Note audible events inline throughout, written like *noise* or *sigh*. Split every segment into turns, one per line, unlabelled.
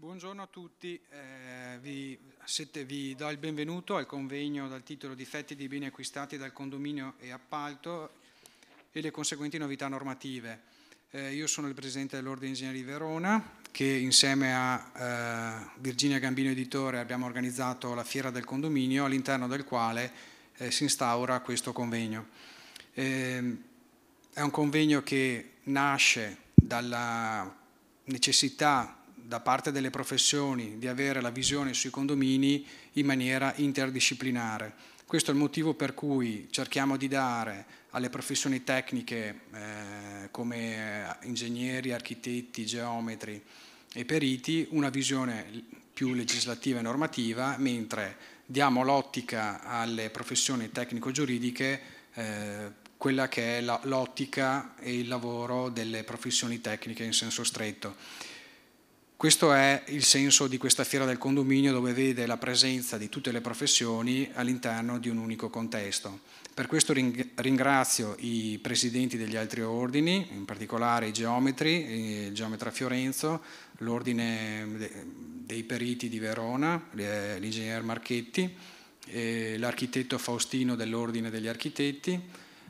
Buongiorno a tutti, eh, vi, siete, vi, do il benvenuto al convegno dal titolo Difetti di beni acquistati dal condominio e appalto e le conseguenti novità normative. Eh, io sono il presidente dell'Ordine Ingegneri di Verona che insieme a eh, Virginia Gambino Editore abbiamo organizzato la fiera del condominio all'interno del quale eh, si instaura questo convegno. Eh, è un convegno che nasce dalla necessità da parte delle professioni di avere la visione sui condomini in maniera interdisciplinare. Questo è il motivo per cui cerchiamo di dare alle professioni tecniche eh, come eh, ingegneri, architetti, geometri e periti una visione più legislativa e normativa, mentre diamo l'ottica alle professioni tecnico-giuridiche, eh, quella che è l'ottica e il lavoro delle professioni tecniche in senso stretto. Questo è il senso di questa fiera del condominio dove vede la presenza di tutte le professioni all'interno di un unico contesto. Per questo ringrazio i presidenti degli altri ordini, in particolare i geometri, eh, il geometra Fiorenzo, l'ordine dei periti di Verona, l'ingegner Marchetti, l'architetto Faustino dell'ordine degli architetti,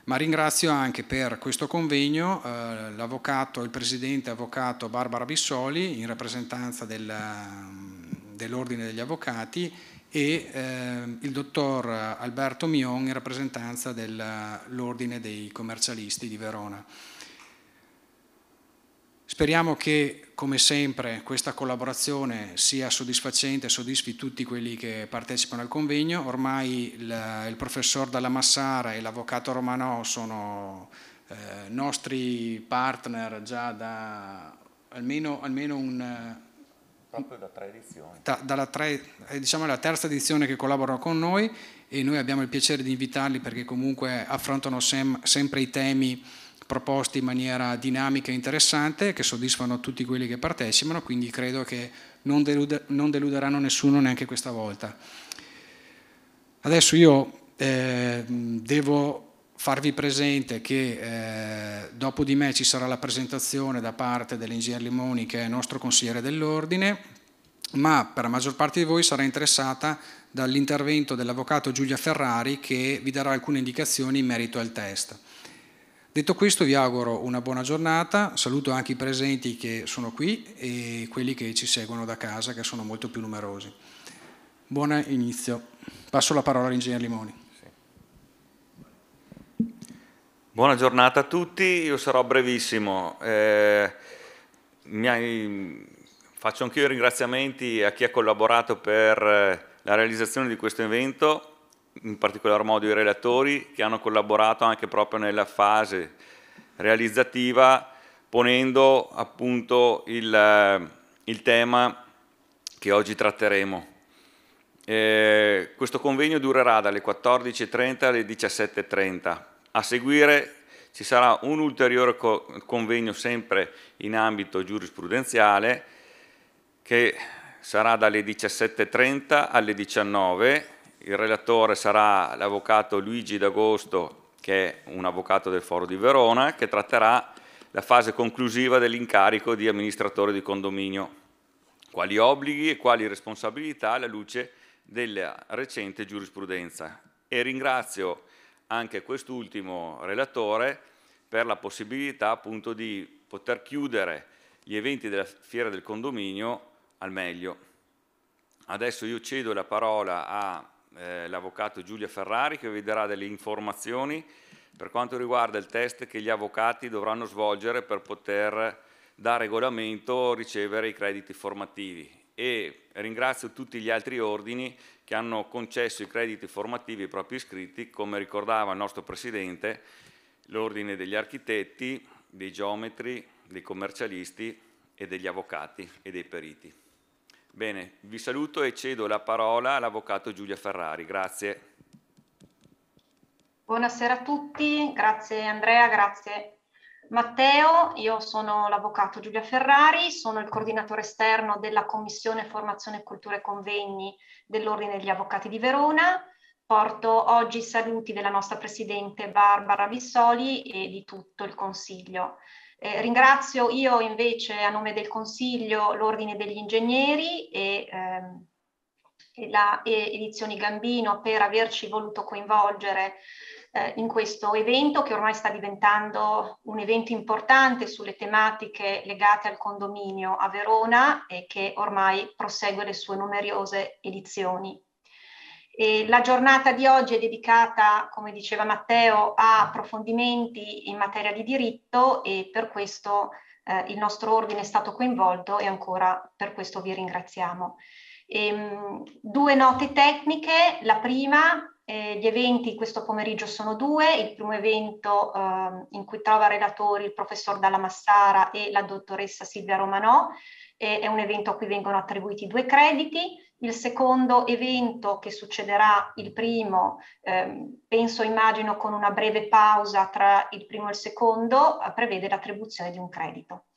ma ringrazio anche per questo convegno eh, l'avvocato, il presidente avvocato Barbara Bissoli in rappresentanza mm, dell'ordine degli avvocati e eh, il dottor Alberto Mion in rappresentanza dell'Ordine eh, dei commercialisti di Verona. Speriamo che, come sempre, questa collaborazione sia soddisfacente e soddisfi tutti quelli che partecipano al convegno. Ormai il, il professor Dalla Massara e l'avvocato Romano sono eh, nostri partner già da almeno, almeno un, Proprio da tre edizioni. Da, dalla tre, eh, diciamo la terza edizione che collaborano con noi e noi abbiamo il piacere di invitarli perché comunque affrontano sem, sempre i temi proposti in maniera dinamica e interessante che soddisfano tutti quelli che partecipano, quindi credo che non, delude, non deluderanno nessuno neanche questa volta. Adesso io eh, devo farvi presente che eh, dopo di me ci sarà la presentazione da parte dell'Ingegner Limoni che è nostro consigliere dell'ordine, ma per la maggior parte di voi sarà interessata dall'intervento dell'avvocato Giulia Ferrari che vi darà alcune indicazioni in merito al test. Detto questo vi auguro una buona giornata, saluto anche i presenti che sono qui e quelli che ci seguono da casa che sono molto più numerosi. Buon inizio. Passo la parola all'ingegner Limoni.
Buona giornata a tutti, io sarò brevissimo. Eh, miei, faccio anch'io i ringraziamenti a chi ha collaborato per eh, la realizzazione di questo evento, in particolar modo i relatori che hanno collaborato anche proprio nella fase realizzativa ponendo appunto il, eh, il tema che oggi tratteremo. Eh, questo convegno durerà dalle 14.30 alle 17.30 a seguire ci sarà un ulteriore co convegno sempre in ambito giurisprudenziale che sarà dalle 17.30 alle 19. Il relatore sarà l'avvocato Luigi D'Agosto, che è un avvocato del Foro di Verona, che tratterà la fase conclusiva dell'incarico di amministratore di condominio, quali obblighi e quali responsabilità alla luce della recente giurisprudenza. E ringrazio anche quest'ultimo relatore per la possibilità appunto di poter chiudere gli eventi della fiera del condominio al meglio. Adesso io cedo la parola all'avvocato eh, Giulia Ferrari che vi darà delle informazioni per quanto riguarda il test che gli avvocati dovranno svolgere per poter da regolamento ricevere i crediti formativi e ringrazio tutti gli altri ordini che hanno concesso i crediti formativi ai propri iscritti, come ricordava il nostro Presidente, l'Ordine degli Architetti, dei Geometri, dei Commercialisti e degli Avvocati e dei Periti. Bene, vi saluto e cedo la parola all'Avvocato Giulia Ferrari. Grazie.
Buonasera a tutti, grazie Andrea, grazie Matteo, io sono l'avvocato Giulia Ferrari, sono il coordinatore esterno della Commissione Formazione, Cultura e Convegni dell'Ordine degli Avvocati di Verona. Porto oggi i saluti della nostra Presidente Barbara Bissoli e di tutto il Consiglio. Eh, ringrazio io invece a nome del Consiglio l'Ordine degli Ingegneri e, ehm, e la e Edizioni Gambino per averci voluto coinvolgere eh, in questo evento che ormai sta diventando un evento importante sulle tematiche legate al condominio a Verona e che ormai prosegue le sue numerose edizioni. E la giornata di oggi è dedicata, come diceva Matteo, a approfondimenti in materia di diritto e per questo eh, il nostro ordine è stato coinvolto e ancora per questo vi ringraziamo. E, ehm, due note tecniche, la prima eh, gli eventi questo pomeriggio sono due, il primo evento eh, in cui trova relatori il professor Dalla Massara e la dottoressa Silvia Romanò, eh, è un evento a cui vengono attribuiti due crediti. Il secondo evento che succederà il primo, ehm, penso immagino con una breve pausa tra il primo e il secondo, eh, prevede l'attribuzione di un credito.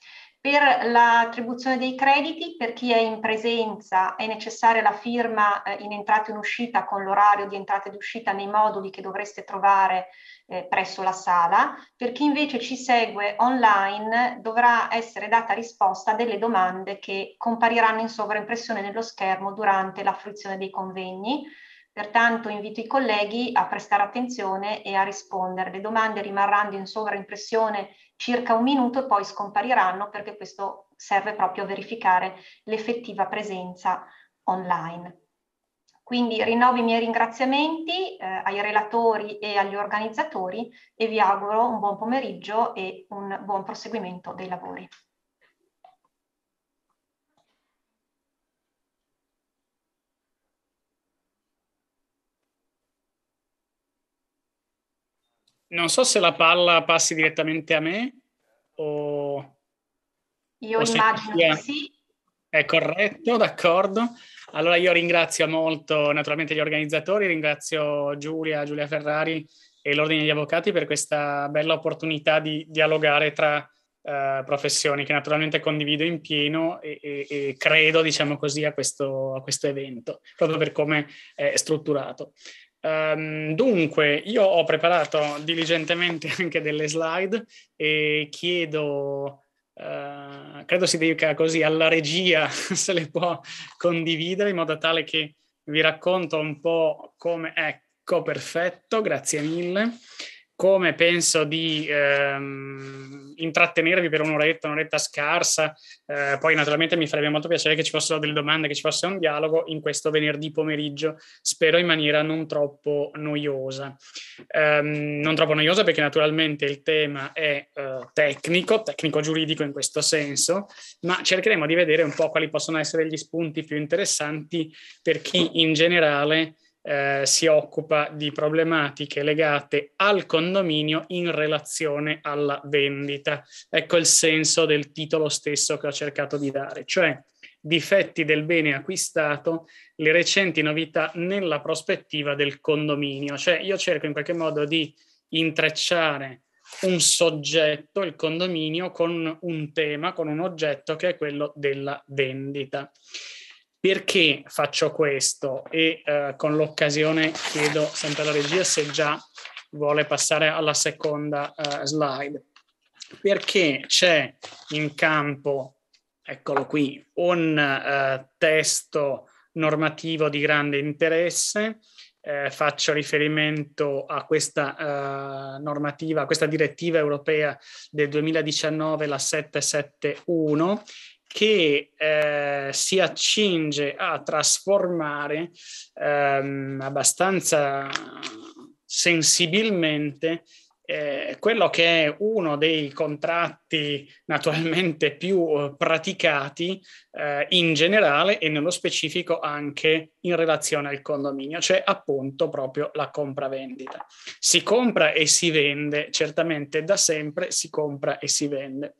Per l'attribuzione dei crediti, per chi è in presenza, è necessaria la firma eh, in entrata e in uscita con l'orario di entrata ed uscita nei moduli che dovreste trovare eh, presso la sala. Per chi invece ci segue online, dovrà essere data risposta a delle domande che compariranno in sovraimpressione nello schermo durante la fruizione dei convegni. Pertanto invito i colleghi a prestare attenzione e a rispondere. Le domande rimarranno in sovraimpressione circa un minuto e poi scompariranno perché questo serve proprio a verificare l'effettiva presenza online. Quindi rinnovo i miei ringraziamenti eh, ai relatori e agli organizzatori e vi auguro un buon pomeriggio e un buon proseguimento dei lavori.
non so se la palla passi direttamente a me o...
Io o immagino che
sì. È corretto, d'accordo. Allora io ringrazio molto naturalmente gli organizzatori, ringrazio Giulia, Giulia Ferrari e l'Ordine degli Avvocati per questa bella opportunità di dialogare tra eh, professioni che naturalmente condivido in pieno e, e, e credo, diciamo così, a questo, a questo, evento, proprio per come è strutturato. Um, dunque, io ho preparato diligentemente *laughs* anche delle slide e chiedo, uh, credo si dedica così alla regia *laughs* se le può condividere in modo tale che vi racconto un po' come, ecco, perfetto, grazie mille come penso di ehm, intrattenervi per un'oretta, un'oretta scarsa, eh, poi naturalmente mi farebbe molto piacere che ci fossero delle domande, che ci fosse un dialogo in questo venerdì pomeriggio, spero in maniera non troppo noiosa. Um, non troppo noiosa perché naturalmente il tema è eh, tecnico, tecnico-giuridico in questo senso, ma cercheremo di vedere un po' quali possono essere gli spunti più interessanti per chi in generale eh, si occupa di problematiche legate al condominio in relazione alla vendita. Ecco il senso del titolo stesso che ho cercato di dare, cioè difetti del bene acquistato, le recenti novità nella prospettiva del condominio. Cioè io cerco in qualche modo di intrecciare un soggetto, il condominio, con un tema, con un oggetto che è quello della vendita. Perché faccio questo? E eh, con l'occasione chiedo sempre alla regia se già vuole passare alla seconda eh, slide. Perché c'è in campo, eccolo qui, un eh, testo normativo di grande interesse. Eh, faccio riferimento a questa eh, normativa, a questa direttiva europea del 2019, la 771, che eh, si accinge a trasformare ehm, abbastanza sensibilmente eh, quello che è uno dei contratti naturalmente più eh, praticati eh, in generale e nello specifico anche in relazione al condominio, cioè appunto proprio la compravendita. Si compra e si vende, certamente da sempre si compra e si vende.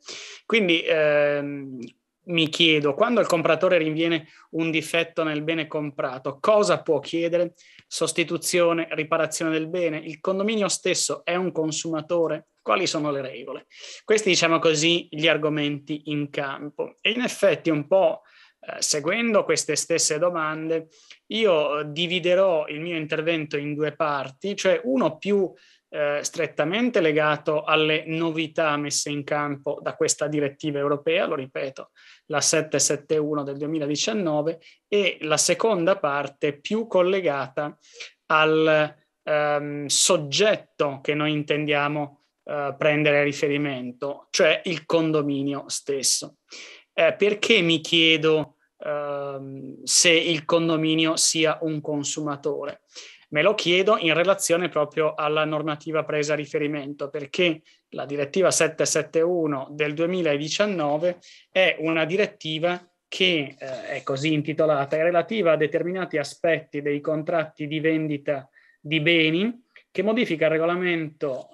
Quindi ehm, mi chiedo, quando il compratore rinviene un difetto nel bene comprato, cosa può chiedere? Sostituzione, riparazione del bene? Il condominio stesso è un consumatore? Quali sono le regole? Questi, diciamo così, gli argomenti in campo. E in effetti un po' eh, seguendo queste stesse domande, io dividerò il mio intervento in due parti, cioè uno più eh, strettamente legato alle novità messe in campo da questa direttiva europea, lo ripeto, la 771 del 2019, e la seconda parte più collegata al ehm, soggetto che noi intendiamo eh, prendere a riferimento, cioè il condominio stesso. Eh, perché mi chiedo ehm, se il condominio sia un consumatore? Me lo chiedo in relazione proprio alla normativa presa a riferimento, perché la direttiva 771 del 2019 è una direttiva che eh, è così intitolata, è relativa a determinati aspetti dei contratti di vendita di beni, che modifica il regolamento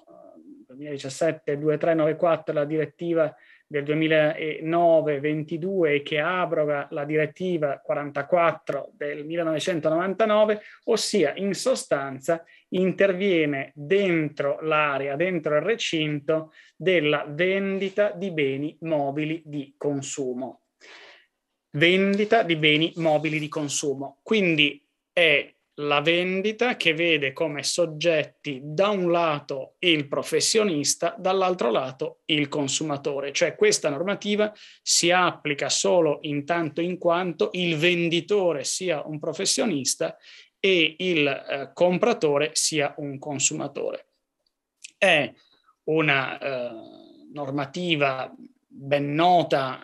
2017-2394, eh, la direttiva del 2009-22 che abroga la direttiva 44 del 1999, ossia in sostanza interviene dentro l'area, dentro il recinto della vendita di beni mobili di consumo. Vendita di beni mobili di consumo. Quindi è la vendita che vede come soggetti da un lato il professionista, dall'altro lato il consumatore, cioè questa normativa si applica solo in tanto in quanto il venditore sia un professionista e il eh, compratore sia un consumatore. È una eh, normativa ben nota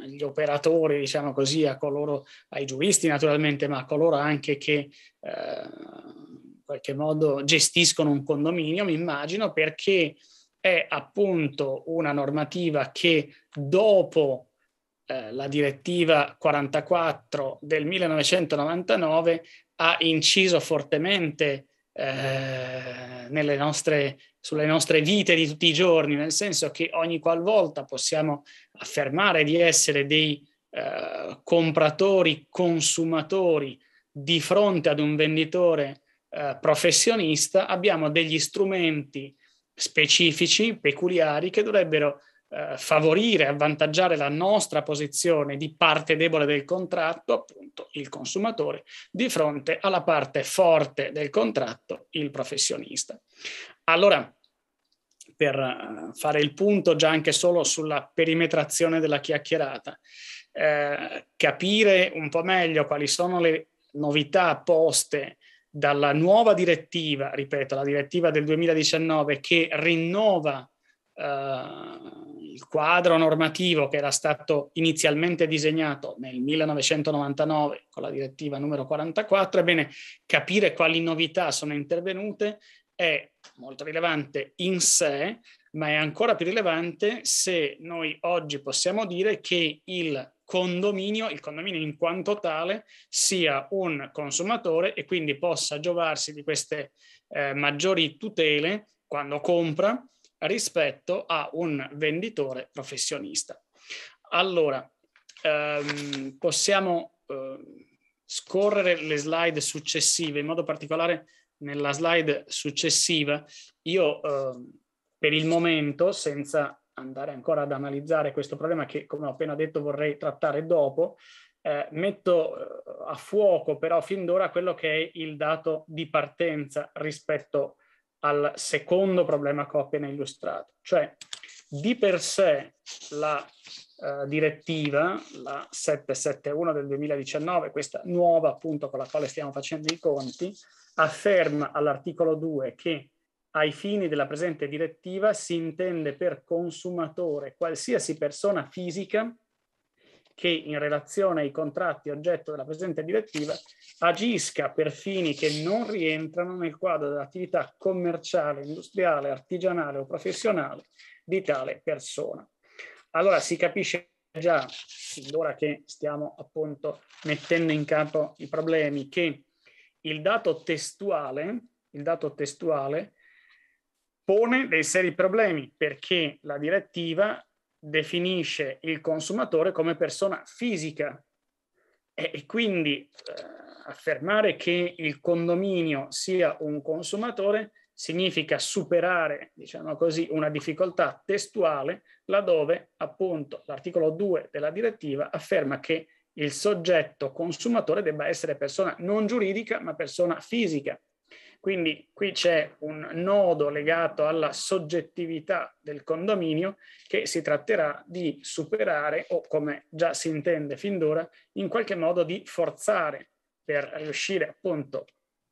agli eh, operatori, diciamo così, a coloro, ai giuristi naturalmente, ma a coloro anche che eh, in qualche modo gestiscono un condominio, mi immagino, perché è appunto una normativa che dopo eh, la direttiva 44 del 1999 ha inciso fortemente eh, nostre, sulle nostre vite di tutti i giorni, nel senso che ogni qualvolta possiamo affermare di essere dei eh, compratori, consumatori di fronte ad un venditore eh, professionista, abbiamo degli strumenti specifici, peculiari, che dovrebbero eh, favorire, avvantaggiare la nostra posizione di parte debole del contratto, appunto il consumatore, di fronte alla parte forte del contratto, il professionista. Allora, per eh, fare il punto già anche solo sulla perimetrazione della chiacchierata, eh, capire un po' meglio quali sono le novità poste dalla nuova direttiva, ripeto, la direttiva del 2019 che rinnova eh, il quadro normativo che era stato inizialmente disegnato nel 1999 con la direttiva numero 44, ebbene capire quali novità sono intervenute è molto rilevante in sé, ma è ancora più rilevante se noi oggi possiamo dire che il condominio, il condominio in quanto tale, sia un consumatore e quindi possa giovarsi di queste eh, maggiori tutele quando compra rispetto a un venditore professionista. Allora, ehm, possiamo eh, scorrere le slide successive, in modo particolare nella slide successiva. Io eh, per il momento, senza andare ancora ad analizzare questo problema che, come ho appena detto, vorrei trattare dopo, eh, metto eh, a fuoco però fin d'ora quello che è il dato di partenza rispetto a al secondo problema che ho appena illustrato, cioè di per sé la eh, direttiva, la 771 del 2019, questa nuova appunto con la quale stiamo facendo i conti, afferma all'articolo 2 che ai fini della presente direttiva si intende per consumatore qualsiasi persona fisica che in relazione ai contratti oggetto della presente direttiva agisca per fini che non rientrano nel quadro dell'attività commerciale, industriale, artigianale o professionale di tale persona. Allora si capisce già, d'ora che stiamo appunto mettendo in campo i problemi, che il dato testuale, il dato testuale pone dei seri problemi perché la direttiva definisce il consumatore come persona fisica e, e quindi eh, affermare che il condominio sia un consumatore significa superare, diciamo così, una difficoltà testuale laddove appunto l'articolo 2 della direttiva afferma che il soggetto consumatore debba essere persona non giuridica ma persona fisica. Quindi qui c'è un nodo legato alla soggettività del condominio che si tratterà di superare o come già si intende fin d'ora in qualche modo di forzare per riuscire appunto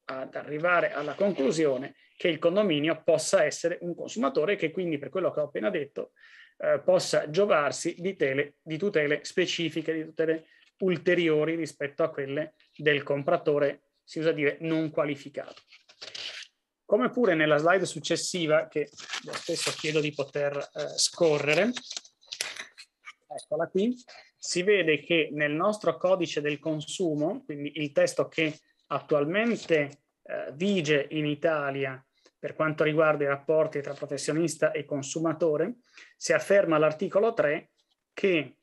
ad arrivare alla conclusione che il condominio possa essere un consumatore che quindi per quello che ho appena detto eh, possa giovarsi di, tele, di tutele specifiche, di tutele ulteriori rispetto a quelle del compratore, si usa dire, non qualificato. Come pure nella slide successiva, che io stesso chiedo di poter eh, scorrere, eccola qui, si vede che nel nostro codice del consumo, quindi il testo che attualmente eh, vige in Italia per quanto riguarda i rapporti tra professionista e consumatore, si afferma all'articolo 3 che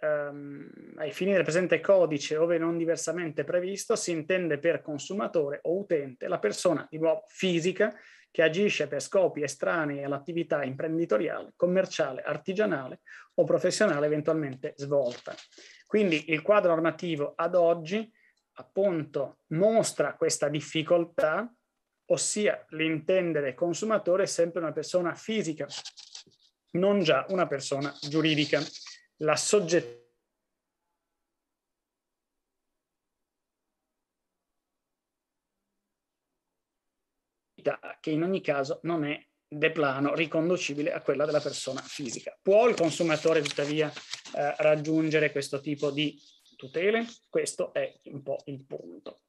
ehm, ai fini del presente codice, ove non diversamente previsto, si intende per consumatore o utente la persona di nuovo fisica che agisce per scopi estranei all'attività imprenditoriale, commerciale, artigianale o professionale eventualmente svolta. Quindi il quadro normativo ad oggi appunto mostra questa difficoltà, ossia l'intendere consumatore è sempre una persona fisica, non già una persona giuridica. La soggettività entità che in ogni caso non è de plano riconducibile a quella della persona fisica. Può il consumatore tuttavia eh, raggiungere questo tipo di tutele? Questo è un po' il punto.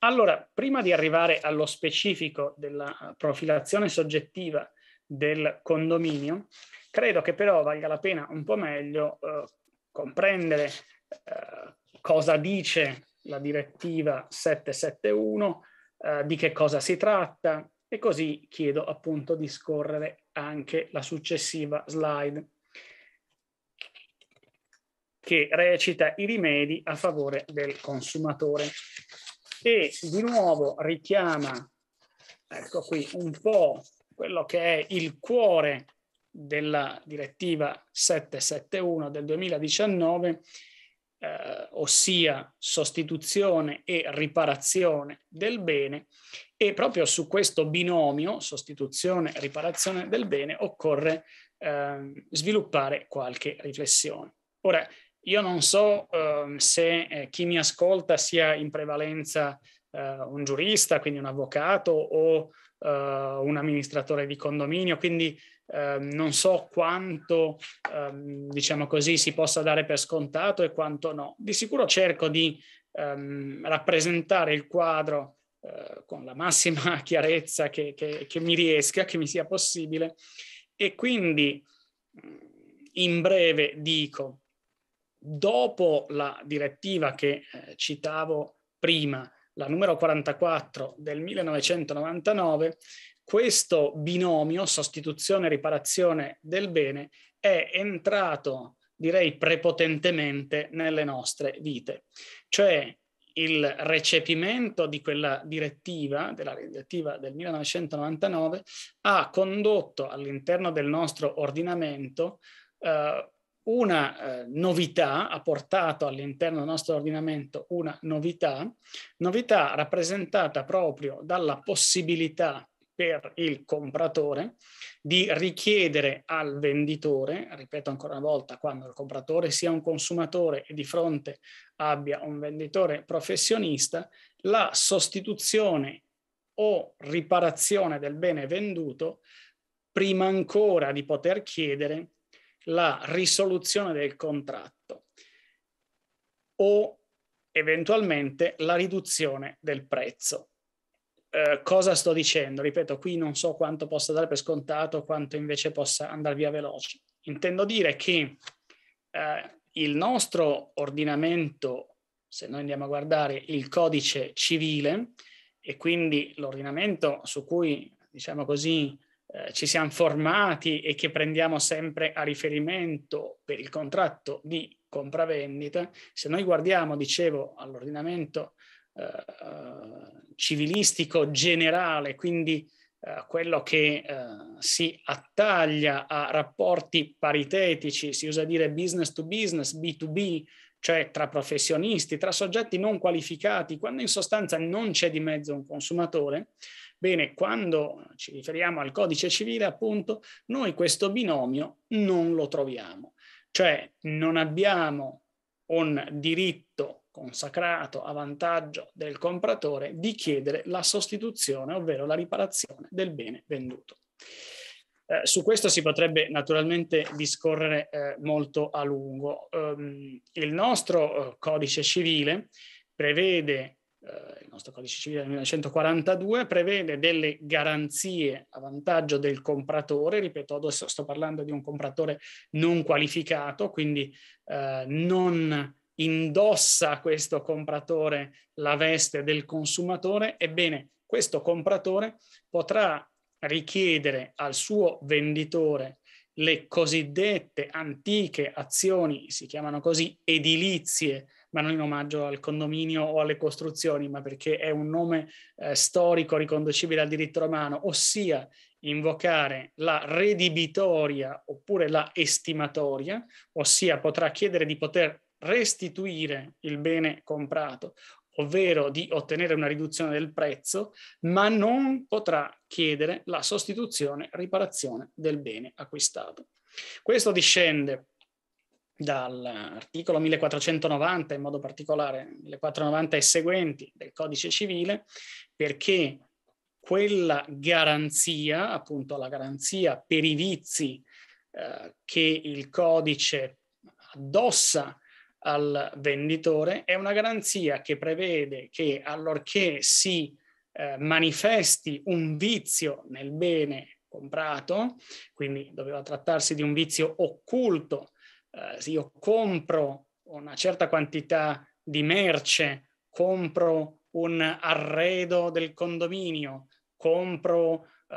Allora, prima di arrivare allo specifico della eh, profilazione soggettiva del condominio, credo che però valga la pena un po' meglio eh, comprendere eh, cosa dice la direttiva 771, eh, di che cosa si tratta, e così chiedo appunto di scorrere anche la successiva slide che recita i rimedi a favore del consumatore e di nuovo richiama, ecco qui, un po' quello che è il cuore della direttiva 771 del 2019 eh, ossia sostituzione e riparazione del bene e proprio su questo binomio, sostituzione e riparazione del bene, occorre eh, sviluppare qualche riflessione. Ora, io non so ehm, eh, se chi mi ascolta sia in prevalenza eh, un giurista, quindi un avvocato o eh, un amministratore di condominio, quindi Ehm, non so quanto, ehm, diciamo così, si possa dare per scontato e quanto no. Di sicuro cerco di ehm, rappresentare il quadro eh, con la massima *laughs* chiarezza che, che, che mi riesca, che mi sia possibile e quindi mm, in breve dico, dopo la direttiva che eh, citavo prima, la numero 44 del 1999, questo binomio, sostituzione e riparazione del bene, è entrato, direi prepotentemente, nelle nostre vite. Cioè il recepimento di quella direttiva, della direttiva del 1999, ha condotto all'interno del nostro ordinamento eh, una eh, novità, ha portato all'interno del nostro ordinamento una novità, novità rappresentata proprio dalla possibilità per il compratore di richiedere al venditore, ripeto ancora una volta, quando il compratore sia un consumatore e di fronte abbia un venditore professionista, la sostituzione o riparazione del bene venduto prima ancora di poter chiedere la risoluzione del contratto o eventualmente la riduzione del prezzo. Eh, cosa sto dicendo? Ripeto, qui non so quanto possa dare per scontato, quanto invece possa andare via veloce. Intendo dire che eh, il nostro ordinamento, se noi andiamo a guardare il codice civile, e quindi l'ordinamento su cui, diciamo così, eh, ci siamo formati e che prendiamo sempre a riferimento per il contratto di compravendita, se noi guardiamo, dicevo, all'ordinamento eh, eh civilistico generale, quindi eh, quello che eh, si attaglia a rapporti paritetici, si usa dire business to business, B2B, cioè tra professionisti, tra soggetti non qualificati, quando in sostanza non c'è di mezzo un consumatore, bene, quando ci riferiamo al codice civile, appunto, noi questo binomio non lo troviamo, cioè non abbiamo un diritto consacrato a vantaggio del compratore di chiedere la sostituzione, ovvero la riparazione del bene venduto. Eh, su questo si potrebbe naturalmente discorrere eh, molto a lungo. Um, il nostro eh, codice civile prevede eh, il nostro codice civile del 1942 prevede delle garanzie a vantaggio del compratore, ripeto adesso sto parlando di un compratore non qualificato, quindi eh, non indossa questo compratore la veste del consumatore, ebbene questo compratore potrà richiedere al suo venditore le cosiddette antiche azioni, si chiamano così edilizie, ma non in omaggio al condominio o alle costruzioni, ma perché è un nome eh, storico riconducibile al diritto romano, ossia invocare la redibitoria oppure la estimatoria, ossia potrà chiedere di poter restituire il bene comprato, ovvero di ottenere una riduzione del prezzo, ma non potrà chiedere la sostituzione, riparazione del bene acquistato. Questo discende dall'articolo 1490, in modo particolare 1490 e seguenti del codice civile, perché quella garanzia, appunto la garanzia per i vizi eh, che il codice addossa al venditore, è una garanzia che prevede che allorché si eh, manifesti un vizio nel bene comprato, quindi doveva trattarsi di un vizio occulto, eh, se io compro una certa quantità di merce, compro un arredo del condominio, compro uh,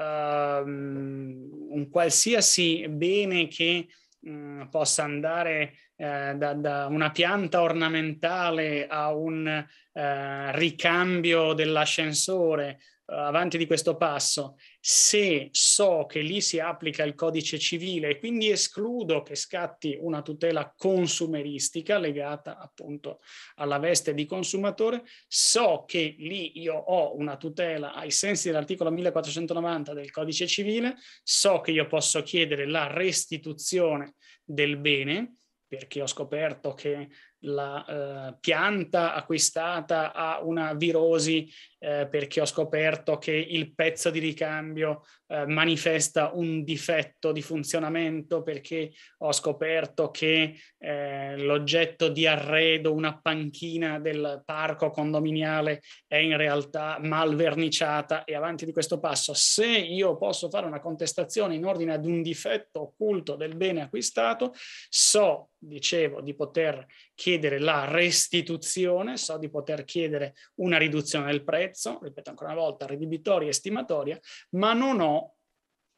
un qualsiasi bene che mh, mm, possa andare eh, da, da, una pianta ornamentale a un eh, ricambio dell'ascensore eh, avanti di questo passo, se so che lì si applica il codice civile e quindi escludo che scatti una tutela consumeristica legata appunto alla veste di consumatore, so che lì io ho una tutela ai sensi dell'articolo 1490 del codice civile, so che io posso chiedere la restituzione del bene perché ho scoperto che la eh, pianta acquistata ha una virosi eh, perché ho scoperto che il pezzo di ricambio eh, manifesta un difetto di funzionamento perché ho scoperto che eh, l'oggetto di arredo, una panchina del parco condominiale è in realtà mal verniciata e avanti di questo passo. Se io posso fare una contestazione in ordine ad un difetto occulto del bene acquistato, so, dicevo, di poter chiedere chiedere la restituzione, so di poter chiedere una riduzione del prezzo, ripeto ancora una volta, redibitoria e stimatoria, ma non ho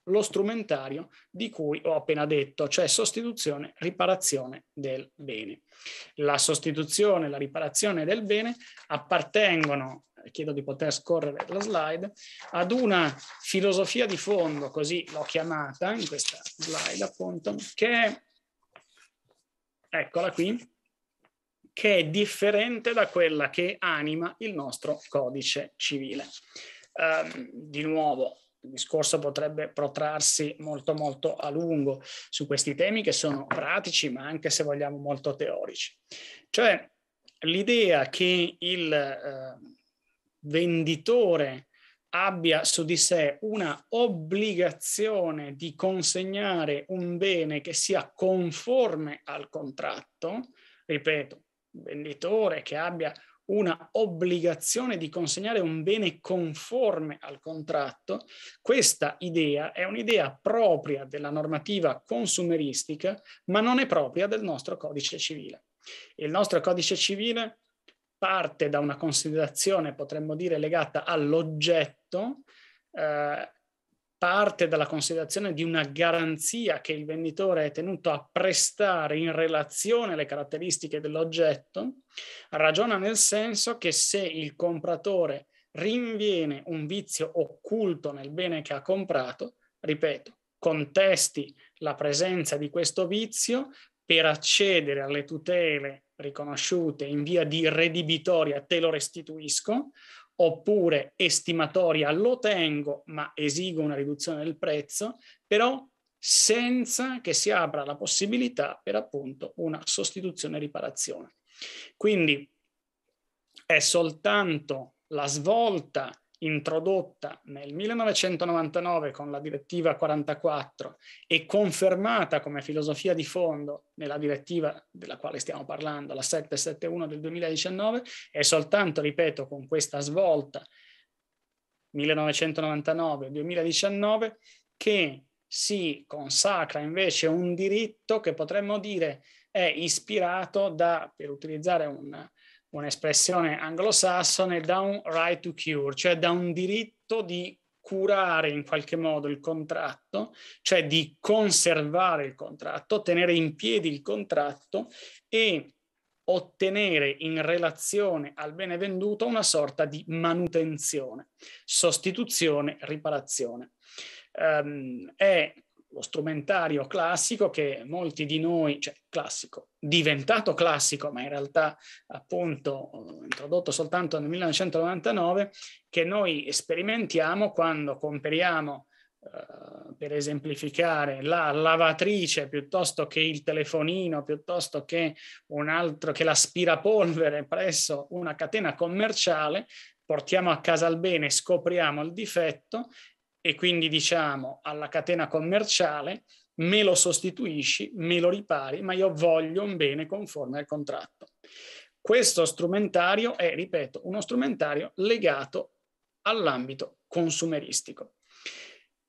lo strumentario di cui ho appena detto, cioè sostituzione, riparazione del bene. La sostituzione e la riparazione del bene appartengono, chiedo di poter scorrere la slide, ad una filosofia di fondo, così l'ho chiamata in questa slide appunto, che è, eccola qui, che è differente da quella che anima il nostro codice civile. Um, di nuovo, il discorso potrebbe protrarsi molto molto a lungo su questi temi che sono pratici ma anche se vogliamo molto teorici. Cioè l'idea che il eh, venditore abbia su di sé una obbligazione di consegnare un bene che sia conforme al contratto, ripeto, venditore che abbia una obbligazione di consegnare un bene conforme al contratto, questa idea è un'idea propria della normativa consumeristica, ma non è propria del nostro codice civile. Il nostro codice civile parte da una considerazione, potremmo dire, legata all'oggetto, eh, parte dalla considerazione di una garanzia che il venditore è tenuto a prestare in relazione alle caratteristiche dell'oggetto, ragiona nel senso che se il compratore rinviene un vizio occulto nel bene che ha comprato, ripeto, contesti la presenza di questo vizio per accedere alle tutele riconosciute in via di redibitoria te lo restituisco, oppure estimatoria lo tengo ma esigo una riduzione del prezzo, però senza che si apra la possibilità per appunto una sostituzione e riparazione. Quindi è soltanto la svolta introdotta nel 1999 con la direttiva 44 e confermata come filosofia di fondo nella direttiva della quale stiamo parlando, la 771 del 2019, è soltanto, ripeto, con questa svolta 1999-2019 che si consacra invece un diritto che potremmo dire è ispirato da, per utilizzare un un'espressione anglosassone, da un right to cure, cioè da un diritto di curare in qualche modo il contratto, cioè di conservare il contratto, tenere in piedi il contratto e ottenere in relazione al bene venduto una sorta di manutenzione, sostituzione, riparazione. Um, è lo strumentario classico che molti di noi, cioè classico, diventato classico, ma in realtà appunto eh, introdotto soltanto nel 1999, che noi sperimentiamo quando compriamo, eh, per esemplificare, la lavatrice piuttosto che il telefonino, piuttosto che un altro che l'aspirapolvere presso una catena commerciale, portiamo a casa il bene, scopriamo il difetto e quindi diciamo alla catena commerciale me lo sostituisci, me lo ripari, ma io voglio un bene conforme al contratto. Questo strumentario è, ripeto, uno strumentario legato all'ambito consumeristico.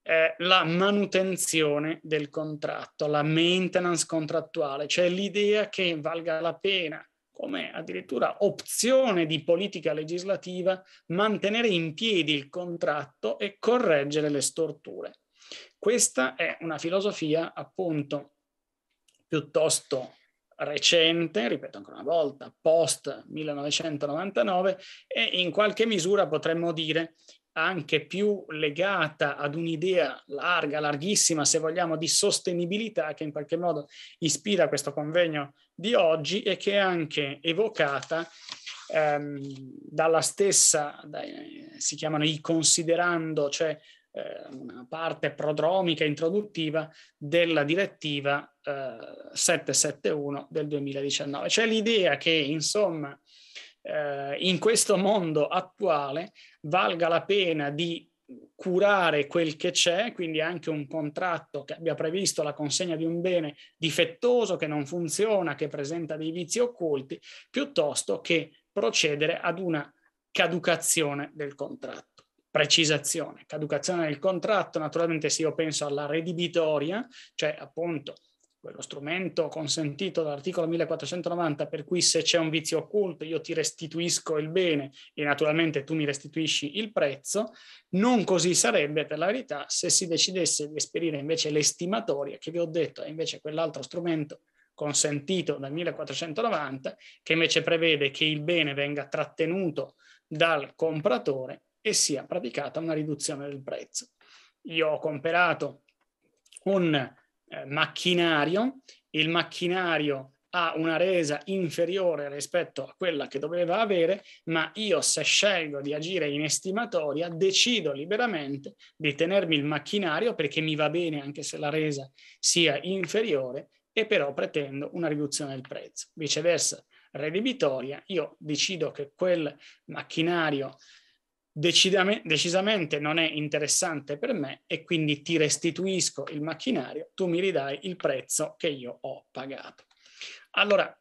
Eh, la manutenzione del contratto, la maintenance contrattuale, cioè l'idea che valga la pena come addirittura opzione di politica legislativa mantenere in piedi il contratto e correggere le storture. Questa è una filosofia appunto piuttosto recente, ripeto ancora una volta, post 1999 e in qualche misura potremmo dire anche più legata ad un'idea larga, larghissima, se vogliamo, di sostenibilità che in qualche modo ispira questo convegno di oggi e che è anche evocata ehm, dalla stessa, dai, si chiamano i considerando, cioè eh, una parte prodromica introduttiva della direttiva eh, 771 del 2019, cioè l'idea che insomma eh, in questo mondo attuale valga la pena di curare quel che c'è, quindi anche un contratto che abbia previsto la consegna di un bene difettoso, che non funziona, che presenta dei vizi occulti, piuttosto che procedere ad una caducazione del contratto. Precisazione, caducazione del contratto, naturalmente se io penso alla redibitoria, cioè appunto quello strumento consentito dall'articolo 1490 per cui se c'è un vizio occulto io ti restituisco il bene e naturalmente tu mi restituisci il prezzo, non così sarebbe per la verità se si decidesse di esperire invece l'estimatoria che vi ho detto è invece quell'altro strumento consentito dal 1490 che invece prevede che il bene venga trattenuto dal compratore e sia praticata una riduzione del prezzo. Io ho comperato un eh, macchinario, il macchinario ha una resa inferiore rispetto a quella che doveva avere, ma io se scelgo di agire in estimatoria decido liberamente di tenermi il macchinario perché mi va bene anche se la resa sia inferiore e però pretendo una riduzione del prezzo. Viceversa, redibitoria, io decido che quel macchinario decidame, decisamente non è interessante per me e quindi ti restituisco il macchinario, tu mi ridai il prezzo che io ho pagato. Allora,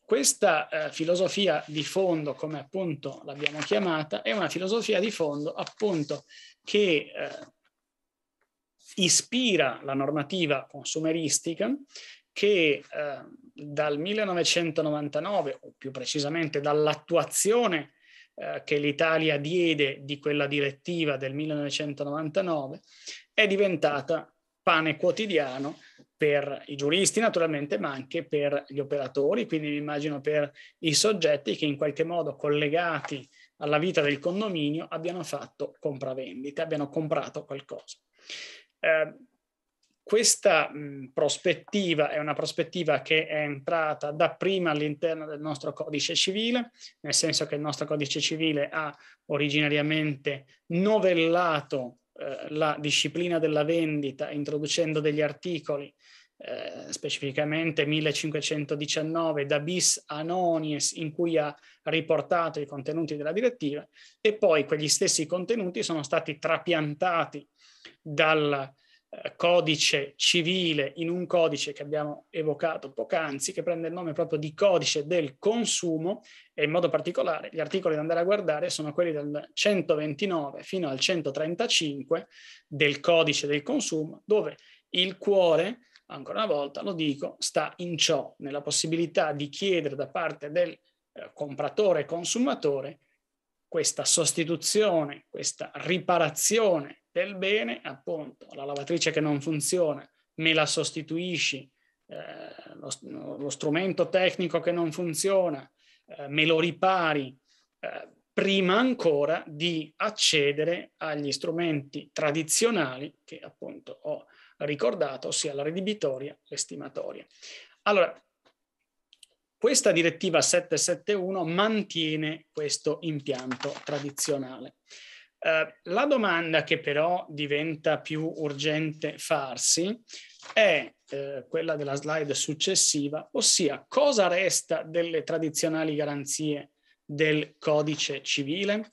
questa eh, filosofia di fondo, come appunto l'abbiamo chiamata, è una filosofia di fondo appunto che eh, ispira la normativa consumeristica che eh, dal 1999, o più precisamente dall'attuazione eh, che l'Italia diede di quella direttiva del 1999 è diventata pane quotidiano per i giuristi naturalmente, ma anche per gli operatori, quindi mi immagino per i soggetti che in qualche modo collegati alla vita del condominio abbiano fatto compravendite, abbiano comprato qualcosa. Eh, questa mh, prospettiva è una prospettiva che è entrata dapprima all'interno del nostro codice civile, nel senso che il nostro codice civile ha originariamente novellato eh, la disciplina della vendita introducendo degli articoli eh, specificamente 1519 da bis anonies in cui ha riportato i contenuti della direttiva e poi quegli stessi contenuti sono stati trapiantati dal eh, codice civile in un codice che abbiamo evocato poc'anzi, che prende il nome proprio di codice del consumo e in modo particolare gli articoli da andare a guardare sono quelli dal 129 fino al 135 del codice del consumo, dove il cuore, ancora una volta lo dico, sta in ciò, nella possibilità di chiedere da parte del eh, compratore consumatore questa sostituzione, questa riparazione del bene, appunto, la lavatrice che non funziona, me la sostituisci, eh, lo, lo, strumento tecnico che non funziona, eh, me lo ripari, eh, prima ancora di accedere agli strumenti tradizionali che appunto ho ricordato, ossia la redibitoria, l'estimatoria. Allora, questa direttiva 771 mantiene questo impianto tradizionale. Eh, la domanda che però diventa più urgente farsi è eh, quella della slide successiva, ossia cosa resta delle tradizionali garanzie del codice civile?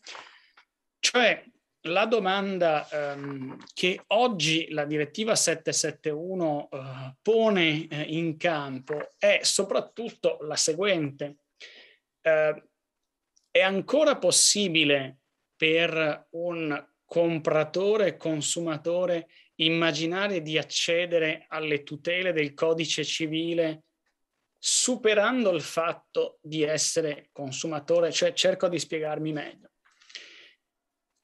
Cioè la domanda ehm, che oggi la direttiva 771 eh, pone eh, in campo è soprattutto la seguente. Eh, è ancora possibile per un compratore consumatore immaginare di accedere alle tutele del codice civile superando il fatto di essere consumatore, cioè cerco di spiegarmi meglio.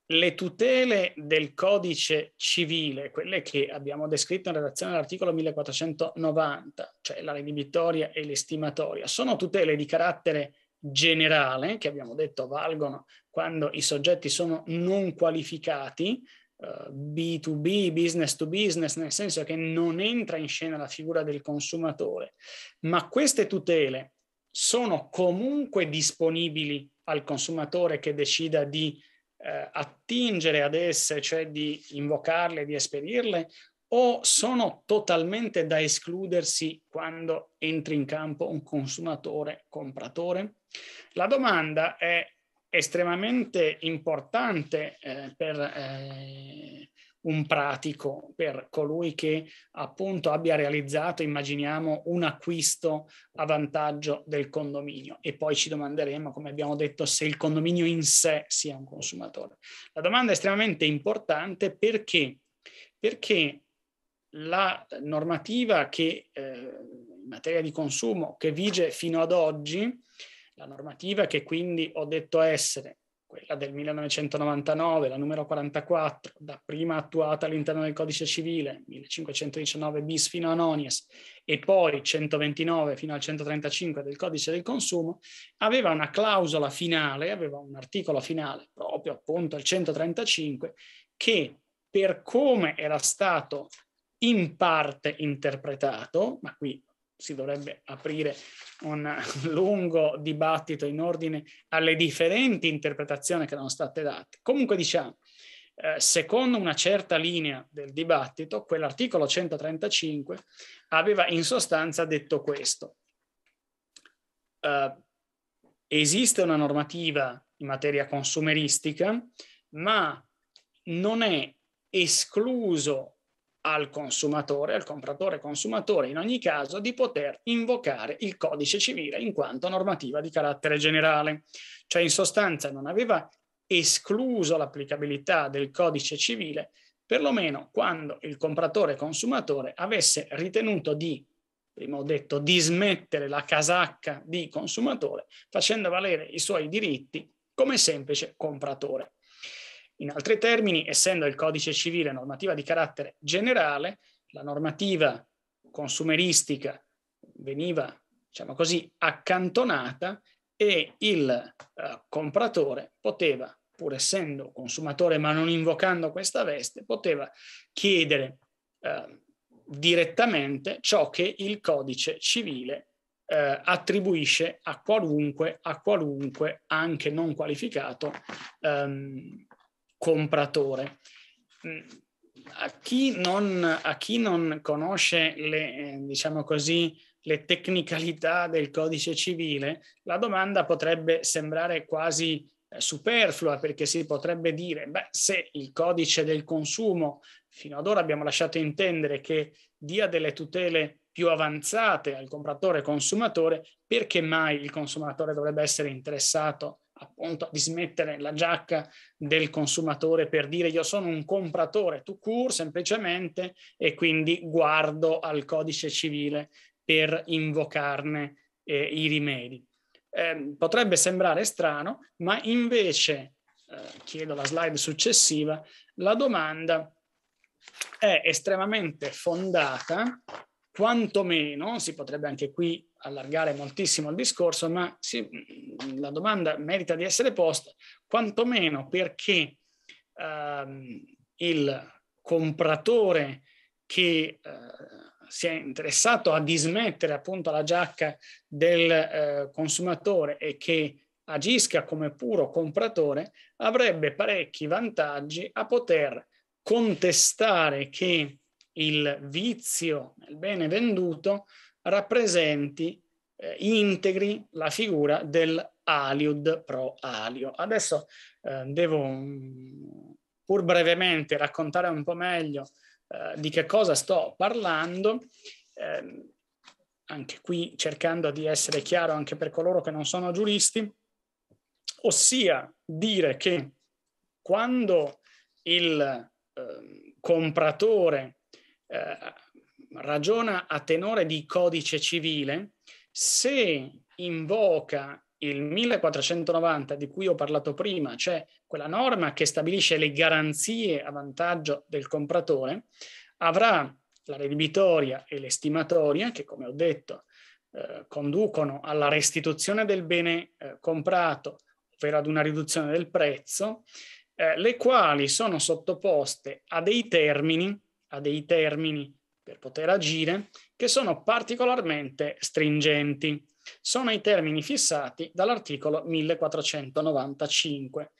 Le tutele del codice civile, quelle che abbiamo descritto in relazione all'articolo 1490, cioè la redibitoria e l'estimatoria, sono tutele di carattere generale, che abbiamo detto valgono quando i soggetti sono non qualificati, B2B, eh, business to business, nel senso che non entra in scena la figura del consumatore, ma queste tutele sono comunque disponibili al consumatore che decida di uh, attingere ad esse, cioè di invocarle, di esperirle, o sono totalmente da escludersi quando entri in campo un consumatore compratore? La domanda è estremamente importante eh, per eh, un pratico, per colui che appunto abbia realizzato, immaginiamo, un acquisto a vantaggio del condominio e poi ci domanderemo, come abbiamo detto, se il condominio in sé sia un consumatore. La domanda è estremamente importante perché, perché la normativa che eh, in materia di consumo che vige fino ad oggi la normativa che quindi ho detto essere quella del 1999, la numero 44, da prima attuata all'interno del codice civile, 1519 bis fino a Nonies, e poi 129 fino al 135 del codice del consumo, aveva una clausola finale, aveva un articolo finale proprio appunto al 135, che per come era stato in parte interpretato, ma qui si dovrebbe aprire un *laughs* lungo dibattito in ordine alle differenti interpretazioni che erano state date. Comunque diciamo, eh, secondo una certa linea del dibattito, quell'articolo 135 aveva in sostanza detto questo. Eh, esiste una normativa in materia consumeristica, ma non è escluso al consumatore, al compratore consumatore in ogni caso, di poter invocare il codice civile in quanto normativa di carattere generale. Cioè in sostanza non aveva escluso l'applicabilità del codice civile perlomeno quando il compratore consumatore avesse ritenuto di, prima ho detto, di smettere la casacca di consumatore facendo valere i suoi diritti come semplice compratore. In altri termini, essendo il codice civile normativa di carattere generale, la normativa consumeristica veniva, diciamo così, accantonata e il uh, compratore poteva, pur essendo consumatore ma non invocando questa veste, poteva chiedere uh, direttamente ciò che il codice civile eh, attribuisce a qualunque, a qualunque, anche non qualificato, ehm, compratore. Mm, a chi non, a chi non conosce le, eh, diciamo così, le tecnicalità del codice civile, la domanda potrebbe sembrare quasi eh, superflua perché si potrebbe dire, beh, se il codice del consumo fino ad ora abbiamo lasciato intendere che dia delle tutele più avanzate al compratore consumatore, perché mai il consumatore dovrebbe essere interessato appunto di smettere la giacca del consumatore per dire io sono un compratore to cure semplicemente e quindi guardo al codice civile per invocarne eh, i rimedi. Eh, potrebbe sembrare strano, ma invece, eh, chiedo la slide successiva, la domanda è estremamente fondata quantomeno, si potrebbe anche qui allargare moltissimo il discorso, ma sì, la domanda merita di essere posta, quantomeno perché ehm, il compratore che eh, si è interessato a dismettere appunto la giacca del eh, consumatore e che agisca come puro compratore, avrebbe parecchi vantaggi a poter contestare che il vizio, il bene venduto, rappresenti, eh, integri la figura del aliud pro alio. Adesso eh, devo mm, pur brevemente raccontare un po' meglio eh, di che cosa sto parlando, ehm, anche qui cercando di essere chiaro anche per coloro che non sono giuristi, ossia dire che quando il ehm, compratore eh, ragiona a tenore di codice civile, se invoca il 1490 di cui ho parlato prima, cioè quella norma che stabilisce le garanzie a vantaggio del compratore, avrà la redibitoria e l'estimatoria, che come ho detto eh, conducono alla restituzione del bene eh, comprato, ovvero ad una riduzione del prezzo, eh, le quali sono sottoposte a dei termini ha dei termini per poter agire che sono particolarmente stringenti. Sono i termini fissati dall'articolo 1495.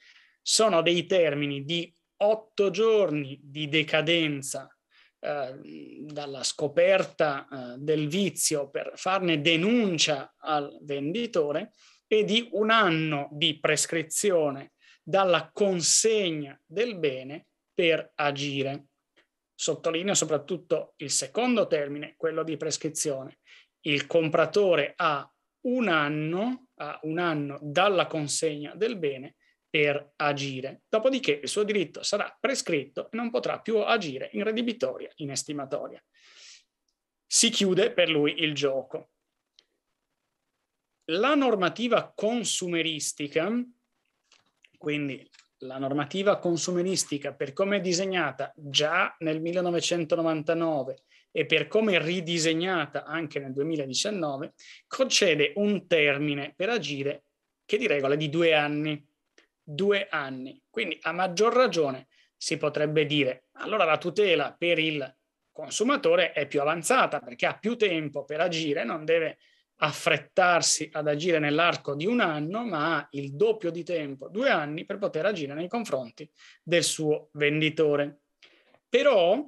Sono dei termini di otto giorni di decadenza eh, dalla scoperta eh, del vizio per farne denuncia al venditore e di un anno di prescrizione dalla consegna del bene per agire. Sottolineo soprattutto il secondo termine, quello di prescrizione. Il compratore ha un anno, ha un anno dalla consegna del bene per agire, dopodiché il suo diritto sarà prescritto e non potrà più agire in redibitoria, in estimatoria. Si chiude per lui il gioco. La normativa consumeristica, quindi la normativa consumeristica, per come è disegnata già nel 1999 e per come è ridisegnata anche nel 2019, concede un termine per agire che di regola è di due anni. Due anni. Quindi a maggior ragione si potrebbe dire, allora la tutela per il consumatore è più avanzata perché ha più tempo per agire, non deve affrettarsi ad agire nell'arco di un anno, ma ha il doppio di tempo, due anni, per poter agire nei confronti del suo venditore. Però,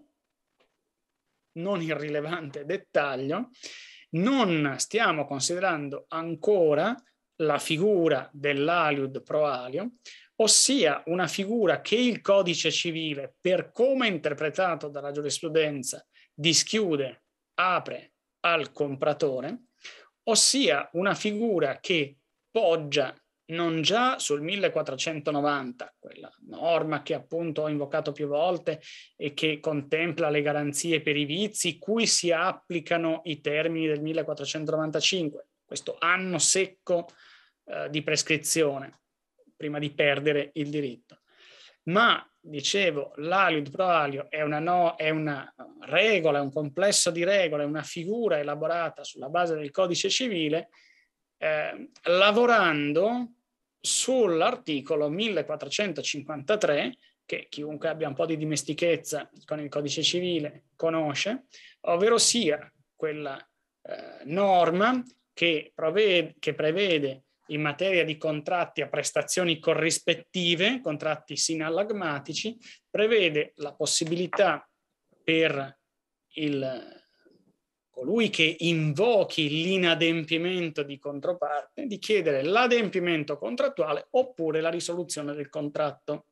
non irrilevante dettaglio, non stiamo considerando ancora la figura dell'aliud proalio, ossia una figura che il codice civile, per come interpretato dalla giurisprudenza, dischiude, apre al compratore, ossia una figura che poggia non già sul 1490, quella norma che appunto ho invocato più volte e che contempla le garanzie per i vizi cui si applicano i termini del 1495, questo anno secco eh, di prescrizione prima di perdere il diritto, ma dicevo, l'alid pro alio è una, no, è una regola, è un complesso di regole, è una figura elaborata sulla base del codice civile, eh, lavorando sull'articolo 1453, che chiunque abbia un po' di dimestichezza con il codice civile conosce, ovvero sia quella eh, norma che, provvede, che prevede in materia di contratti a prestazioni corrispettive, contratti sinallagmatici, prevede la possibilità per il, colui che invochi l'inadempimento di controparte di chiedere l'adempimento contrattuale oppure la risoluzione del contratto.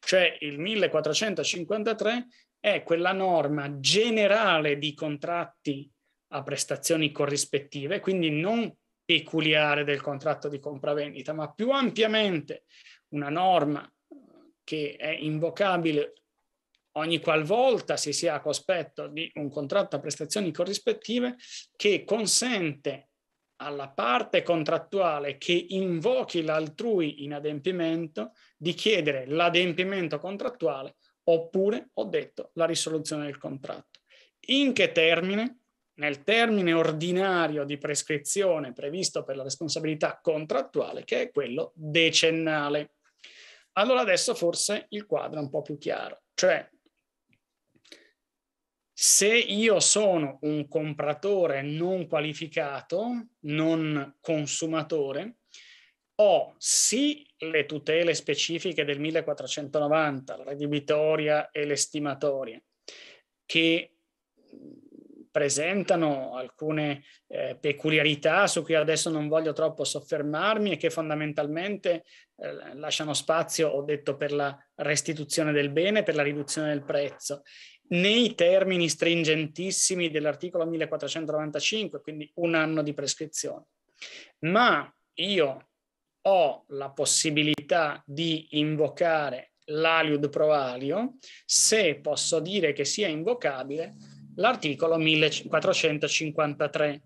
Cioè il 1453 è quella norma generale di contratti a prestazioni corrispettive, quindi non peculiare del contratto di compravendita, ma più ampiamente una norma eh, che è invocabile ogni qualvolta si sia a cospetto di un contratto a prestazioni corrispettive che consente alla parte contrattuale che invochi l'altrui inadempimento di chiedere l'adempimento contrattuale oppure, ho detto, la risoluzione del contratto. In che termine? nel termine ordinario di prescrizione previsto per la responsabilità contrattuale, che è quello decennale. Allora adesso forse il quadro è un po' più chiaro, cioè se io sono un compratore non qualificato, non consumatore, ho sì le tutele specifiche del 1490, la redibitoria e l'estimatoria, che presentano alcune eh, peculiarità su cui adesso non voglio troppo soffermarmi e che fondamentalmente eh, lasciano spazio, ho detto, per la restituzione del bene, per la riduzione del prezzo. Nei termini stringentissimi dell'articolo 1495, quindi un anno di prescrizione. Ma io ho la possibilità di invocare l'aliud pro alio se posso dire che sia invocabile l'articolo 1453.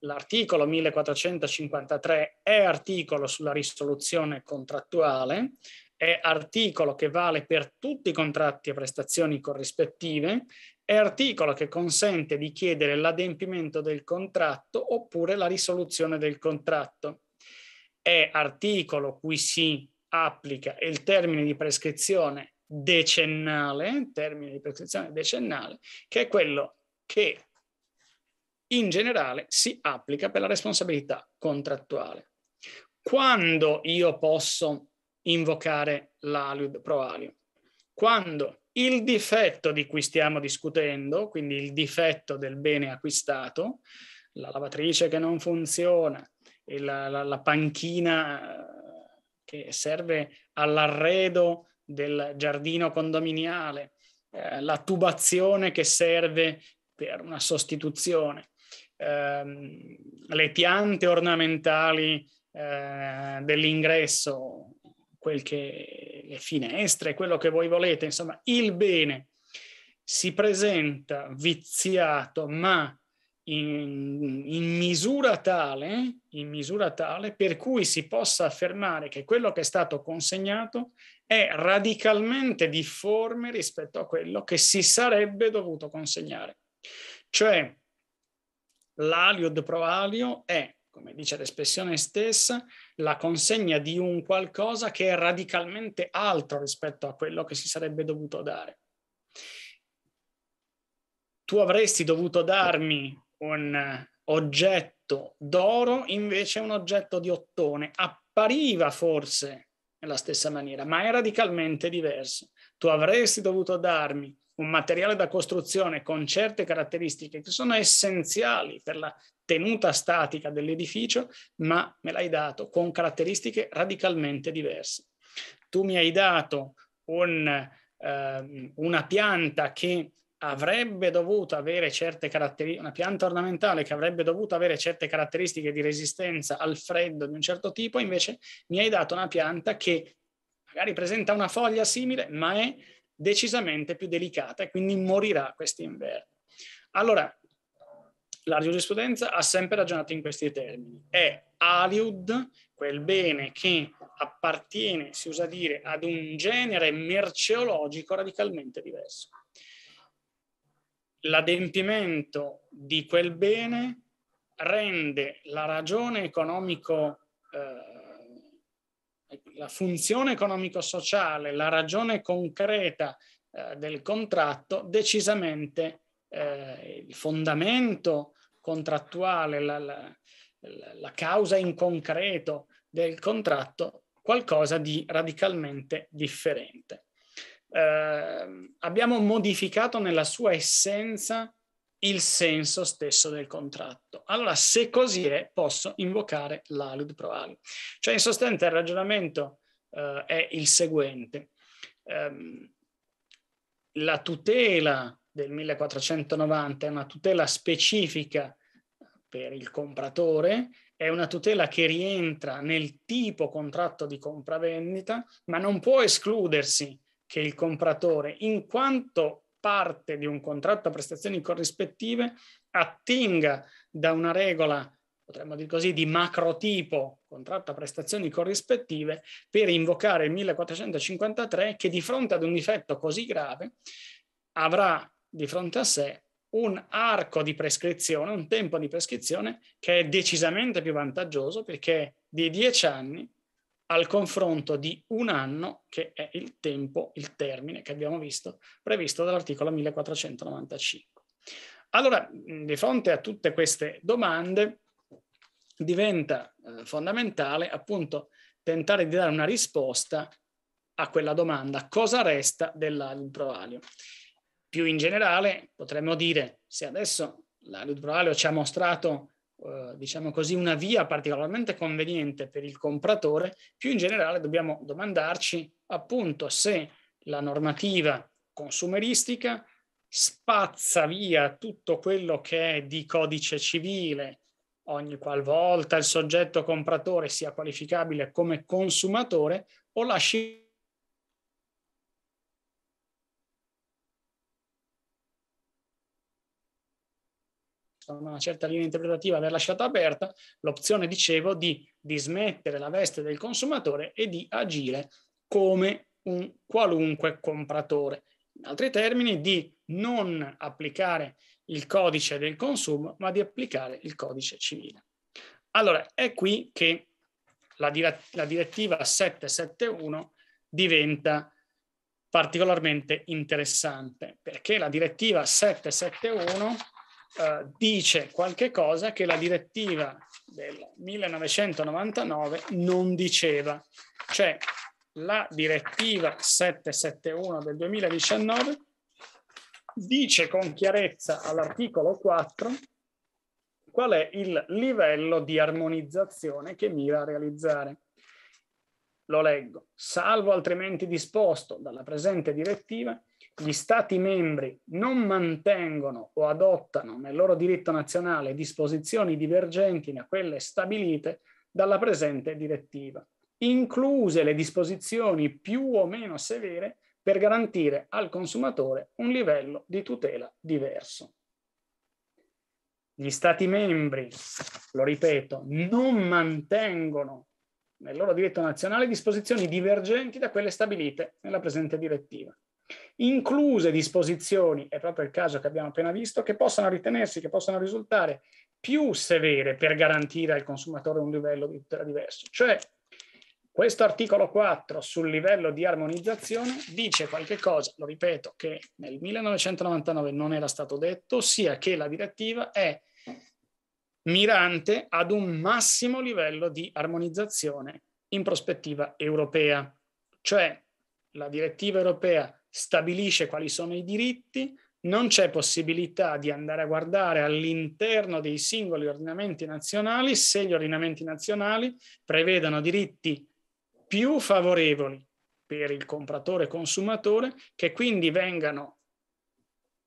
L'articolo 1453 è articolo sulla risoluzione contrattuale, è articolo che vale per tutti i contratti e prestazioni corrispettive, è articolo che consente di chiedere l'adempimento del contratto oppure la risoluzione del contratto. È articolo cui si applica il termine di prescrizione decennale, termine di prescrizione decennale, che è quello che in generale si applica per la responsabilità contrattuale. Quando io posso invocare l'alud pro alio? Quando il difetto di cui stiamo discutendo, quindi il difetto del bene acquistato, la lavatrice che non funziona, la, la, la panchina eh, che serve all'arredo del giardino condominiale, eh, la tubazione che serve per una sostituzione, ehm, le piante ornamentali eh, dell'ingresso, quel che, le finestre, quello che voi volete, insomma, il bene si presenta viziato, ma in, in, misura tale, in misura tale per cui si possa affermare che quello che è stato consegnato è radicalmente difforme rispetto a quello che si sarebbe dovuto consegnare. Cioè, l'aliud pro alio è, come dice l'espressione stessa, la consegna di un qualcosa che è radicalmente altro rispetto a quello che si sarebbe dovuto dare. Tu avresti dovuto darmi un oggetto d'oro, invece un oggetto di ottone. Appariva forse nella stessa maniera, ma è radicalmente diverso. Tu avresti dovuto darmi un materiale da costruzione con certe caratteristiche che sono essenziali per la tenuta statica dell'edificio, ma me l'hai dato con caratteristiche radicalmente diverse. Tu mi hai dato un, eh, una pianta che avrebbe dovuto avere certe caratteristiche, una pianta ornamentale che avrebbe dovuto avere certe caratteristiche di resistenza al freddo di un certo tipo, invece mi hai dato una pianta che magari presenta una foglia simile, ma è decisamente più delicata e quindi morirà quest'inverno. Allora, la giurisprudenza ha sempre ragionato in questi termini. È aliud, quel bene che appartiene, si usa dire, ad un genere merceologico radicalmente diverso l'adempimento di quel bene rende la ragione economico, eh, la funzione economico-sociale, la ragione concreta eh, del contratto decisamente eh, il fondamento contrattuale, la, la, la causa in concreto del contratto, qualcosa di radicalmente differente eh, abbiamo modificato nella sua essenza il senso stesso del contratto. Allora, se così è, posso invocare l'alud pro alud. Cioè, in sostanza, il ragionamento eh, è il seguente. Eh, la tutela del 1490 è una tutela specifica per il compratore, è una tutela che rientra nel tipo contratto di compravendita, ma non può escludersi che il compratore, in quanto parte di un contratto a prestazioni corrispettive, attinga da una regola potremmo dire così, di macro tipo, contratto a prestazioni corrispettive, per invocare il 1453 che di fronte ad un difetto così grave avrà di fronte a sé un arco di prescrizione, un tempo di prescrizione che è decisamente più vantaggioso perché di 10 anni al confronto di un anno, che è il tempo, il termine che abbiamo visto, previsto dall'articolo 1495. Allora, di fronte a tutte queste domande, diventa eh, fondamentale appunto tentare di dare una risposta a quella domanda, cosa resta dell'alubroalio? Più in generale, potremmo dire, se adesso l'alubroalio ci ha mostrato eh, diciamo così, una via particolarmente conveniente per il compratore, più in generale dobbiamo domandarci appunto se la normativa consumeristica spazza via tutto quello che è di codice civile, ogni qualvolta il soggetto compratore sia qualificabile come consumatore, o lascia Certo, una certa linea interpretativa aver lasciato aperta l'opzione, dicevo, di dismettere la veste del consumatore e di agire come un qualunque compratore. In altri termini, di non applicare il codice del consumo, ma di applicare il codice civile. Allora, è qui che la, direttiva 771 diventa particolarmente interessante, perché la direttiva 771 eh, dice qualche cosa che la direttiva del 1999 non diceva. Cioè la direttiva 771 del 2019 dice con chiarezza all'articolo 4 qual è il livello di armonizzazione che mira a realizzare. Lo leggo. Salvo altrimenti disposto dalla presente direttiva, gli Stati membri non mantengono o adottano nel loro diritto nazionale disposizioni divergenti da quelle stabilite dalla presente direttiva, incluse le disposizioni più o meno severe per garantire al consumatore un livello di tutela diverso. Gli Stati membri, lo ripeto, non mantengono nel loro diritto nazionale disposizioni divergenti da quelle stabilite nella presente direttiva, incluse disposizioni, è proprio il caso che abbiamo appena visto, che possano ritenersi, che possano risultare più severe per garantire al consumatore un livello di tutela diverso. Cioè, questo articolo 4 sul livello di armonizzazione dice qualche cosa, lo ripeto, che nel 1999 non era stato detto, ossia che la direttiva è mirante ad un massimo livello di armonizzazione in prospettiva europea. Cioè la direttiva europea stabilisce quali sono i diritti, non c'è possibilità di andare a guardare all'interno dei singoli ordinamenti nazionali se gli ordinamenti nazionali prevedono diritti più favorevoli per il compratore consumatore che quindi vengano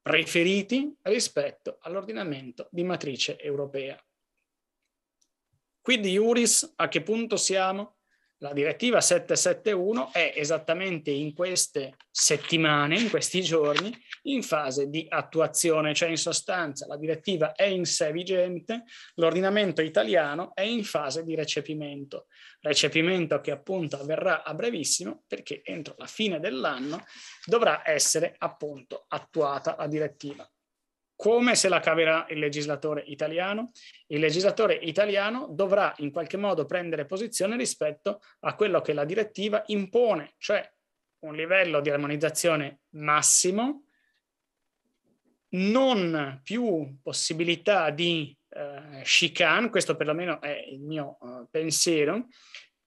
preferiti rispetto all'ordinamento di matrice europea. Quindi Iuris, a che punto siamo? La direttiva 771 è esattamente in queste settimane, in questi giorni, in fase di attuazione, cioè in sostanza la direttiva è in sé vigente, l'ordinamento italiano è in fase di recepimento, recepimento che appunto avverrà a brevissimo perché entro la fine dell'anno dovrà essere appunto attuata la direttiva come se la caverà il legislatore italiano? Il legislatore italiano dovrà in qualche modo prendere posizione rispetto a quello che la direttiva impone, cioè un livello di armonizzazione massimo, non più possibilità di eh, chicane, questo perlomeno è il mio eh, pensiero,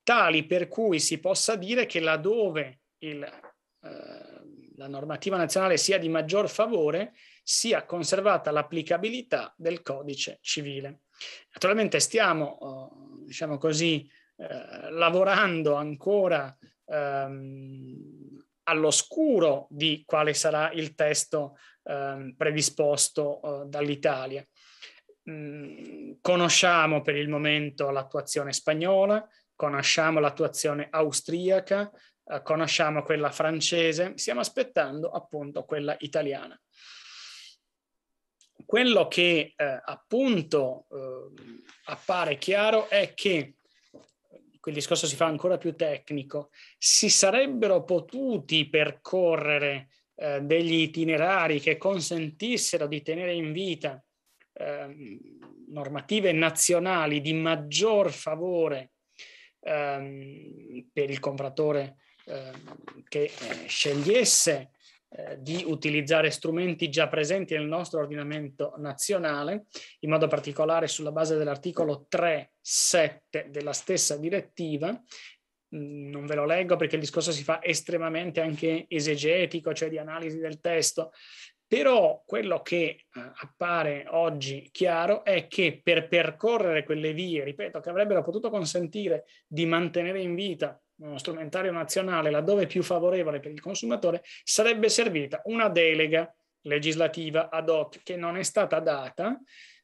tali per cui si possa dire che laddove il, eh, la normativa nazionale sia di maggior favore, sia conservata l'applicabilità del codice civile. Naturalmente stiamo, oh, diciamo così, eh, lavorando ancora ehm, all'oscuro di quale sarà il testo ehm, predisposto eh, dall'Italia. Mm, conosciamo per il momento l'attuazione spagnola, conosciamo l'attuazione austriaca, eh, conosciamo quella francese, stiamo aspettando appunto quella italiana quello che eh, appunto eh, appare chiaro è che quel discorso si fa ancora più tecnico, si sarebbero potuti percorrere eh, degli itinerari che consentissero di tenere in vita ehm, normative nazionali di maggior favore ehm, per il compratore ehm, che eh, scegliesse eh, di utilizzare strumenti già presenti nel nostro ordinamento nazionale, in modo particolare sulla base dell'articolo 3.7 della stessa direttiva. Mm, non ve lo leggo perché il discorso si fa estremamente anche esegetico, cioè di analisi del testo, però quello che eh, appare oggi chiaro è che per percorrere quelle vie, ripeto, che avrebbero potuto consentire di mantenere in vita uno strumentario nazionale, laddove più favorevole per il consumatore, sarebbe servita una delega legislativa ad hoc che non è stata data,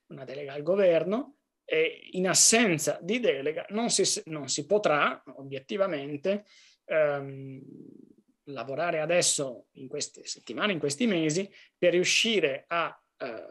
una delega al governo, e in assenza di delega non si, non si potrà obiettivamente ehm, lavorare adesso, in queste settimane, in questi mesi, per riuscire a eh,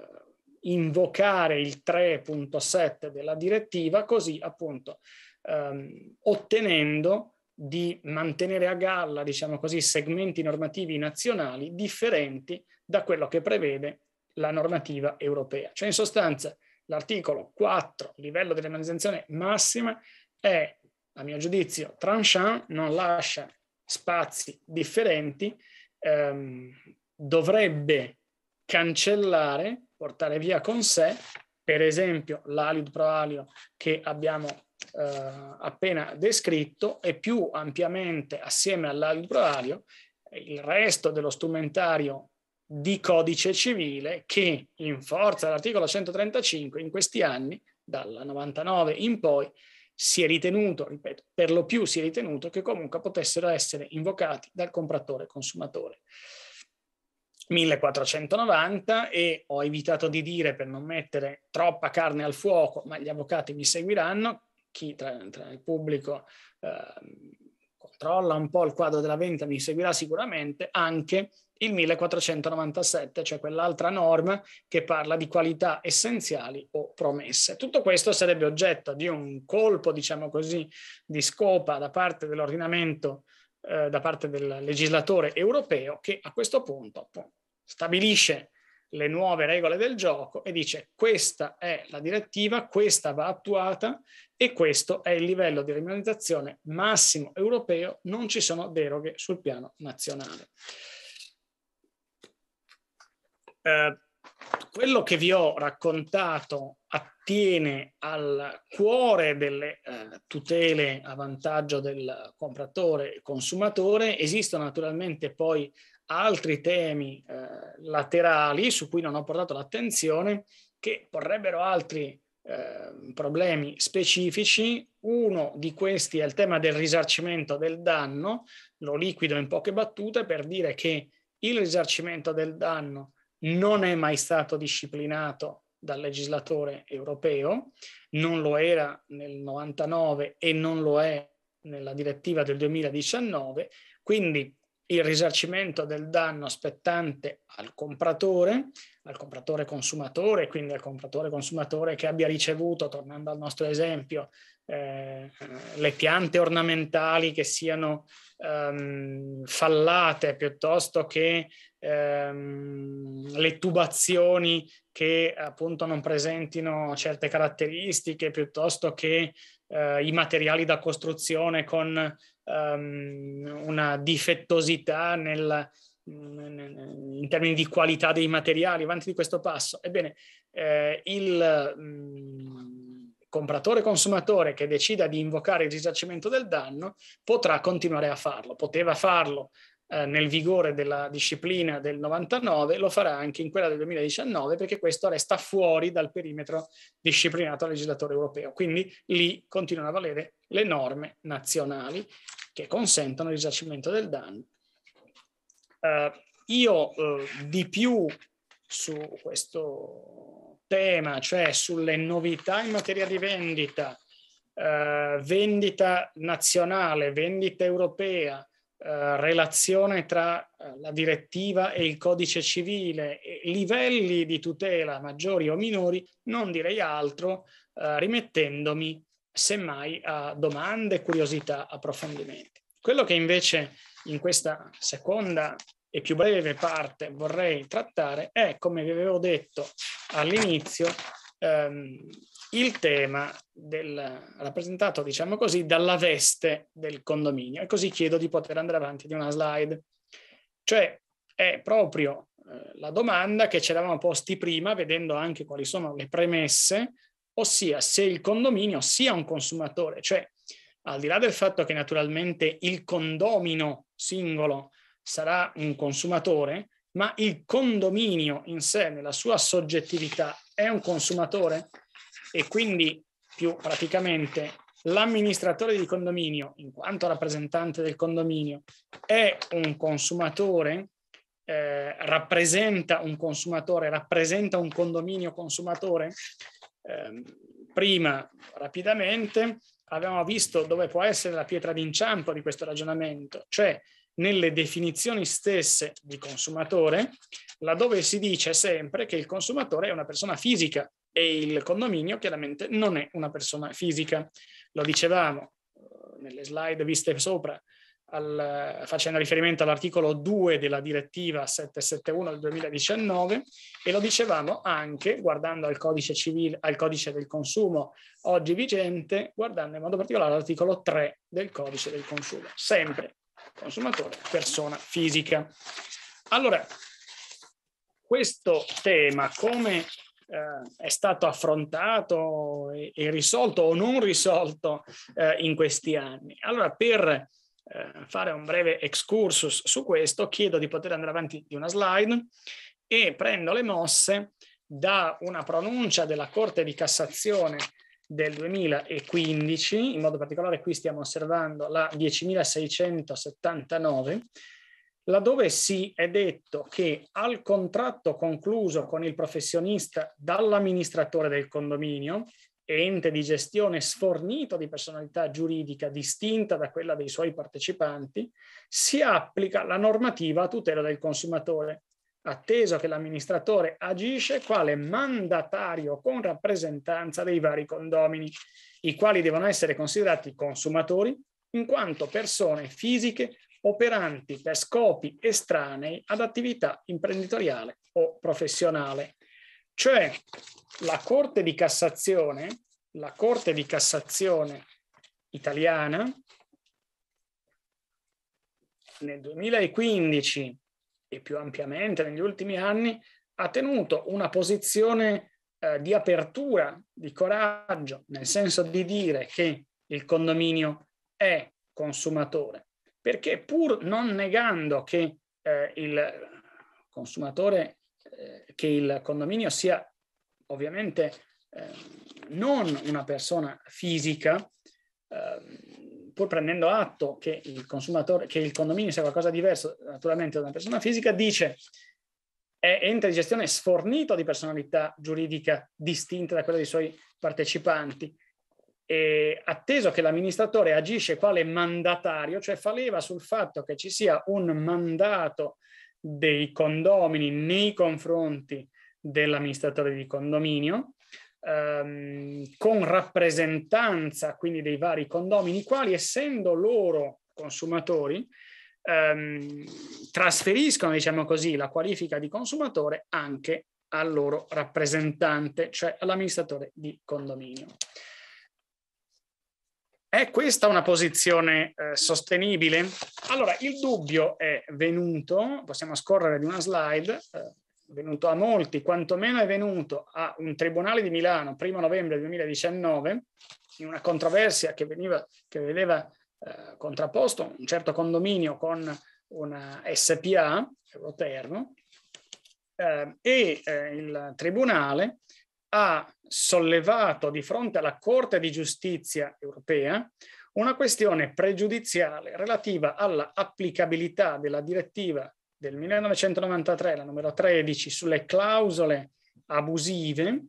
invocare il 3.7 della direttiva, così appunto ehm, ottenendo di mantenere a galla, diciamo così, segmenti normativi nazionali differenti da quello che prevede la normativa europea. Cioè, in sostanza, l'articolo 4, livello dell'armonizzazione massima, è, a mio giudizio, tranchant, non lascia spazi differenti, ehm, dovrebbe cancellare, portare via con sé per esempio l'alid proalio che abbiamo eh, appena descritto e più ampiamente assieme all'alid proalio il resto dello strumentario di codice civile che in forza dell'articolo 135 in questi anni, dal 99 in poi, si è ritenuto, ripeto, per lo più si è ritenuto che comunque potessero essere invocati dal compratore-consumatore. 1490 e ho evitato di dire per non mettere troppa carne al fuoco, ma gli avvocati mi seguiranno, chi tra, tra il pubblico eh, controlla un po' il quadro della vendita mi seguirà sicuramente, anche il 1497, cioè quell'altra norma che parla di qualità essenziali o promesse. Tutto questo sarebbe oggetto di un colpo, diciamo così, di scopa da parte dell'ordinamento eh, da parte del legislatore europeo che a questo punto appunto, stabilisce le nuove regole del gioco e dice questa è la direttiva, questa va attuata e questo è il livello di remunerazione massimo europeo, non ci sono deroghe sul piano nazionale. Eh, quello che vi ho raccontato attiene al cuore delle eh, tutele a vantaggio del compratore e consumatore. Esistono naturalmente poi altri temi eh, laterali su cui non ho portato l'attenzione che porrebbero altri eh, problemi specifici. Uno di questi è il tema del risarcimento del danno, lo liquido in poche battute per dire che il risarcimento del danno non è mai stato disciplinato dal legislatore europeo, non lo era nel 99 e non lo è nella direttiva del 2019, quindi il risarcimento del danno spettante al compratore, al compratore consumatore, quindi al compratore consumatore che abbia ricevuto, tornando al nostro esempio, eh, le piante ornamentali che siano ehm, fallate piuttosto che ehm, le tubazioni che appunto non presentino certe caratteristiche, piuttosto che eh, i materiali da costruzione con um, una difettosità nel, in termini di qualità dei materiali avanti di questo passo. Ebbene, eh, il mh, mm, compratore consumatore che decida di invocare il risarcimento del danno potrà continuare a farlo. Poteva farlo eh, nel vigore della disciplina del 99, lo farà anche in quella del 2019 perché questo resta fuori dal perimetro disciplinato dal legislatore europeo. Quindi lì continuano a valere le norme nazionali che consentono il risarcimento del danno. Eh, io eh, di più su questo tema, cioè sulle novità in materia di vendita, eh, vendita nazionale, vendita europea, eh, relazione tra eh, la direttiva e il codice civile, livelli di tutela maggiori o minori, non direi altro, eh, rimettendomi semmai a domande, curiosità, approfondimenti. Quello che invece in questa seconda e più breve parte vorrei trattare è, come vi avevo detto all'inizio, ehm, il tema del, rappresentato, diciamo così, dalla veste del condominio. E così chiedo di poter andare avanti di una slide. Cioè è proprio eh, la domanda che ci eravamo posti prima, vedendo anche quali sono le premesse, ossia se il condominio sia un consumatore, cioè al di là del fatto che naturalmente il condomino singolo sarà un consumatore, ma il condominio in sé, nella sua soggettività, è un consumatore e quindi più praticamente l'amministratore di condominio, in quanto rappresentante del condominio, è un consumatore, eh, rappresenta un consumatore, rappresenta un condominio consumatore. Eh, prima, rapidamente, abbiamo visto dove può essere la pietra d'inciampo di questo ragionamento, cioè nelle definizioni stesse di consumatore, laddove si dice sempre che il consumatore è una persona fisica e il condominio chiaramente non è una persona fisica. Lo dicevamo eh, nelle slide viste sopra, al, facendo riferimento all'articolo 2 della direttiva 771 del 2019 e lo dicevamo anche guardando al codice civile, al codice del consumo oggi vigente, guardando in modo particolare l'articolo 3 del codice del consumo. Sempre consumatore, persona fisica. Allora, questo tema come eh, è stato affrontato e, e, risolto o non risolto eh, in questi anni? Allora, per eh, fare un breve excursus su questo, chiedo di poter andare avanti di una slide e prendo le mosse da una pronuncia della Corte di Cassazione del 2015, in modo particolare qui stiamo osservando la 10.679, laddove si è detto che al contratto concluso con il professionista dall'amministratore del condominio, ente di gestione sfornito di personalità giuridica distinta da quella dei suoi partecipanti, si applica la normativa a tutela del consumatore, atteso che l'amministratore agisce quale mandatario con rappresentanza dei vari condomini, i quali devono essere considerati consumatori in quanto persone fisiche operanti per scopi estranei ad attività imprenditoriale o professionale. Cioè la Corte di Cassazione, la Corte di Cassazione italiana nel 2015 e più ampiamente negli ultimi anni, ha tenuto una posizione eh, di apertura, di coraggio, nel senso di dire che il condominio è consumatore, perché pur non negando che eh, il consumatore, eh, che il condominio sia ovviamente eh, non una persona fisica, ehm, pur prendendo atto che il consumatore, che il condominio sia qualcosa di diverso naturalmente da una persona fisica, dice è ente di gestione sfornito di personalità giuridica distinta da quella dei suoi partecipanti. E atteso che l'amministratore agisce quale mandatario, cioè fa leva sul fatto che ci sia un mandato dei condomini nei confronti dell'amministratore di condominio, ehm, con rappresentanza quindi dei vari condomini, quali essendo loro consumatori, ehm, trasferiscono, diciamo così, la qualifica di consumatore anche al loro rappresentante, cioè all'amministratore di condominio. È questa una posizione eh, sostenibile? Allora, il dubbio è venuto, possiamo scorrere di una slide, eh, venuto a molti, quantomeno è venuto a un tribunale di Milano, 1 novembre 2019, in una controversia che, veniva, che vedeva eh, contrapposto un certo condominio con una SPA, Euroterno, eh, e eh, il tribunale ha sollevato di fronte alla Corte di Giustizia europea una questione pregiudiziale relativa alla applicabilità della direttiva del 1993, la numero 13, sulle clausole abusive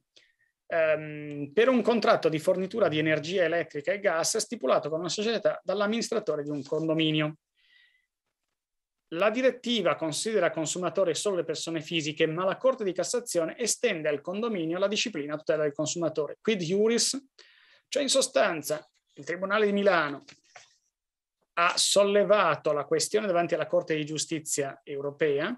ehm, per un contratto di fornitura di energia elettrica e gas stipulato con una società dall'amministratore di un condominio. La direttiva considera consumatore solo le persone fisiche, ma la Corte di Cassazione estende al condominio la disciplina a tutela del consumatore, quid iuris? cioè in sostanza il Tribunale di Milano ha sollevato la questione davanti alla Corte di giustizia europea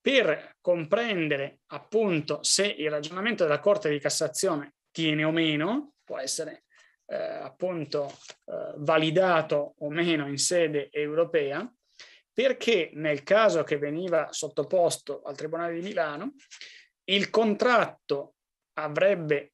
per comprendere appunto se il ragionamento della Corte di Cassazione tiene o meno, può essere eh, appunto eh, validato o meno in sede europea, perché nel caso che veniva sottoposto al Tribunale di Milano, il contratto avrebbe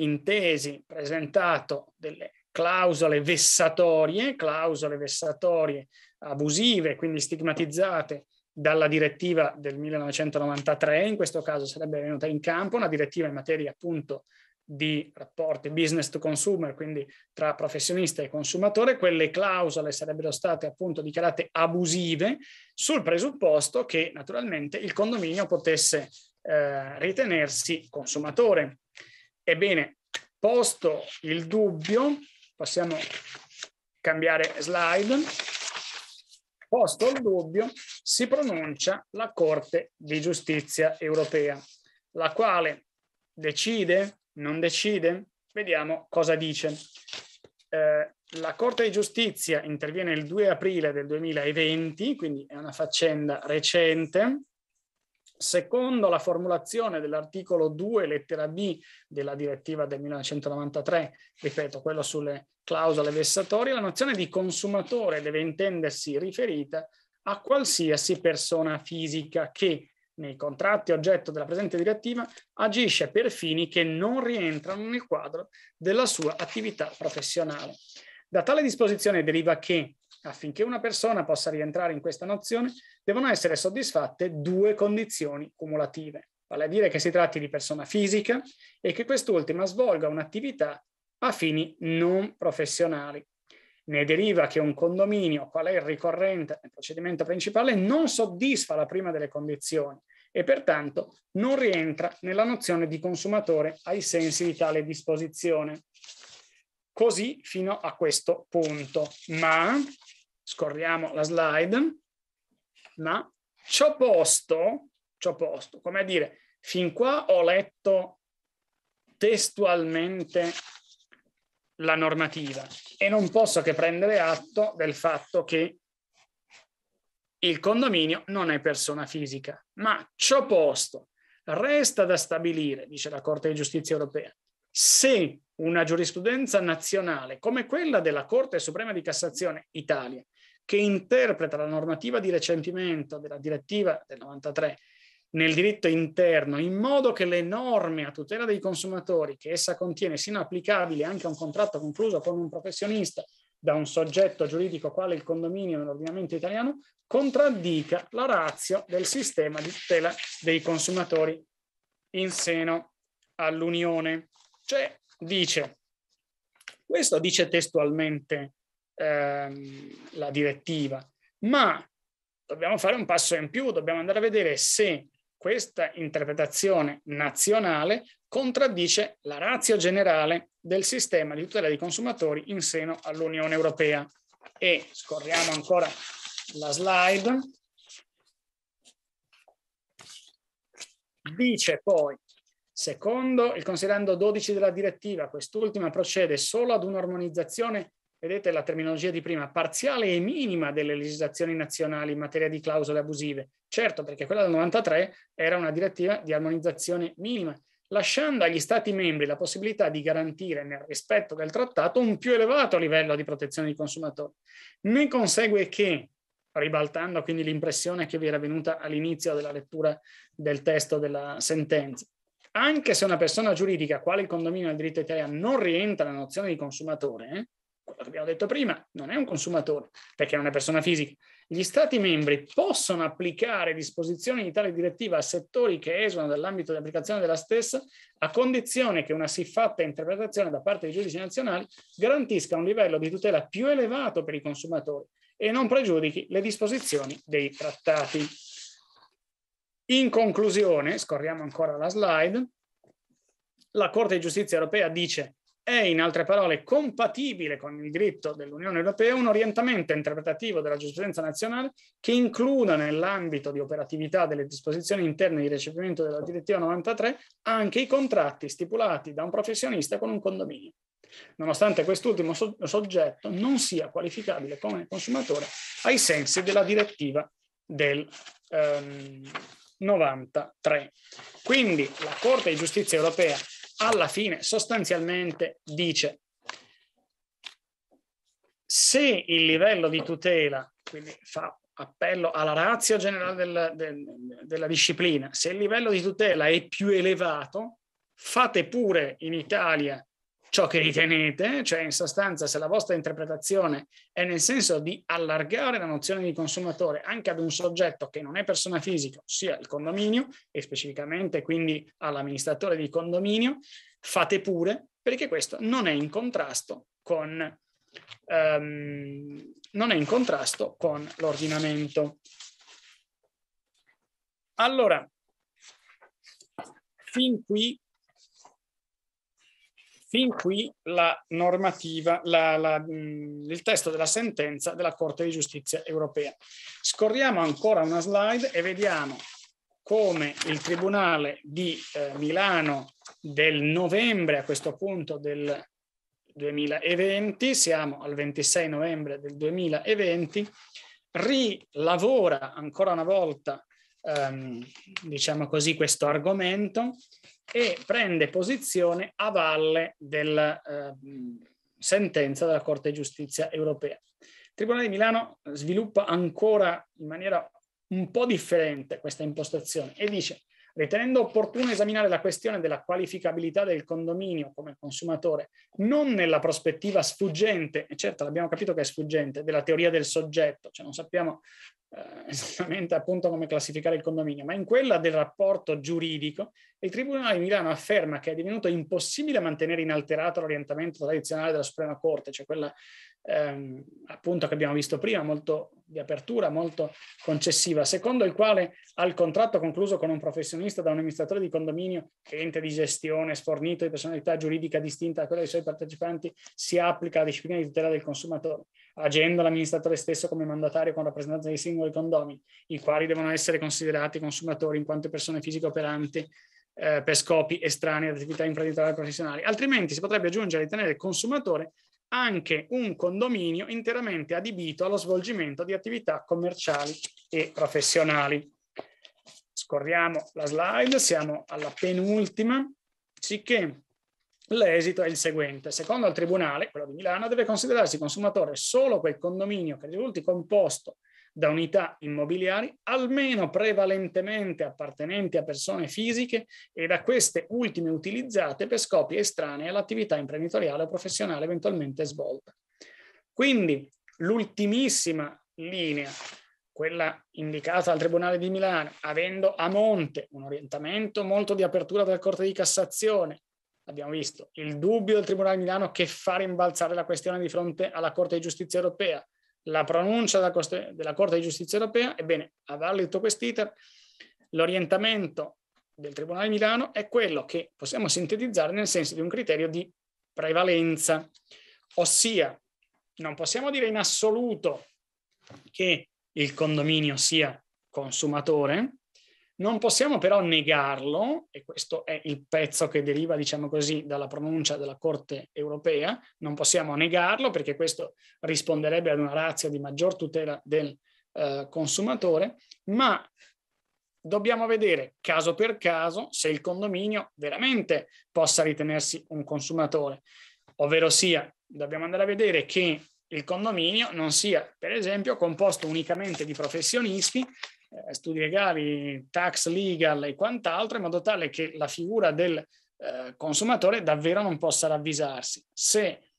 intesi presentato delle clausole vessatorie, clausole vessatorie abusive, quindi stigmatizzate dalla direttiva del 1993, in questo caso sarebbe venuta in campo una direttiva in materia appunto di rapporti business to consumer, quindi tra professionista e consumatore, quelle clausole sarebbero state appunto dichiarate abusive sul presupposto che naturalmente il condominio potesse eh, ritenersi consumatore. Ebbene, posto il dubbio, Passiamo a cambiare slide. Posto il dubbio, si pronuncia la Corte di Giustizia europea, la quale decide, non decide, vediamo cosa dice. Eh, la Corte di Giustizia interviene il 2 aprile del 2020, quindi è una faccenda recente, Secondo la formulazione dell'articolo 2, lettera B della direttiva del 1993, ripeto, quello sulle clausole vessatorie, la nozione di consumatore deve intendersi riferita a qualsiasi persona fisica che nei contratti oggetto della presente direttiva agisce per fini che non rientrano nel quadro della sua attività professionale. Da tale disposizione deriva che Affinché una persona possa rientrare in questa nozione, devono essere soddisfatte due condizioni cumulative, vale a dire che si tratti di persona fisica e che quest'ultima svolga un'attività a fini non professionali. Ne deriva che un condominio, qual è il ricorrente nel procedimento principale, non soddisfa la prima delle condizioni e pertanto non rientra nella nozione di consumatore ai sensi di tale disposizione così fino a questo punto. Ma, scorriamo la slide, ma ciò posto, ci posto, come a dire, fin qua ho letto testualmente la normativa e non posso che prendere atto del fatto che il condominio non è persona fisica, ma ciò posto, resta da stabilire, dice la Corte di Giustizia europea, se una giurisprudenza nazionale come quella della Corte Suprema di Cassazione Italia, che interpreta la normativa di recepimento della direttiva del 93 nel diritto interno in modo che le norme a tutela dei consumatori che essa contiene siano applicabili anche a un contratto concluso con un professionista da un soggetto giuridico quale il condominio nell'ordinamento italiano, contraddica la razza del sistema di tutela dei consumatori in seno all'Unione. C'è cioè, dice, questo dice testualmente ehm, la direttiva, ma dobbiamo fare un passo in più, dobbiamo andare a vedere se questa interpretazione nazionale contraddice la razio generale del sistema di tutela dei consumatori in seno all'Unione Europea. E scorriamo ancora la slide. Dice poi Secondo il considerando 12 della direttiva, quest'ultima procede solo ad un'armonizzazione, vedete la terminologia di prima, parziale e minima delle legislazioni nazionali in materia di clausole abusive. Certo, perché quella del 93 era una direttiva di armonizzazione minima, lasciando agli Stati membri la possibilità di garantire nel rispetto del trattato un più elevato livello di protezione dei consumatori. Ne consegue che, ribaltando quindi l'impressione che vi era venuta all'inizio della lettura del testo della sentenza, anche se una persona giuridica, quale il condominio del diritto italiano, non rientra nella nozione di consumatore, eh, quello che abbiamo detto prima, non è un consumatore, perché è una persona fisica. Gli Stati membri possono applicare disposizioni di tale direttiva a settori che esulano dall'ambito di applicazione della stessa, a condizione che una siffatta interpretazione da parte dei giudici nazionali garantisca un livello di tutela più elevato per i consumatori e non pregiudichi le disposizioni dei trattati. In conclusione, scorriamo ancora la slide, la Corte di giustizia europea dice è in altre parole compatibile con il diritto dell'Unione Europea un orientamento interpretativo della giurisprudenza nazionale che includa nell'ambito di operatività delle disposizioni interne di recepimento della direttiva 93 anche i contratti stipulati da un professionista con un condominio, nonostante quest'ultimo so- soggetto non sia qualificabile come consumatore ai sensi della direttiva del... Um, 93. Quindi la Corte di giustizia europea alla fine sostanzialmente dice se il livello di tutela, quindi fa appello alla razza generale della, della disciplina, se il livello di tutela è più elevato, fate pure in Italia ciò che ritenete, cioè in sostanza se la vostra interpretazione è nel senso di allargare la nozione di consumatore anche ad un soggetto che non è persona fisica, ossia il condominio, e specificamente quindi all'amministratore di condominio, fate pure perché questo non è in contrasto con, um, non è in contrasto con l'ordinamento. Allora, fin qui Fin qui la normativa, la, la, mm, il testo della sentenza della Corte di Giustizia europea. Scorriamo ancora una slide e vediamo come il Tribunale di eh, Milano del novembre, a questo punto del 2020, siamo al 26 novembre del 2020, rilavora ancora una volta, ehm, diciamo così, questo argomento e prende posizione a valle della eh, sentenza della Corte di Giustizia europea. Il Tribunale di Milano sviluppa ancora in maniera un po' differente questa impostazione e dice Ritenendo opportuno esaminare la questione della qualificabilità del condominio come consumatore, non nella prospettiva sfuggente, e certo l'abbiamo capito che è sfuggente, della teoria del soggetto, cioè non sappiamo eh, esattamente appunto come classificare il condominio, ma in quella del rapporto giuridico, il Tribunale di Milano afferma che è divenuto impossibile mantenere inalterato l'orientamento tradizionale della Suprema Corte, cioè quella ehm, appunto che abbiamo visto prima, molto di apertura, molto concessiva, secondo il quale al contratto concluso con un professionista da un amministratore di condominio, ente di gestione, sfornito di personalità giuridica distinta da quella dei suoi partecipanti, si applica la disciplina di tutela del consumatore, agendo l'amministratore stesso come mandatario con rappresentanza dei singoli condomini, i quali devono essere considerati consumatori in quanto persone fisiche operanti eh, per scopi estranei ad attività imprenditoriali professionali, altrimenti si potrebbe aggiungere e tenere il consumatore anche un condominio interamente adibito allo svolgimento di attività commerciali e professionali. Scorriamo la slide, siamo alla penultima, sicché l'esito è il seguente. Secondo il Tribunale, quello di Milano, deve considerarsi consumatore solo quel condominio che risulti composto da unità immobiliari, almeno prevalentemente appartenenti a persone fisiche e da queste ultime utilizzate per scopi estranei all'attività imprenditoriale o professionale eventualmente svolta. Quindi l'ultimissima linea, quella indicata al Tribunale di Milano, avendo a monte un orientamento molto di apertura della Corte di Cassazione, abbiamo visto il dubbio del Tribunale di Milano che fa rimbalzare la questione di fronte alla Corte di Giustizia europea, la pronuncia della, Coste, della Corte di Giustizia Europea, ebbene, a darle tutto quest'iter, l'orientamento del Tribunale di Milano è quello che possiamo sintetizzare nel senso di un criterio di prevalenza, ossia non possiamo dire in assoluto che il condominio sia consumatore, non possiamo però negarlo, e questo è il pezzo che deriva, diciamo così, dalla pronuncia della Corte europea, non possiamo negarlo perché questo risponderebbe ad una razza di maggior tutela del eh, consumatore, ma dobbiamo vedere caso per caso se il condominio veramente possa ritenersi un consumatore, ovvero sia, dobbiamo andare a vedere che il condominio non sia, per esempio, composto unicamente di professionisti eh, studi legali, tax legal e quant'altro, in modo tale che la figura del eh, consumatore davvero non possa ravvisarsi. Se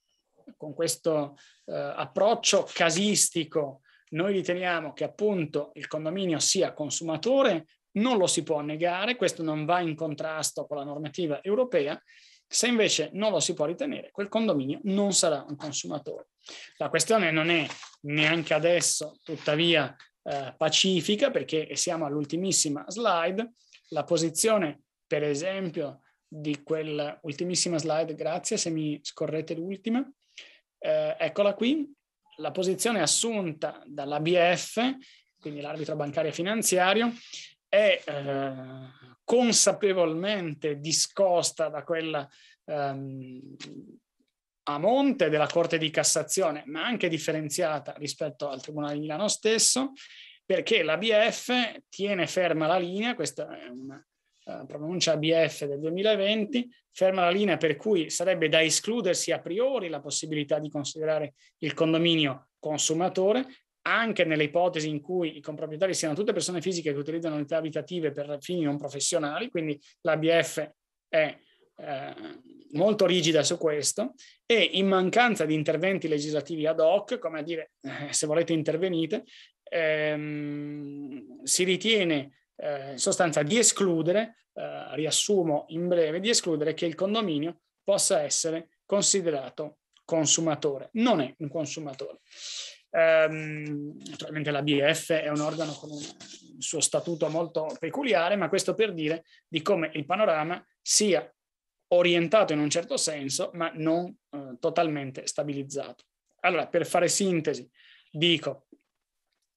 con questo eh, approccio casistico noi riteniamo che appunto il condominio sia consumatore, non lo si può negare, questo non va in contrasto con la normativa europea, se invece non lo si può ritenere, quel condominio non sarà un consumatore. La questione non è neanche adesso, tuttavia, eh, pacifica, perché siamo all'ultimissima slide, la posizione, per esempio, di quell'ultimissima slide, grazie se mi scorrete l'ultima, eh, eccola qui, la posizione assunta dall'ABF, quindi l'arbitro bancario e finanziario, è eh, consapevolmente discosta da quella ehm, a monte della Corte di Cassazione, ma anche differenziata rispetto al Tribunale di Milano stesso, perché l'ABF tiene ferma la linea, questa è una eh, pronuncia ABF del 2020, ferma la linea per cui sarebbe da escludersi a priori la possibilità di considerare il condominio consumatore, anche nelle ipotesi in cui i comproprietari siano tutte persone fisiche che utilizzano unità abitative per fini non professionali, quindi l'ABF è eh, molto rigida su questo e in mancanza di interventi legislativi ad hoc, come a dire eh, se volete intervenite, ehm, si ritiene eh, in sostanza di escludere, eh, riassumo in breve, di escludere che il condominio possa essere considerato consumatore. Non è un consumatore. Ehm, naturalmente la BF è un organo con un suo statuto molto peculiare, ma questo per dire di come il panorama sia orientato in un certo senso, ma non eh, totalmente stabilizzato. Allora, per fare sintesi, dico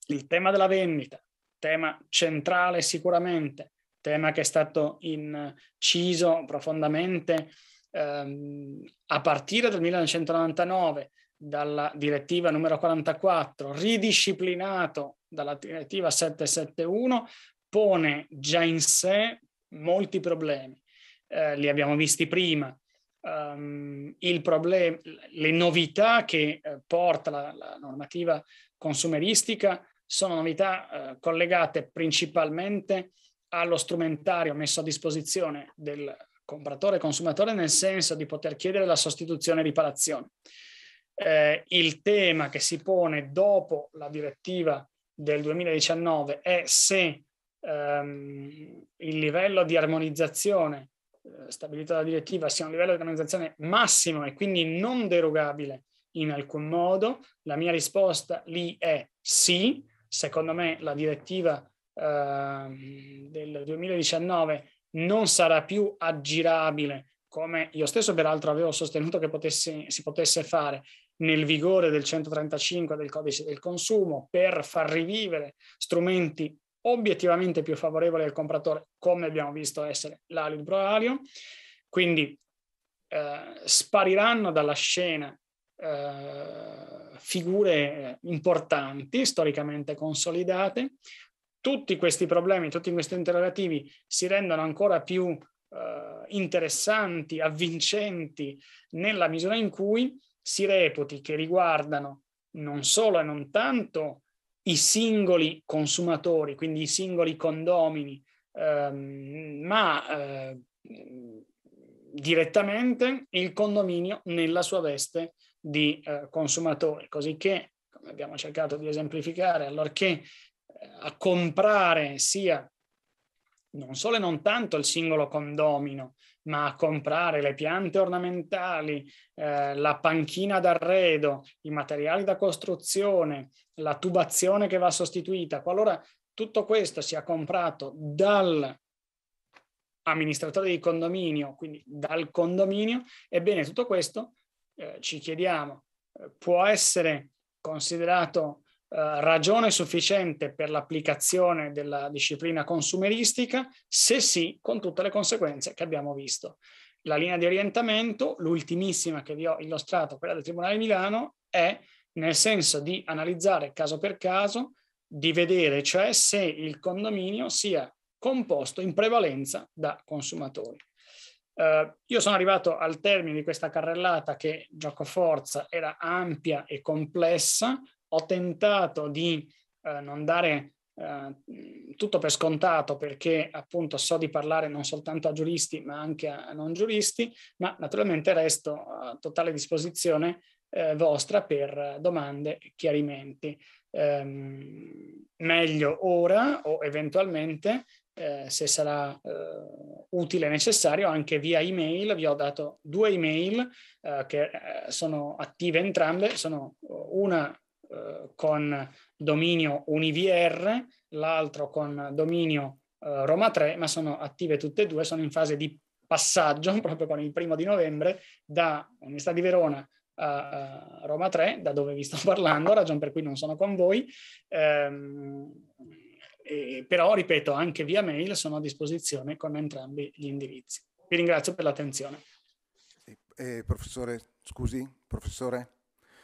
il tema della vendita, tema centrale sicuramente, tema che è stato inciso profondamente ehm, a partire dal 1999 dalla direttiva numero 44, ridisciplinato dalla direttiva 771, pone già in sé molti problemi eh, li abbiamo visti prima. Um, problem- le novità che eh, porta la, la, normativa consumeristica sono novità eh, collegate principalmente allo strumentario messo a disposizione del compratore consumatore nel senso di poter chiedere la sostituzione e riparazione. Eh, il tema che si pone dopo la direttiva del 2019 è se ehm, il livello di armonizzazione eh, stabilito dalla direttiva sia un livello di organizzazione massimo e quindi non derogabile in alcun modo? La mia risposta lì è sì. Secondo me la direttiva eh, del 2019 non sarà più aggirabile, come io stesso peraltro avevo sostenuto che potesse, si potesse fare nel vigore del 135 del codice del consumo per far rivivere strumenti obiettivamente più favorevole al compratore, come abbiamo visto essere l'Alium Pro Alium, quindi eh, spariranno dalla scena eh, figure eh, importanti, storicamente consolidate. Tutti questi problemi, tutti questi interrogativi si rendono ancora più eh, interessanti, avvincenti, nella misura in cui si reputi che riguardano non solo e non tanto i singoli consumatori, quindi i singoli condomini, ehm, ma eh, direttamente il condominio nella sua veste di eh, consumatore, così che, come abbiamo cercato di esemplificare, allorché eh, a comprare sia non solo e non tanto il singolo condomino, ma comprare le piante ornamentali, eh, la panchina d'arredo, i materiali da costruzione, la tubazione che va sostituita, qualora tutto questo sia comprato dal amministratore di condominio, quindi dal condominio, ebbene tutto questo eh, ci chiediamo eh, può essere considerato eh, ragione sufficiente per l'applicazione della disciplina consumeristica? Se sì, con tutte le conseguenze che abbiamo visto. La linea di orientamento, l'ultimissima che vi ho illustrato, quella del Tribunale di Milano, è nel senso di analizzare caso per caso, di vedere cioè se il condominio sia composto in prevalenza da consumatori. Uh, io sono arrivato al termine di questa carrellata che, gioco forza, era ampia e complessa, ho tentato di eh, non dare eh, tutto per scontato perché appunto so di parlare non soltanto a giuristi ma anche a non giuristi, ma naturalmente resto a totale disposizione eh, vostra per domande e chiarimenti. Ehm, meglio ora o eventualmente eh, se sarà eh, utile e necessario, anche via email. Vi ho dato due email eh, che eh, sono attive entrambe, sono eh, una eh, con dominio Univir, l'altro con dominio eh, Roma 3, ma sono attive tutte e due, sono in fase di passaggio *laughs* proprio con il primo di novembre da Università di Verona a, eh, Roma 3, da dove vi sto *laughs* parlando, ragione per cui non sono con voi. Ehm, e, però, ripeto, anche via mail sono a disposizione con entrambi gli indirizzi. Vi ringrazio per l'attenzione.
Eh, professore, scusi, professore.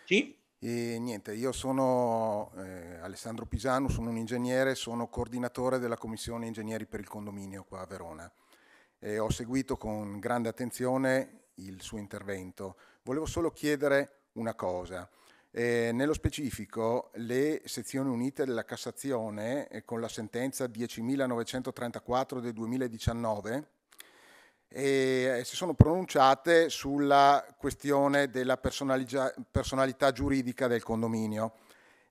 Sì? E niente, io sono eh, Alessandro Pisano, sono un ingegnere, sono coordinatore della Commissione Ingegneri per il Condominio qua a Verona. E ho seguito con grande attenzione il suo intervento. Volevo solo chiedere una cosa. Eh, nello specifico, le sezioni unite della Cassazione, eh, con la sentenza 10.934 del 2019, e eh, si sono pronunciate sulla questione della personalità giuridica del condominio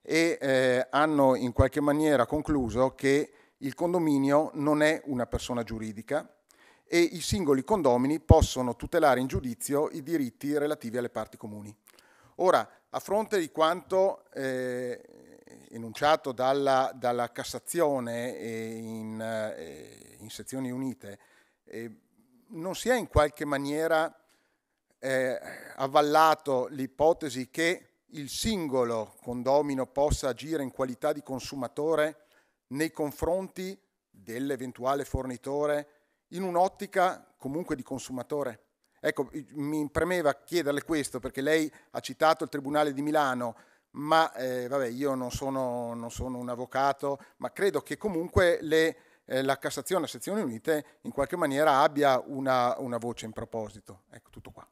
e eh, hanno in qualche maniera concluso che il condominio non è una persona giuridica e i singoli condomini possono tutelare in giudizio i diritti relativi alle parti comuni. Ora, a fronte di quanto eh, enunciato dalla, dalla Cassazione in, eh, in, sezioni unite, eh, non si è in qualche maniera eh, avvallato l'ipotesi che il singolo condomino possa agire in qualità di consumatore nei confronti dell'eventuale fornitore in un'ottica comunque di consumatore. Ecco, mi premeva chiederle questo perché lei ha citato il Tribunale di Milano, ma eh, vabbè, io non sono, non sono, un avvocato, ma credo che comunque le, eh, la Cassazione a sezioni unite in qualche maniera abbia una, una voce in proposito. Ecco tutto qua.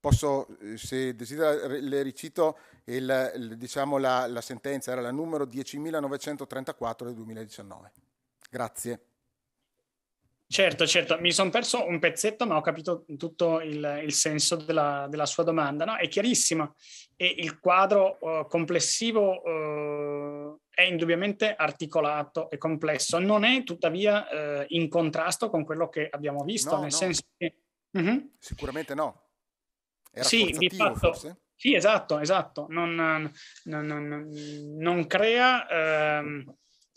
Posso, eh, se desidera, le ricito il, il, diciamo la, la sentenza, era la numero 10.934 del 2019. Grazie. Certo,
certo, mi sono perso un pezzetto, ma ho capito tutto il, il senso della, della, sua domanda. No, è chiarissimo. E il quadro uh, complessivo uh, è indubbiamente articolato e complesso, non è tuttavia uh, in contrasto con quello che abbiamo visto, no, nel no. senso che... Uh-huh. Sicuramente
no. Era sì, di fatto, forse?
Sì, esatto, esatto. Non, non, non, non crea ehm,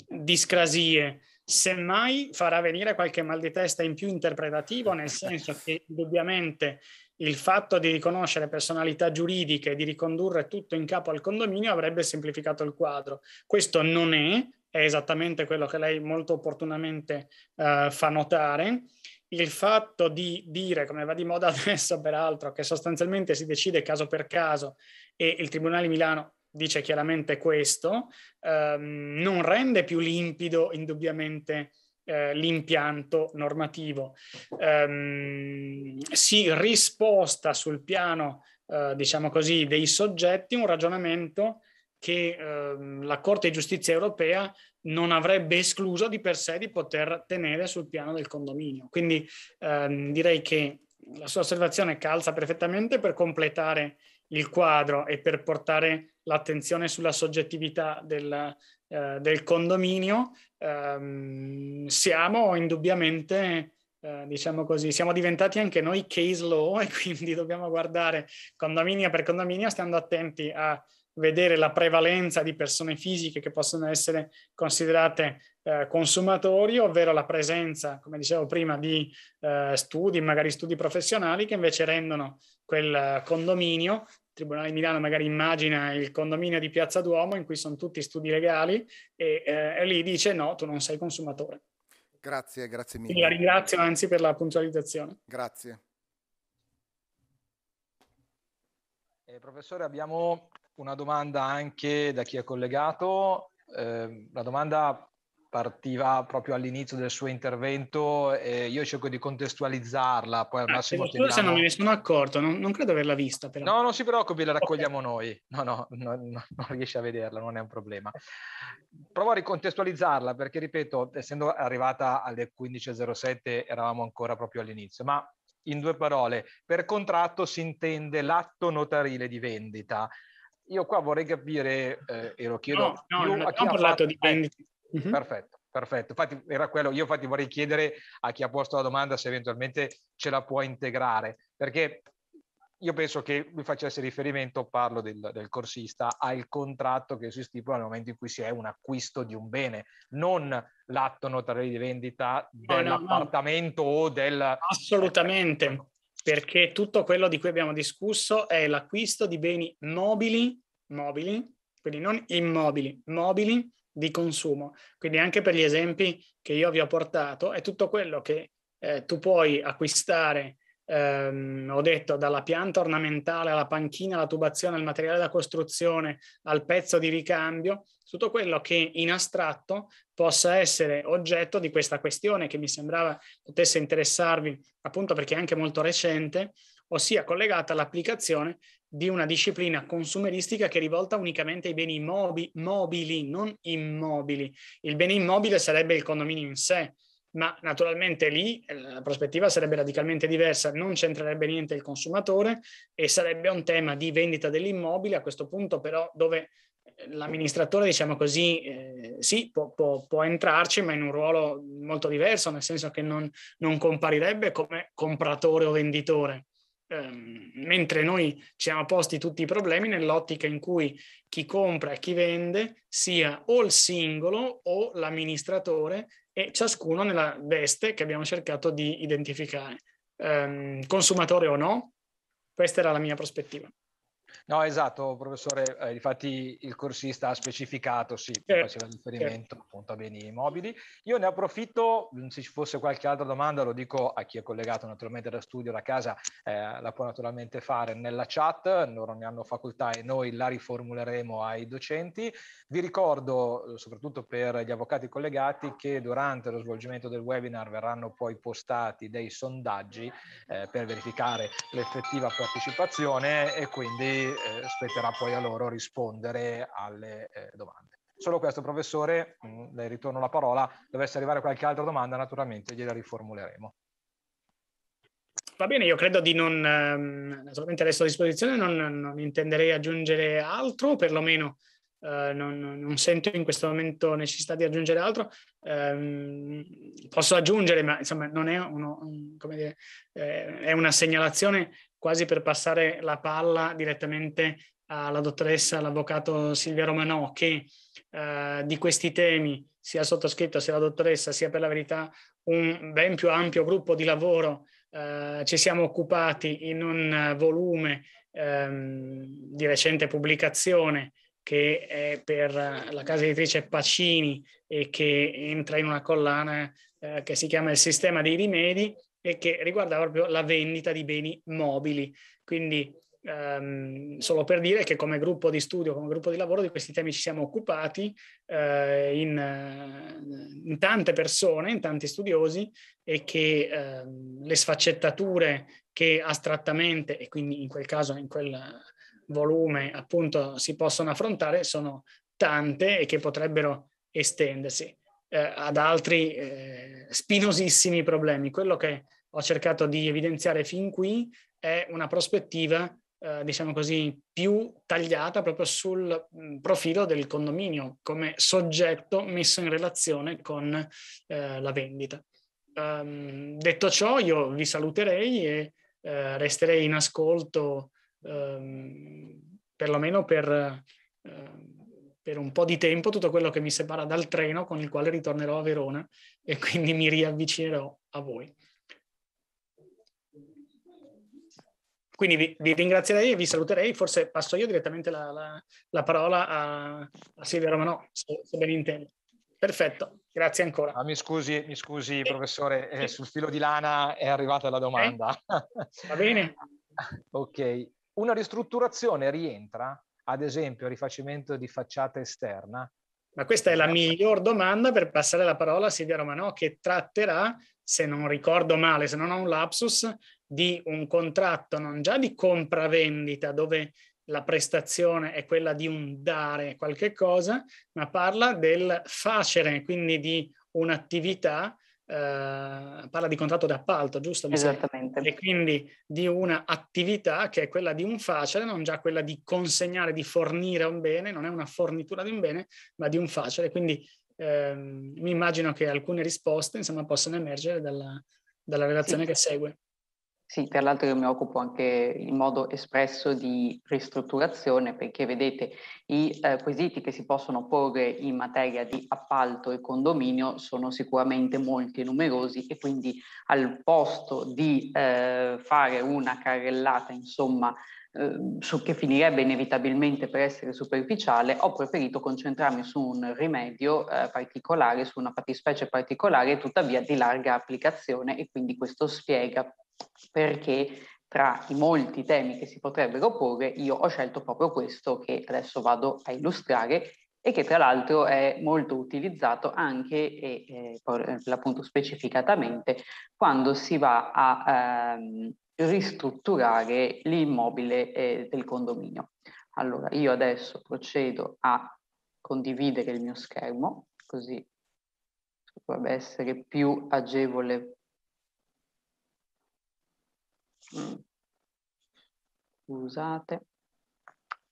discrasie semmai farà venire qualche mal di testa in più interpretativo, nel senso che indubbiamente il fatto di riconoscere personalità giuridiche e di ricondurre tutto in capo al condominio avrebbe semplificato il quadro. Questo non è, è esattamente quello che lei molto opportunamente eh, fa notare. Il fatto di dire, come va di moda *laughs* adesso peraltro, che sostanzialmente si decide caso per caso e il Tribunale di Milano dice chiaramente questo, ehm, non rende più limpido indubbiamente eh, l'impianto normativo, ehm, si risposta sul piano, eh, diciamo così, dei soggetti un ragionamento che ehm, la Corte di Giustizia europea non avrebbe escluso di per sé di poter tenere sul piano del condominio. Quindi ehm, direi che la sua osservazione calza perfettamente per completare il quadro e per portare l'attenzione sulla soggettività del, eh, del condominio, ehm, siamo indubbiamente, eh, diciamo così, siamo diventati anche noi case law *laughs* e quindi dobbiamo guardare condominio per condominio stando attenti a vedere la prevalenza di persone fisiche che possono essere considerate eh, consumatori, ovvero la presenza, come dicevo prima, di eh, studi, magari studi professionali, che invece rendono quel eh, condominio Tribunale di Milano magari immagina il condominio di Piazza Duomo in cui sono tutti studi legali e, eh, lì dice no, tu non sei consumatore.
Grazie, grazie mille. Quindi la
ringrazio anzi per la puntualizzazione.
Grazie.
Eh, professore, abbiamo una domanda anche da chi è collegato. Eh, la domanda partiva proprio all'inizio del suo intervento e io cerco di contestualizzarla, poi al ah, massimo... Scusa se non me ne
sono accorto, non, non credo averla vista però. No,
non si preoccupi, la raccogliamo okay. noi. No, no, no, no, non riesci a vederla, non è un problema. Provo a ricontestualizzarla perché, ripeto, essendo arrivata alle 15.07 eravamo ancora proprio all'inizio, ma in due parole, per contratto si intende l'atto notarile di vendita io qua vorrei capire, eh, e lo chiedo... No, no, non ho parlato fatto... di eh, vendita, Mm-hmm. Perfetto, perfetto. Infatti era quello, io infatti vorrei chiedere a chi ha posto la domanda se eventualmente ce la può integrare, perché io penso che lui facesse riferimento, parlo del, del, corsista, al contratto che si stipula nel momento in cui si è un acquisto di un bene, non l'atto notarelli di vendita dell'appartamento no,
no, no. o del... Assolutamente, perché tutto quello di cui abbiamo discusso è l'acquisto di beni mobili, mobili, quindi non immobili, mobili, di consumo. Quindi anche per gli esempi che io vi ho portato, è tutto quello che eh, tu puoi acquistare, ehm, ho detto, dalla pianta ornamentale alla panchina, alla tubazione, al materiale da costruzione, al pezzo di ricambio, tutto quello che in astratto possa essere oggetto di questa questione che mi sembrava potesse interessarvi appunto perché è anche molto recente ossia collegata all'applicazione di una disciplina consumeristica che è rivolta unicamente ai beni mobi- mobili, non immobili. Il bene immobile sarebbe il condominio in sé, ma naturalmente lì eh, la prospettiva sarebbe radicalmente diversa, non c'entrerebbe niente il consumatore e sarebbe un tema di vendita dell'immobile a questo punto però dove eh, l'amministratore, diciamo così, eh, sì, può, può, può, entrarci, ma in un ruolo molto diverso, nel senso che non, non comparirebbe come compratore o venditore, Ehm, mentre noi ci siamo posti tutti i problemi nell'ottica in cui chi compra e chi vende sia o il singolo o l'amministratore e ciascuno nella veste che abbiamo cercato di identificare, ehm, consumatore o no, questa era la mia prospettiva.
No, esatto, professore, eh, infatti il corsista ha specificato, sì, certo, faceva riferimento certo. appunto a beni immobili. Io ne approfitto, mm, se ci fosse qualche altra domanda lo dico a chi è collegato naturalmente da studio, da casa, eh, la può naturalmente fare nella chat, loro ne hanno facoltà e noi la riformuleremo ai docenti. Vi ricordo, eh, soprattutto per gli avvocati collegati, che durante lo svolgimento del webinar verranno poi postati dei sondaggi eh, per verificare l'effettiva partecipazione e quindi eh, spetterà poi a loro rispondere alle eh, domande. Solo questo, professore, mh, mm, le ritorno la parola, dovesse arrivare qualche altra domanda, naturalmente gliela riformuleremo.
Va bene, io credo di non, ehm, naturalmente resto a disposizione, non, non intenderei aggiungere altro, perlomeno Uh, non, non, sento in questo momento necessità di aggiungere altro. Um, posso aggiungere, ma insomma non è, uno, un, dire, eh, è una segnalazione quasi per passare la palla direttamente alla dottoressa, all'avvocato Silvia Romanò, che eh, di questi temi, sia sottoscritto sia la dottoressa, sia per la verità un ben più ampio gruppo di lavoro, eh, ci siamo occupati in un volume ehm, di recente pubblicazione che è per la casa editrice Pacini e che entra in una collana eh, che si chiama Il sistema dei rimedi e che riguarda proprio la vendita di beni mobili. Quindi Um, solo per dire che come gruppo di studio, come gruppo di lavoro di questi temi ci siamo occupati eh, in, in, tante persone, in tanti studiosi e che eh, le sfaccettature che astrattamente e quindi in quel caso, in quel volume appunto si possono affrontare sono tante e che potrebbero estendersi eh, ad altri eh, spinosissimi problemi. Quello che ho cercato di evidenziare fin qui è una prospettiva, eh, diciamo così, più tagliata proprio sul mm, profilo del condominio come soggetto messo in relazione con eh, la vendita. Um, detto ciò, io vi saluterei e eh, resterei in ascolto um, perlomeno per... Uh, per un po' di tempo tutto quello che mi separa dal treno con il quale ritornerò a Verona e quindi mi riavvicinerò a voi. Quindi vi, vi ringrazierei e vi saluterei, forse passo io direttamente la, la, la parola a, a, Silvia Romano, se, se ben intendo.
Perfetto, grazie ancora. Ah, mi scusi, mi scusi eh, professore, eh, sul filo di lana è arrivata la domanda. Eh, va bene. *laughs* ok, una ristrutturazione rientra ad esempio rifacimento di facciata esterna. Ma questa è la
esatto. miglior domanda per passare la parola a Silvia Romano che tratterà, se non ricordo male, se non ho un lapsus, di un contratto non già di compravendita dove la prestazione è quella di un dare qualche cosa, ma parla del facere, quindi di un'attività eh, parla di contratto d'appalto, giusto? Esattamente. E quindi di una attività che è quella di un facile, non già quella di consegnare, di fornire un bene, non è una fornitura di un bene, ma di un facile. Quindi eh, mi immagino che alcune risposte insomma, possano emergere dalla, dalla relazione sì. che segue.
Sì, tra l'altro io mi occupo anche in modo espresso di ristrutturazione perché vedete i eh, quesiti che si possono porre in materia di appalto e condominio sono sicuramente molti e numerosi e quindi al posto di eh, fare una carrellata insomma ehm, su che finirebbe inevitabilmente per essere superficiale, ho preferito concentrarmi su un rimedio eh, particolare, su una fattispecie particolare, tuttavia di larga applicazione e quindi questo spiega perché tra i molti temi che si potrebbero porre io ho scelto proprio questo che adesso vado a illustrare e che tra l'altro è molto utilizzato anche e eh, per l'appunto specificatamente quando si va a ehm, ristrutturare l'immobile eh, del condominio. Allora io adesso procedo a condividere il mio schermo così dovrebbe essere più agevole Scusate,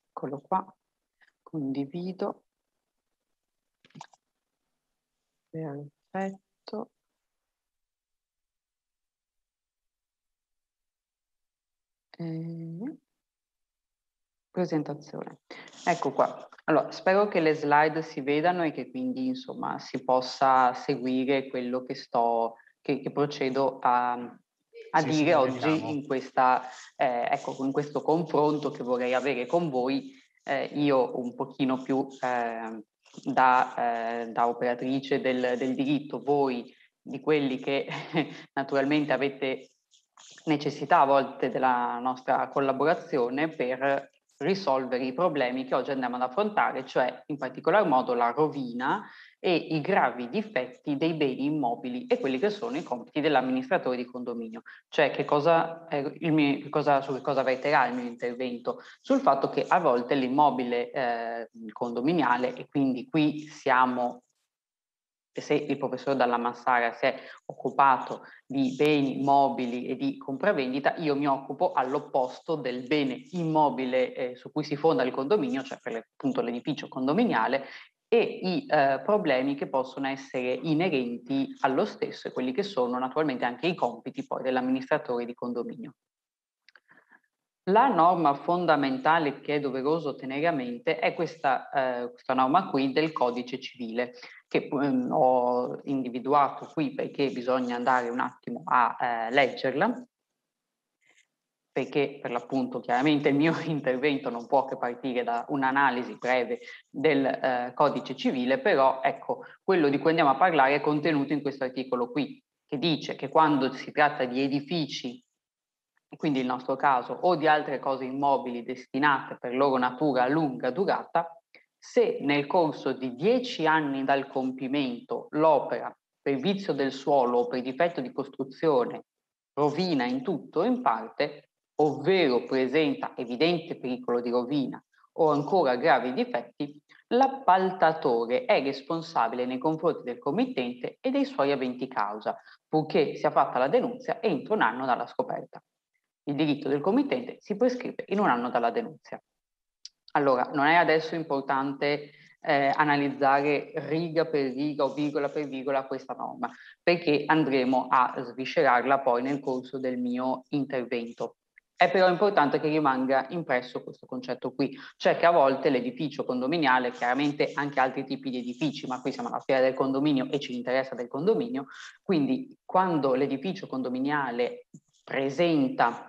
eccolo qua, condivido. Perfetto. E... Ehm, presentazione. Ecco qua. Allora, spero che le slide si vedano e che quindi, insomma, si possa seguire quello che sto, che, che procedo a, a sì, dire oggi in, questa, eh, ecco, in, questo confronto che vorrei avere con voi, eh, io un pochino più ehm, eh, da, da, operatrice del, del diritto, voi di quelli che *laughs* naturalmente avete necessità a volte della nostra collaborazione per risolvere i problemi che oggi andiamo ad affrontare, cioè in particolar modo la rovina e i gravi difetti dei beni immobili e quelli che sono i compiti dell'amministratore di condominio. Cioè che cosa, eh, mio, cosa, su che cosa verterà il mio intervento? Sul fatto che a volte l'immobile eh, condominiale, e quindi qui siamo se il professor Dalla Massara si è occupato di beni mobili e di compravendita, io mi occupo all'opposto del bene immobile eh, su cui si fonda il condominio, cioè per appunto l'edificio condominiale, e i eh, problemi che possono essere inerenti allo stesso e quelli che sono naturalmente anche i compiti poi dell'amministratore di condominio. La norma fondamentale che è doveroso tenere a mente è questa, eh, questa norma qui del codice civile che ehm, ho individuato qui perché bisogna andare un attimo a eh, leggerla perché per l'appunto chiaramente il mio *laughs* intervento non può che partire da un'analisi breve del eh, codice civile, però ecco, quello di cui andiamo a parlare è contenuto in questo articolo qui, che dice che quando si tratta di edifici quindi il nostro caso, o di altre cose immobili destinate per loro natura a lunga durata, se nel corso di dieci anni dal compimento l'opera per vizio del suolo o per difetto di costruzione rovina in tutto o in parte, ovvero presenta evidente pericolo di rovina o ancora gravi difetti, l'appaltatore è responsabile nei confronti del committente e dei suoi aventi causa, purché sia fatta la denuncia entro un anno dalla scoperta. Il diritto del committente si prescrive in un anno dalla denuncia. Allora, non è adesso importante eh, analizzare riga per riga o virgola per virgola questa norma, perché andremo a sviscerarla poi nel corso del mio intervento. È però importante che rimanga impresso questo concetto qui, cioè che a volte l'edificio condominiale, chiaramente anche altri tipi di edifici, ma qui siamo alla fiera del condominio e ci interessa del condominio, quindi quando l'edificio condominiale presenta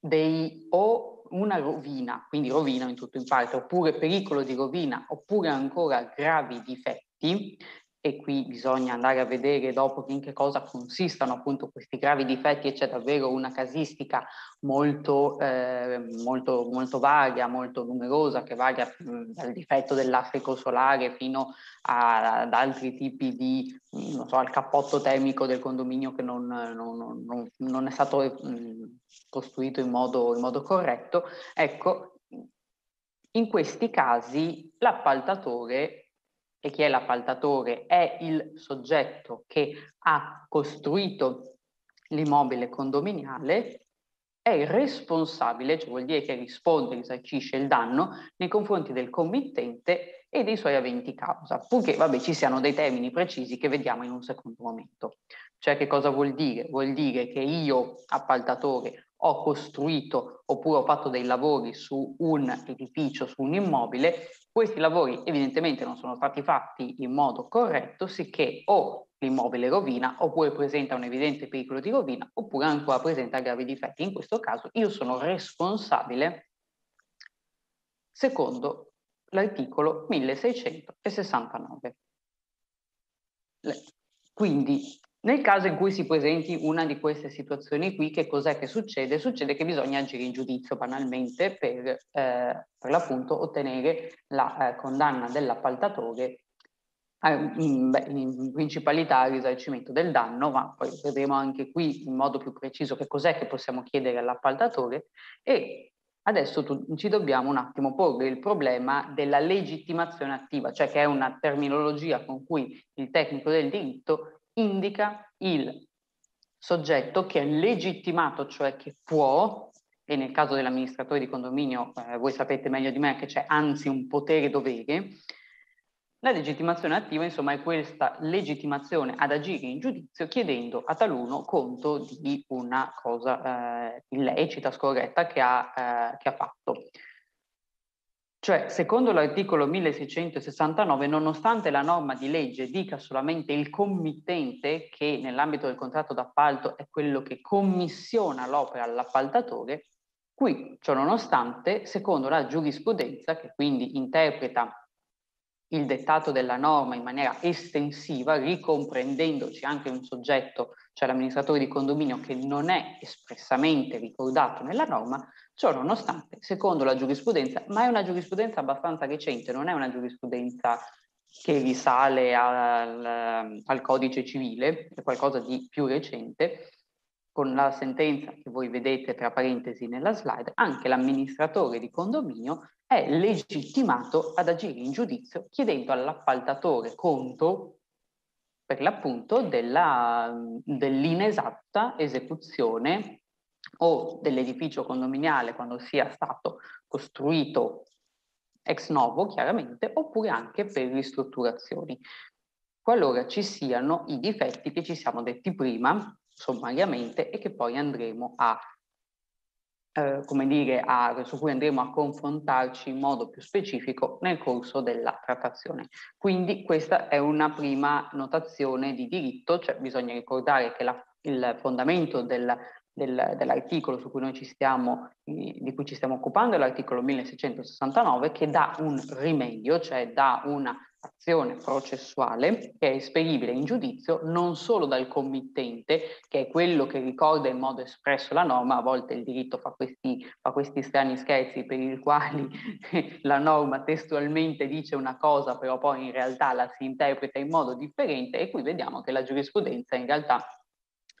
dei o una rovina, quindi rovina in tutto in parte, oppure pericolo di rovina, oppure ancora gravi difetti, e qui bisogna andare a vedere dopo in che cosa consistano appunto questi gravi difetti e c'è davvero una casistica molto, eh, molto, molto varia, molto numerosa, che varia mh, mhmm, dal difetto dell'astrico solare fino a, ad altri tipi di, mh, mhmm, non so, al cappotto termico del condominio che non, non, non, non è stato mh, mhmm, costruito in modo, in modo corretto. Ecco, in questi casi l'appaltatore e chi è l'appaltatore è il soggetto che ha costruito l'immobile condominiale, è responsabile, cioè vuol dire che risponde, risarcisce il danno nei confronti del committente e dei suoi aventi causa, purché vabbè, ci siano dei termini precisi che vediamo in un secondo momento. Cioè che cosa vuol dire? Vuol dire che io, appaltatore, ho costruito oppure ho fatto dei lavori su un edificio, su un immobile, questi lavori evidentemente non sono stati fatti in modo corretto, sicché o l'immobile rovina, oppure presenta un evidente pericolo di rovina, oppure ancora presenta gravi difetti. In questo caso io sono responsabile secondo l'articolo 1669. Quindi nel caso in cui si presenti una di queste situazioni qui, che cos'è che succede? Succede che bisogna agire in giudizio banalmente per, eh, per l'appunto ottenere la eh, condanna dell'appaltatore eh, in, in, principalità al risarcimento del danno, ma poi vedremo anche qui in modo più preciso che cos'è che possiamo chiedere all'appaltatore e adesso tu, ci dobbiamo un attimo porre il problema della legittimazione attiva, cioè che è una terminologia con cui il tecnico del diritto indica il soggetto che è legittimato, cioè che può, e nel caso dell'amministratore di condominio eh, voi sapete meglio di me che c'è anzi un potere dovere, la legittimazione attiva, insomma, è questa legittimazione ad agire in giudizio chiedendo a taluno conto di una cosa eh, illecita, scorretta che ha, eh, che ha fatto. Cioè, secondo l'articolo 1669, nonostante la norma di legge dica solamente il committente, che nell'ambito del contratto d'appalto è quello che commissiona l'opera all'appaltatore, qui, ciononostante, secondo la giurisprudenza, che quindi interpreta il dettato della norma in maniera estensiva, ricomprendendoci anche un soggetto, cioè l'amministratore di condominio, che non è espressamente ricordato nella norma, Ciò nonostante, secondo la giurisprudenza, ma è una giurisprudenza abbastanza recente, non è una giurisprudenza che risale al, al codice civile, è qualcosa di più recente, con la sentenza che voi vedete tra parentesi nella slide, anche l'amministratore di condominio è legittimato ad agire in giudizio chiedendo all'appaltatore conto per l'appunto della, dell'inesatta esecuzione o dell'edificio condominiale quando sia stato costruito ex novo chiaramente, oppure anche per ristrutturazioni, qualora ci siano i difetti che ci siamo detti prima sommariamente e che poi andremo a, eh, come dire, a, su cui andremo a confrontarci in modo più specifico nel corso della trattazione. Quindi questa è una prima notazione di diritto, cioè bisogna ricordare che la, il fondamento del del, dell'articolo stiamo, di cui ci stiamo occupando, l'articolo 1669, che dà un rimedio, cioè dà un'azione processuale che è esperibile in giudizio non solo dal committente, che è quello che ricorda in modo espresso la norma, a volte il diritto fa questi, fa questi strani scherzi per i quali *laughs* la norma testualmente dice una cosa, però poi in realtà la si interpreta in modo differente e qui vediamo che la giurisprudenza in realtà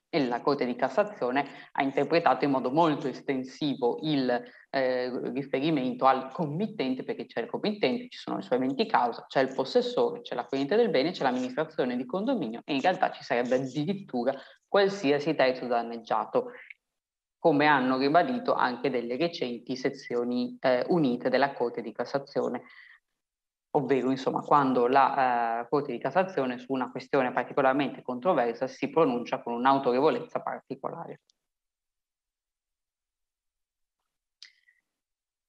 e la Corte di Cassazione ha interpretato in modo molto estensivo il eh, riferimento al committente, perché c'è il committente, ci sono le sue menti causa, c'è il possessore, c'è l'acquirente del bene, c'è l'amministrazione di condominio e in realtà ci sarebbe addirittura qualsiasi terzo danneggiato, come hanno ribadito anche delle recenti sezioni eh, unite della Corte di Cassazione ovvero insomma quando la eh, Corte di Cassazione su una questione particolarmente controversa si pronuncia con un'autorevolezza particolare.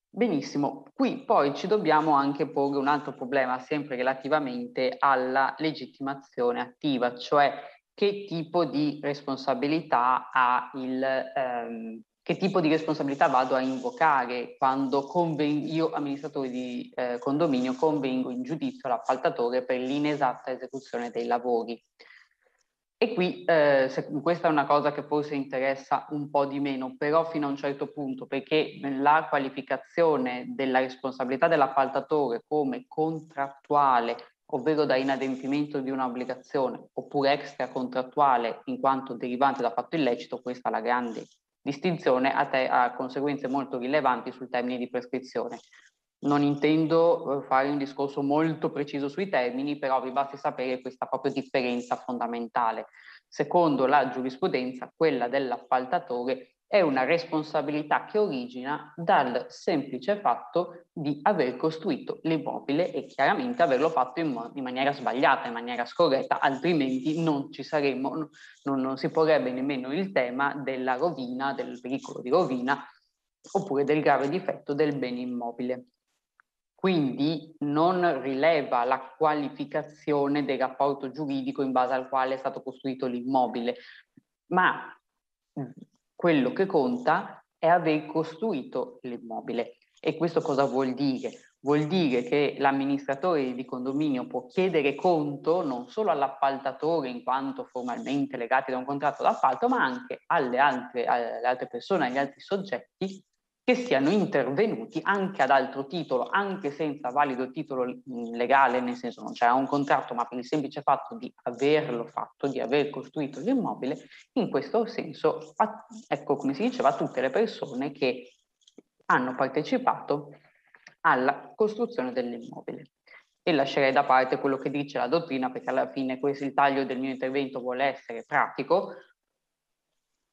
Benissimo, qui poi ci dobbiamo anche porre un altro problema sempre relativamente alla legittimazione attiva, cioè che tipo di responsabilità ha il, ehm, che tipo di responsabilità vado a invocare quando conven- io, amministratore di eh, condominio, convengo in giudizio all'appaltatore per l'inesatta esecuzione dei lavori. E qui eh, se, questa è una cosa che forse interessa un po' di meno, però fino a un certo punto, perché la qualificazione della responsabilità dell'appaltatore come contrattuale, ovvero da inadempimento di un'obbligazione, oppure extra contrattuale in quanto derivante da fatto illecito, questa è la grande distinzione ha, te- ha conseguenze molto rilevanti sul termine di prescrizione. Non intendo eh, fare un discorso molto preciso sui termini, però vi basti sapere questa proprio differenza fondamentale. Secondo la giurisprudenza, quella dell'appaltatore è una responsabilità che origina dal semplice fatto di aver costruito l'immobile e chiaramente averlo fatto in, mo- in maniera sbagliata, in maniera scorretta, altrimenti non ci saremmo, non, non si porrebbe nemmeno il tema della rovina, del pericolo di rovina oppure del grave difetto del bene immobile. Quindi non rileva la qualificazione del rapporto giuridico in base al quale è stato costruito l'immobile, ma quello che conta è aver costruito l'immobile. E questo cosa vuol dire? Vuol dire che l'amministratore di condominio può chiedere conto non solo all'appaltatore in quanto formalmente legati da un contratto d'appalto, ma anche alle altre, alle altre persone, agli altri soggetti che siano intervenuti anche ad altro titolo, anche senza valido titolo legale, nel senso non c'era un contratto, ma per il semplice fatto di averlo fatto, di aver costruito l'immobile, in questo senso, ecco come si diceva, a tutte le persone che hanno partecipato alla costruzione dell'immobile. E lascerei da parte quello che dice la dottrina, perché alla fine questo, il taglio del mio intervento vuole essere pratico,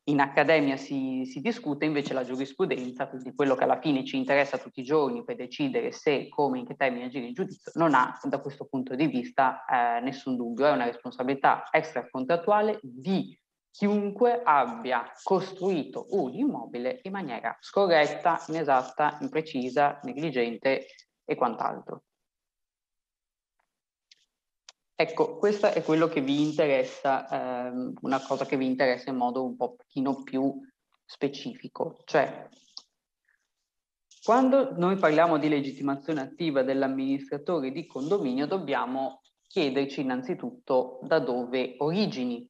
in accademia si, si, discute invece la giurisprudenza, quindi quello che alla fine ci interessa tutti i giorni per decidere se, come, in che termini agire in giudizio, non ha da questo punto di vista eh, nessun dubbio, è una responsabilità extracontrattuale di chiunque abbia costruito un immobile in maniera scorretta, inesatta, imprecisa, negligente e quant'altro. Ecco, questo è quello che vi interessa, ehm, una cosa che vi interessa in modo un pochino più specifico, cioè quando noi parliamo di legittimazione attiva dell'amministratore di condominio dobbiamo chiederci innanzitutto da dove origini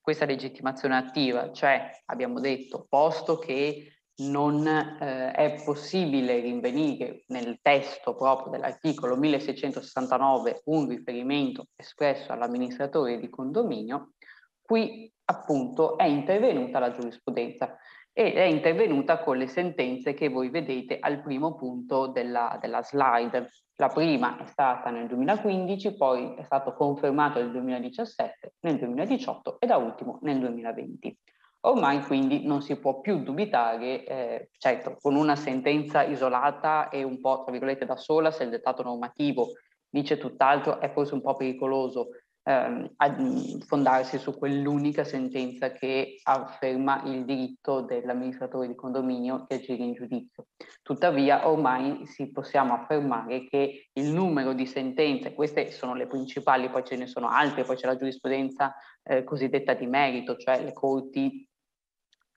questa legittimazione attiva, cioè abbiamo detto, posto che non eh, è possibile rinvenire nel testo proprio dell'articolo 1669 un riferimento espresso all'amministratore di condominio, qui appunto è intervenuta la giurisprudenza ed è intervenuta con le sentenze che voi vedete al primo punto della, della slide. La prima è stata nel 2015, poi è stato confermato nel 2017, nel 2018 e da ultimo nel 2020. Ormai quindi non si può più dubitare, eh, certo, con una sentenza isolata e un po', tra virgolette, da sola, se il dettato normativo dice tutt'altro, è forse un po' pericoloso ehm, mm, fondarsi su quell'unica sentenza che afferma il diritto dell'amministratore di condominio di agire in giudizio. Tuttavia, ormai si possiamo affermare che il numero di sentenze, queste sono le principali, poi ce ne sono altre, poi c'è la giurisprudenza eh, cosiddetta di merito, cioè le corti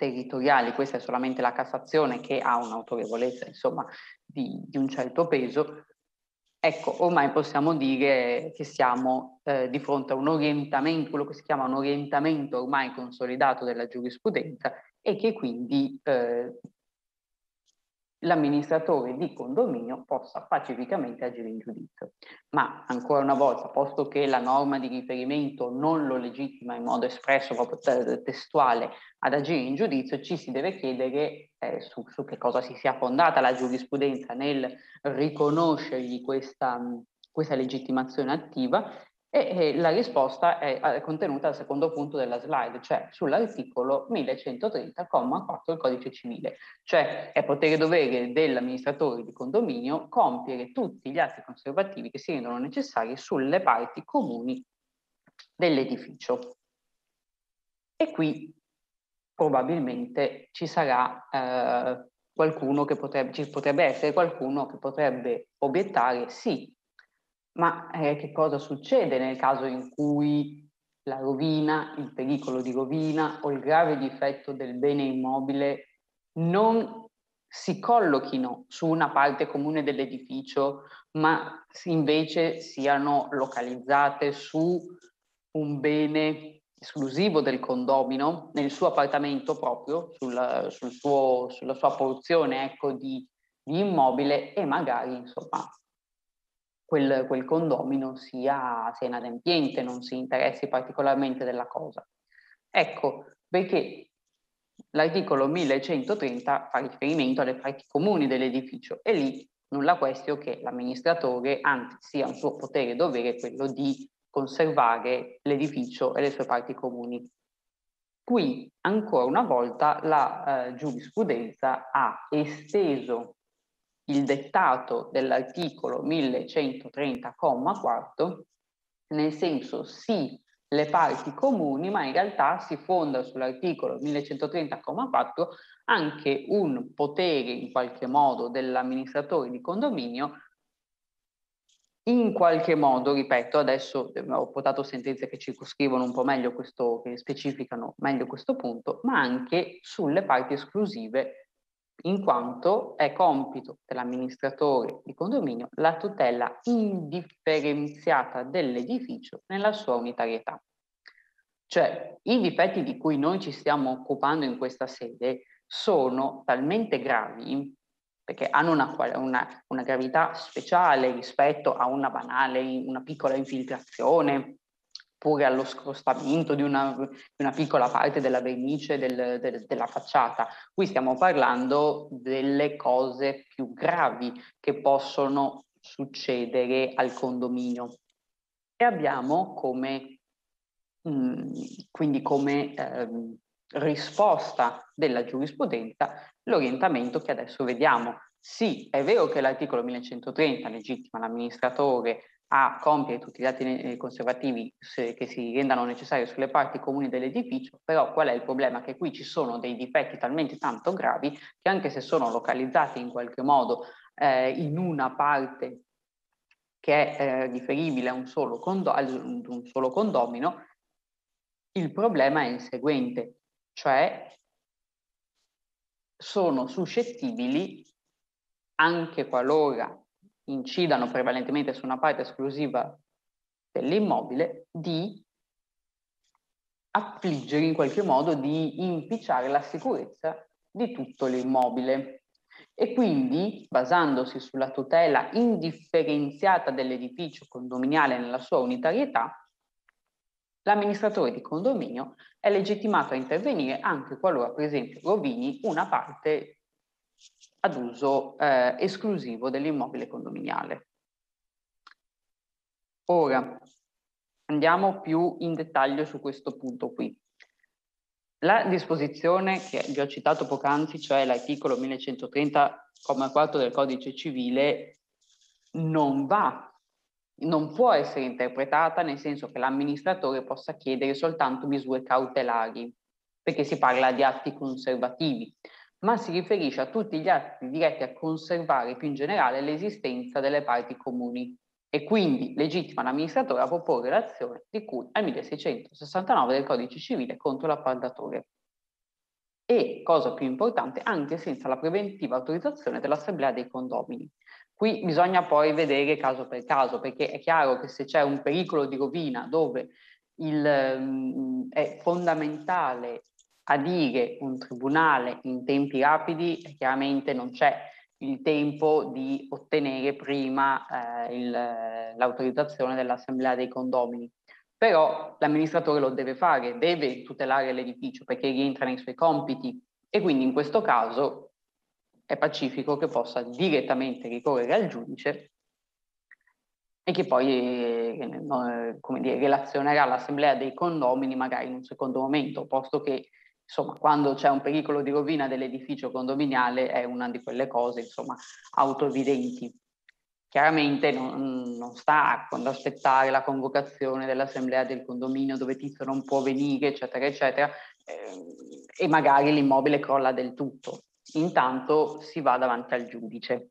territoriali, questa è solamente la Cassazione che ha un'autorevolezza insomma, di, di, un certo peso, ecco, ormai possiamo dire che siamo eh, di fronte a un orientamento, quello che si chiama un orientamento ormai consolidato della giurisprudenza e che quindi eh, l'amministratore di condominio possa pacificamente agire in giudizio. Ma ancora una volta, posto che la norma di riferimento non lo legittima in modo espresso, proprio eh, testuale, ad agire in giudizio, ci si deve chiedere eh, su, su, che cosa si sia fondata la giurisprudenza nel riconoscergli questa, questa legittimazione attiva e, la risposta è, è contenuta al secondo punto della slide, cioè sull'articolo 1130,4 del codice civile, cioè è potere dovere dell'amministratore di condominio compiere tutti gli atti conservativi che si rendono necessari sulle parti comuni dell'edificio. E qui probabilmente ci sarà eh, qualcuno che potrebbe, ci potrebbe essere qualcuno che potrebbe obiettare sì, ma eh, che cosa succede nel caso in cui la rovina, il pericolo di rovina o il grave difetto del bene immobile non si collochino su una parte comune dell'edificio, ma invece siano localizzate su un bene esclusivo del condomino, nel suo appartamento proprio, sulla, sul suo, sulla sua porzione ecco, di, di immobile e magari insomma, quel, quel condomino sia, sia inadempiente, non si interessi particolarmente della cosa. Ecco, perché l'articolo 1130 fa riferimento alle parti comuni dell'edificio e lì nulla questo che l'amministratore, anzi sia un suo potere e dovere quello di conservare l'edificio e le sue parti comuni. Qui ancora una volta la eh, giurisprudenza ha esteso il dettato dell'articolo 1130,4, nel senso sì, le parti comuni, ma in realtà si fonda sull'articolo 1130,4 anche un potere in qualche modo dell'amministratore di condominio in qualche modo, ripeto, adesso eh, ho portato sentenze che circoscrivono un po' meglio questo, che specificano meglio questo punto, ma anche sulle parti esclusive in quanto è compito dell'amministratore di condominio la tutela indifferenziata dell'edificio nella sua unitarietà. Cioè, i difetti di cui noi ci stiamo occupando in questa sede sono talmente gravi, perché hanno una, una, una gravità speciale rispetto a una banale, una piccola infiltrazione, oppure allo scostamento di una, di una piccola parte della vernice del, del, della facciata. Qui stiamo parlando delle cose più gravi che possono succedere al condominio. E abbiamo come, mh, mm, quindi come eh, risposta della giurisprudenza l'orientamento che adesso vediamo. Sì, è vero che l'articolo 1130 legittima l'amministratore a compiere tutti gli atti eh, conservativi che si rendano necessari sulle parti comuni dell'edificio, però qual è il problema? Che qui ci sono dei difetti talmente tanto gravi che anche se sono localizzati in qualche modo eh, in una parte che è eh, riferibile a un solo, ad un solo condomino, il problema è il seguente, cioè sono suscettibili anche qualora incidano prevalentemente su una parte esclusiva dell'immobile, di affliggere in qualche modo, di impicciare la sicurezza di tutto l'immobile. E quindi, basandosi sulla tutela indifferenziata dell'edificio condominiale nella sua unitarietà, l'amministratore di condominio è legittimato a intervenire anche qualora, per esempio, rovini una parte ad uso eh, esclusivo dell'immobile condominiale. Ora, andiamo più in dettaglio su questo punto qui. La disposizione che vi ho citato poc'anzi, cioè l'articolo 1130,4 del codice civile, non va, non può essere interpretata nel senso che l'amministratore possa chiedere soltanto misure cautelari, perché si parla di atti conservativi ma si riferisce a tutti gli atti diretti a conservare più in generale l'esistenza delle parti comuni e quindi legittima l'amministratore a proporre l'azione di cui al 1669 del Codice Civile contro l'appaltatore. E, cosa più importante, anche senza la preventiva autorizzazione dell'Assemblea dei condomini. Qui bisogna poi vedere caso per caso, perché è chiaro che se c'è un pericolo di rovina dove il, mm, è fondamentale a dire un tribunale in tempi rapidi, eh, chiaramente non c'è il tempo di ottenere prima eh, il, eh, l'autorizzazione dell'assemblea dei condomini. Però l'amministratore lo deve fare, deve tutelare l'edificio perché rientra nei suoi compiti e quindi in questo caso è pacifico che possa direttamente ricorrere al giudice e che poi eh, eh dire, relazionerà l'assemblea dei condomini magari in un secondo momento, posto che insomma, quando c'è un pericolo di rovina dell'edificio condominiale è una di quelle cose, insomma, autoevidenti. Chiaramente non, non sta quando aspettare la convocazione dell'assemblea del condominio dove tizio non può venire, eccetera, eccetera, eh, e magari l'immobile crolla del tutto. Intanto si va davanti al giudice.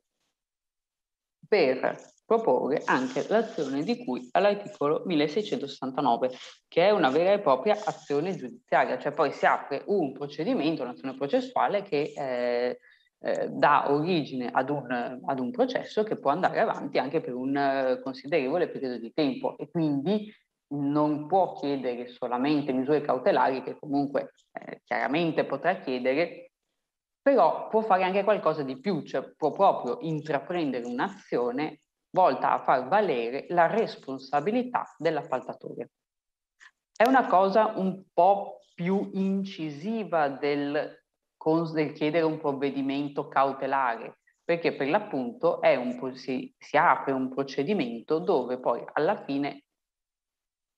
Per proporre anche l'azione di cui all'articolo 1669, che è una vera e propria azione giudiziaria, cioè poi si apre un procedimento, un'azione processuale che eh, eh, dà origine ad un, ad un, processo che può andare avanti anche per un uh, considerevole periodo di tempo e quindi non può chiedere solamente misure cautelari che comunque eh, chiaramente potrà chiedere, però può fare anche qualcosa di più, cioè può proprio intraprendere un'azione volta a far valere la responsabilità dell'appaltatore. È una cosa un po' più incisiva del, del chiedere un provvedimento cautelare, perché per l'appunto un, si, si apre un procedimento dove poi alla fine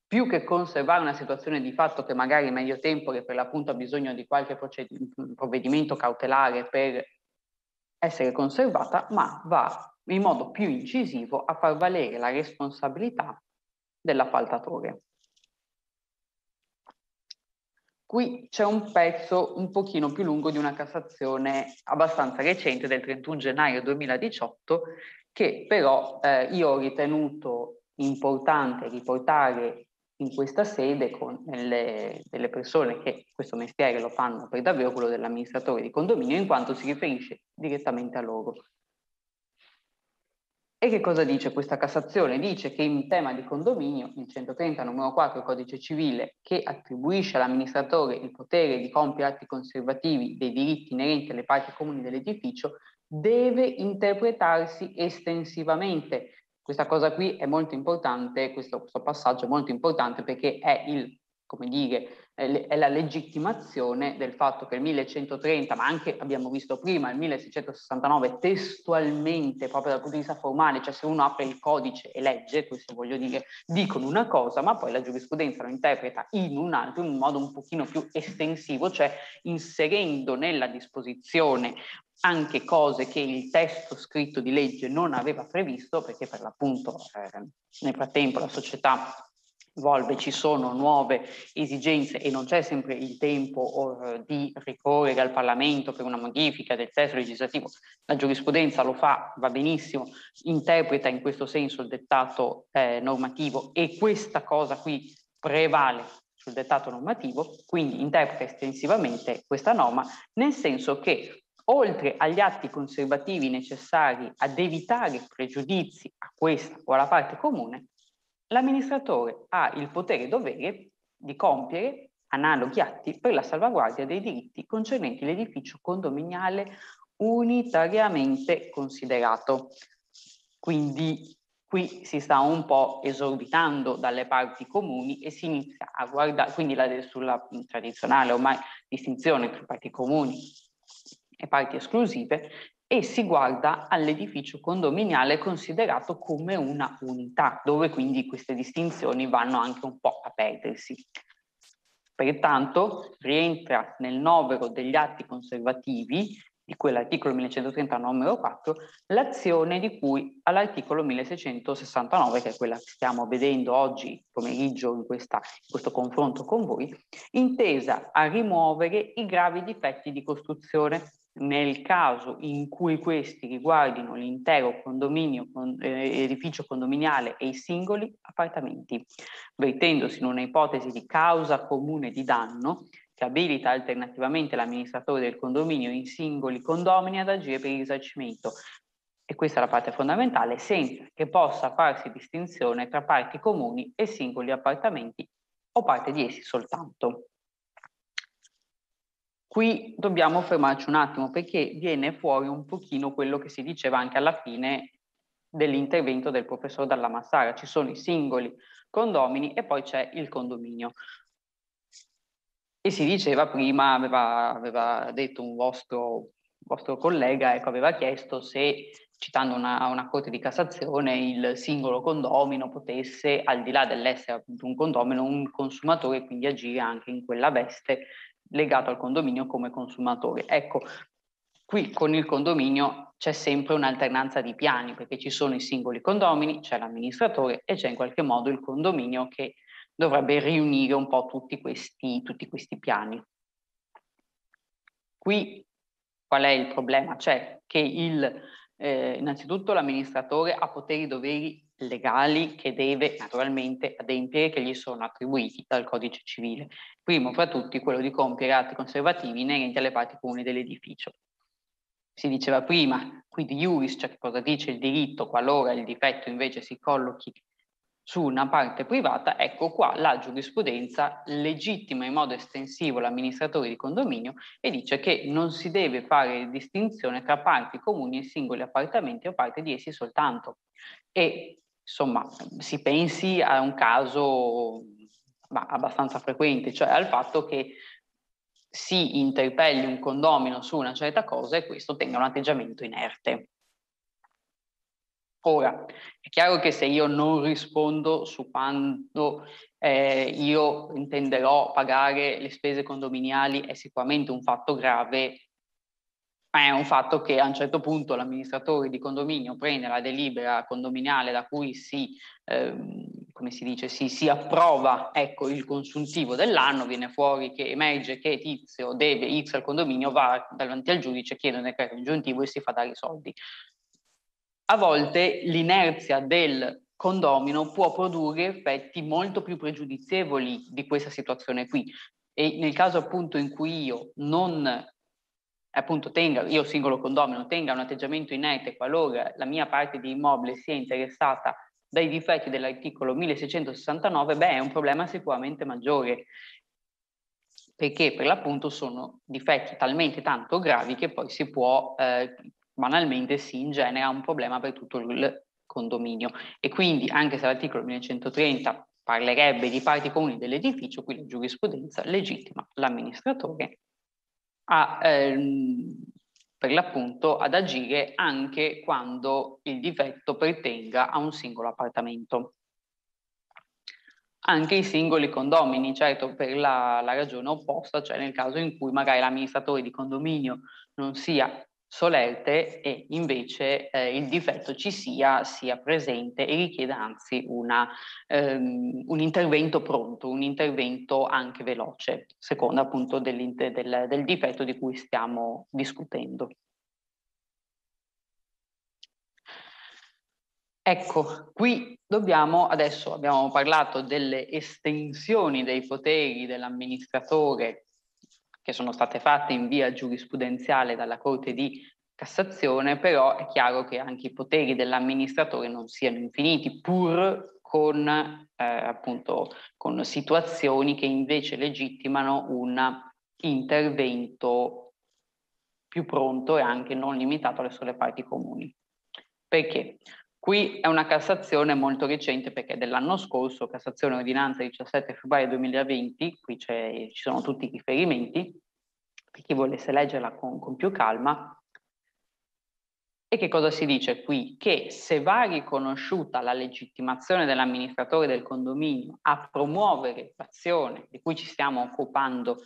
più che conservare una situazione di fatto che magari in medio tempo, che per l'appunto ha bisogno di qualche provvedimento cautelare per essere conservata, ma va in modo più incisivo a far valere la responsabilità dell'appaltatore. Qui c'è un pezzo un pochino più lungo di una Cassazione abbastanza recente del 31 gennaio 2018 che però eh, io ho ritenuto importante riportare in questa sede con delle, delle persone che questo mestiere lo fanno per davvero, quello dell'amministratore di condominio, in quanto si riferisce direttamente a loro. E che cosa dice questa Cassazione? Dice che in tema di condominio, il 130 numero 4 del codice civile, che attribuisce all'amministratore il potere di compiere atti conservativi dei diritti inerenti alle parti comuni dell'edificio, deve interpretarsi estensivamente. Questa cosa qui è molto importante, questo, questo passaggio è molto importante perché è il come dire, è la legittimazione del fatto che il 1130, ma anche abbiamo visto prima il 1669 testualmente, proprio dal punto di vista formale, cioè se uno apre il codice e legge, questo voglio dire, dicono una cosa, ma poi la giurisprudenza lo interpreta in un altro, in un modo un pochino più estensivo, cioè inserendo nella disposizione anche cose che il testo scritto di legge non aveva previsto, perché per l'appunto eh, nel frattempo la società volve ci sono nuove esigenze e non c'è sempre il tempo eh, di ricorrere al Parlamento per una modifica del testo legislativo, la giurisprudenza lo fa, va benissimo, interpreta in questo senso il dettato eh, normativo e questa cosa qui prevale sul dettato normativo, quindi interpreta estensivamente questa norma, nel senso che oltre agli atti conservativi necessari ad evitare pregiudizi a questa o alla parte comune, l'amministratore ha il potere e dovere di compiere analoghi atti per la salvaguardia dei diritti concernenti l'edificio condominiale unitariamente considerato. Quindi qui si sta un po' esorbitando dalle parti comuni e si inizia a guardare, quindi la, sulla tradizionale ormai distinzione tra parti comuni e parti esclusive, e si guarda all'edificio condominiale considerato come una unità, dove quindi queste distinzioni vanno anche un po' a perdersi. Pertanto rientra nel novero degli atti conservativi di quell'articolo 1130 numero 4 l'azione di cui all'articolo 1669, che è quella che stiamo vedendo oggi pomeriggio in, questa, in questo confronto con voi, intesa a rimuovere i gravi difetti di costruzione nel caso in cui questi riguardino l'intero condominio, con, eh, edificio condominiale e i singoli appartamenti, vertendosi in una ipotesi di causa comune di danno che abilita alternativamente l'amministratore del condominio in singoli condomini ad agire per il risarcimento. E questa è la parte fondamentale, senza che possa farsi distinzione tra parti comuni e singoli appartamenti o parte di essi soltanto. Qui dobbiamo fermarci un attimo perché viene fuori un pochino quello che si diceva anche alla fine dell'intervento del professor Dalla Massara. Ci sono i singoli condomini e poi c'è il condominio. E si diceva prima, aveva, aveva detto un vostro, vostro collega, ecco, aveva chiesto se citando una, una, Corte di Cassazione, il singolo condomino potesse, al di là dell'essere un condomino, un consumatore quindi agire anche in quella veste legato al condominio come consumatore. Ecco, qui con il condominio c'è sempre un'alternanza di piani perché ci sono i singoli condomini, c'è l'amministratore e c'è in qualche modo il condominio che dovrebbe riunire un po' tutti questi, tutti questi piani. Qui qual è il problema? Cioè che il, eh, innanzitutto l'amministratore ha poteri e doveri legali che deve naturalmente adempiere che gli sono attribuiti dal codice civile, primo fra tutti quello di compiere atti conservativi inerenti alle parti comuni dell'edificio. Si diceva prima, qui di iuris, cioè cosa dice il diritto qualora il difetto invece si collochi su una parte privata, ecco qua la giurisprudenza legittima in modo estensivo l'amministratore di condominio e dice che non si deve fare distinzione tra parti comuni e singoli appartamenti o parte di essi soltanto. E insomma, si pensi a un caso ma, abbastanza frequente, cioè al fatto che si interpelli un condomino su una certa cosa e questo tenga un atteggiamento inerte. Ora, è chiaro che se io non rispondo su quando eh, io intenderò pagare le spese condominiali è sicuramente un fatto grave è un fatto che a un certo punto l'amministratore di condominio prende la delibera condominiale da cui si, ehm, come si, dice, si, si approva ecco, il consuntivo dell'anno, viene fuori che emerge che Tizio deve X al condominio, va davanti al giudice, chiede un decreto ingiuntivo e si fa dare i soldi. A volte l'inerzia del condomino può produrre effetti molto più pregiudizievoli di questa situazione qui. E nel caso appunto in cui io non appunto tenga, io singolo condomino, tenga un atteggiamento inerte qualora la mia parte di immobile sia interessata dai difetti dell'articolo 1669, beh è un problema sicuramente maggiore, perché per l'appunto sono difetti talmente tanto gravi che poi si può, eh, banalmente si ingenera un problema per tutto il condominio. E quindi anche se l'articolo 1130 parlerebbe di parti comuni dell'edificio, qui la giurisprudenza legittima l'amministratore a, ehm, per l'appunto ad agire anche quando il difetto pertenga a un singolo appartamento. Anche i singoli condomini, certo per la, la ragione opposta, cioè nel caso in cui magari l'amministratore di condominio non sia solerte e invece eh, il difetto ci sia, sia presente e richieda anzi una, ehm, un intervento pronto, un intervento anche veloce, secondo appunto del, del difetto di cui stiamo discutendo. Ecco, qui dobbiamo, adesso abbiamo parlato delle estensioni dei poteri dell'amministratore che sono state fatte in via giurisprudenziale dalla Corte di Cassazione, però è chiaro che anche i poteri dell'amministratore non siano infiniti, pur con, eh, appunto, con situazioni che invece legittimano un intervento più pronto e anche non limitato alle sole parti comuni. Perché? Qui è una Cassazione molto recente perché è dell'anno scorso, Cassazione ordinanza 17 febbraio 2020, qui ci sono tutti i riferimenti, per chi volesse leggerla con, con più calma, e che cosa si dice qui? Che se va riconosciuta la legittimazione dell'amministratore del condominio a promuovere l'azione di cui ci stiamo occupando,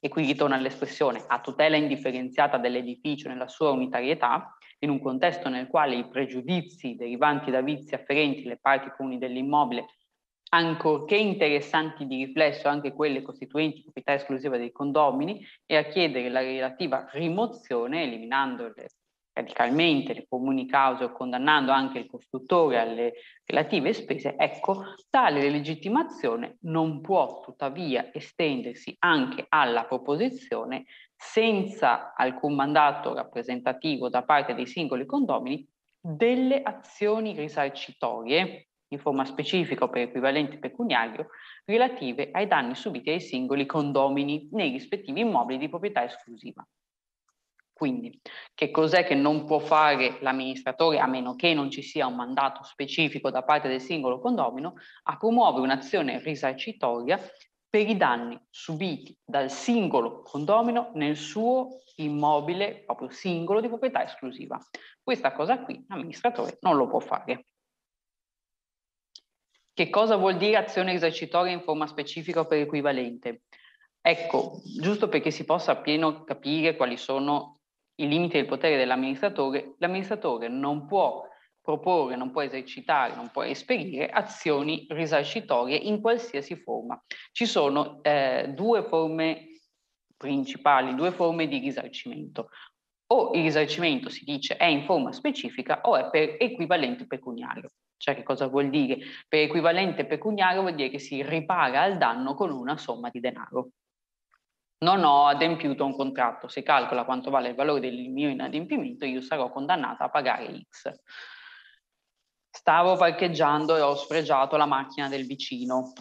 e qui ritorno all'espressione a tutela indifferenziata dell'edificio nella sua unitarietà, in un contesto nel quale i pregiudizi derivanti da vizi afferenti alle parti comuni dell'immobile, ancorché interessanti di riflesso anche quelle costituenti proprietà esclusiva dei condomini, e a chiedere la relativa rimozione, eliminando radicalmente le comuni cause o condannando anche il costruttore alle relative spese, ecco, tale legittimazione non può tuttavia estendersi anche alla proposizione senza alcun mandato rappresentativo da parte dei singoli condomini, delle azioni risarcitorie, in forma specifica o per equivalente pecuniario, relative ai danni subiti ai singoli condomini nei rispettivi immobili di proprietà esclusiva. Quindi, che cos'è che non può fare l'amministratore a meno che non ci sia un mandato specifico da parte del singolo condomino a promuovere un'azione risarcitoria per i danni subiti dal singolo condomino nel suo immobile proprio singolo di proprietà esclusiva. Questa cosa qui l'amministratore non lo può fare. Che cosa vuol dire azione esercitoria in forma specifica o per equivalente? Ecco, giusto perché si possa appieno capire quali sono i limiti del potere dell'amministratore, l'amministratore non può proporre, non può esercitare, non può esperire azioni risarcitorie in qualsiasi forma. Ci sono eh, due forme principali, due forme di risarcimento. O il risarcimento si dice è in forma specifica o è per equivalente pecuniario. Cioè che cosa vuol dire? Per equivalente pecuniario vuol dire che si ripara al danno con una somma di denaro non ho adempiuto un contratto, se calcola quanto vale il valore del mio inadempimento, io sarò condannata a pagare X stavo parcheggiando e ho sfregiato la macchina del vicino.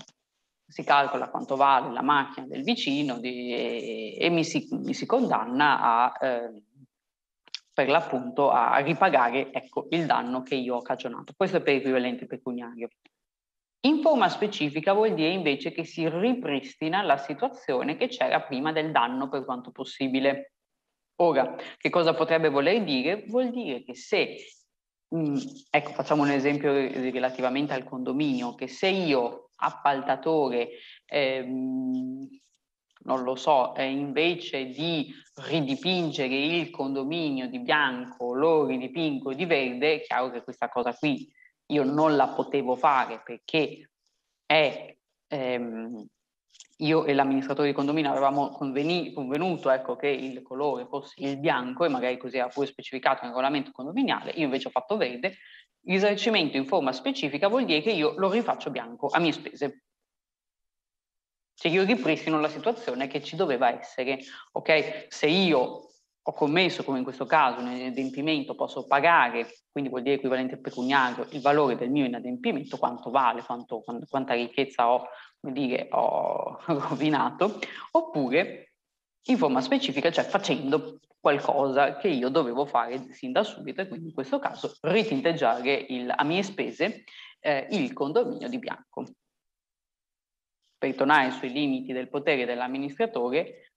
Si calcola quanto vale la macchina del vicino di, e, e mi, si, mi, si, condanna a, eh, per l'appunto a ripagare ecco, il danno che io ho cagionato. Questo è per equivalente pecuniario. In forma specifica vuol dire invece che si ripristina la situazione che c'era prima del danno per quanto possibile. Ora, che cosa potrebbe voler dire? Vuol dire che se Mm, ecco, facciamo un esempio relativamente al condominio, che se io, appaltatore, ehm, non lo so, eh, invece di ridipingere il condominio di bianco, lo ridipingo di verde, è chiaro che questa cosa qui io non la potevo fare perché è ehm, io e l'amministratore di condominio avevamo conveni- convenuto ecco, che il colore fosse il bianco e magari così era pure specificato nel regolamento condominiale, io invece ho fatto verde, il risarcimento in forma specifica vuol dire che io lo rifaccio bianco a mie spese. Cioè io ripristino la situazione che ci doveva essere, ok? Se io ho commesso, come in questo caso, un inadempimento, posso pagare, quindi vuol dire equivalente pecuniario, il valore del mio inadempimento, quanto vale, quanto, quanta ricchezza ho dire ho oh, *laughs* rovinato, oppure in forma specifica, cioè facendo qualcosa che io dovevo fare sin da subito, e quindi in questo caso ritinteggiare il, a mie spese eh, il condominio di bianco. Per tornare sui limiti del potere dell'amministratore,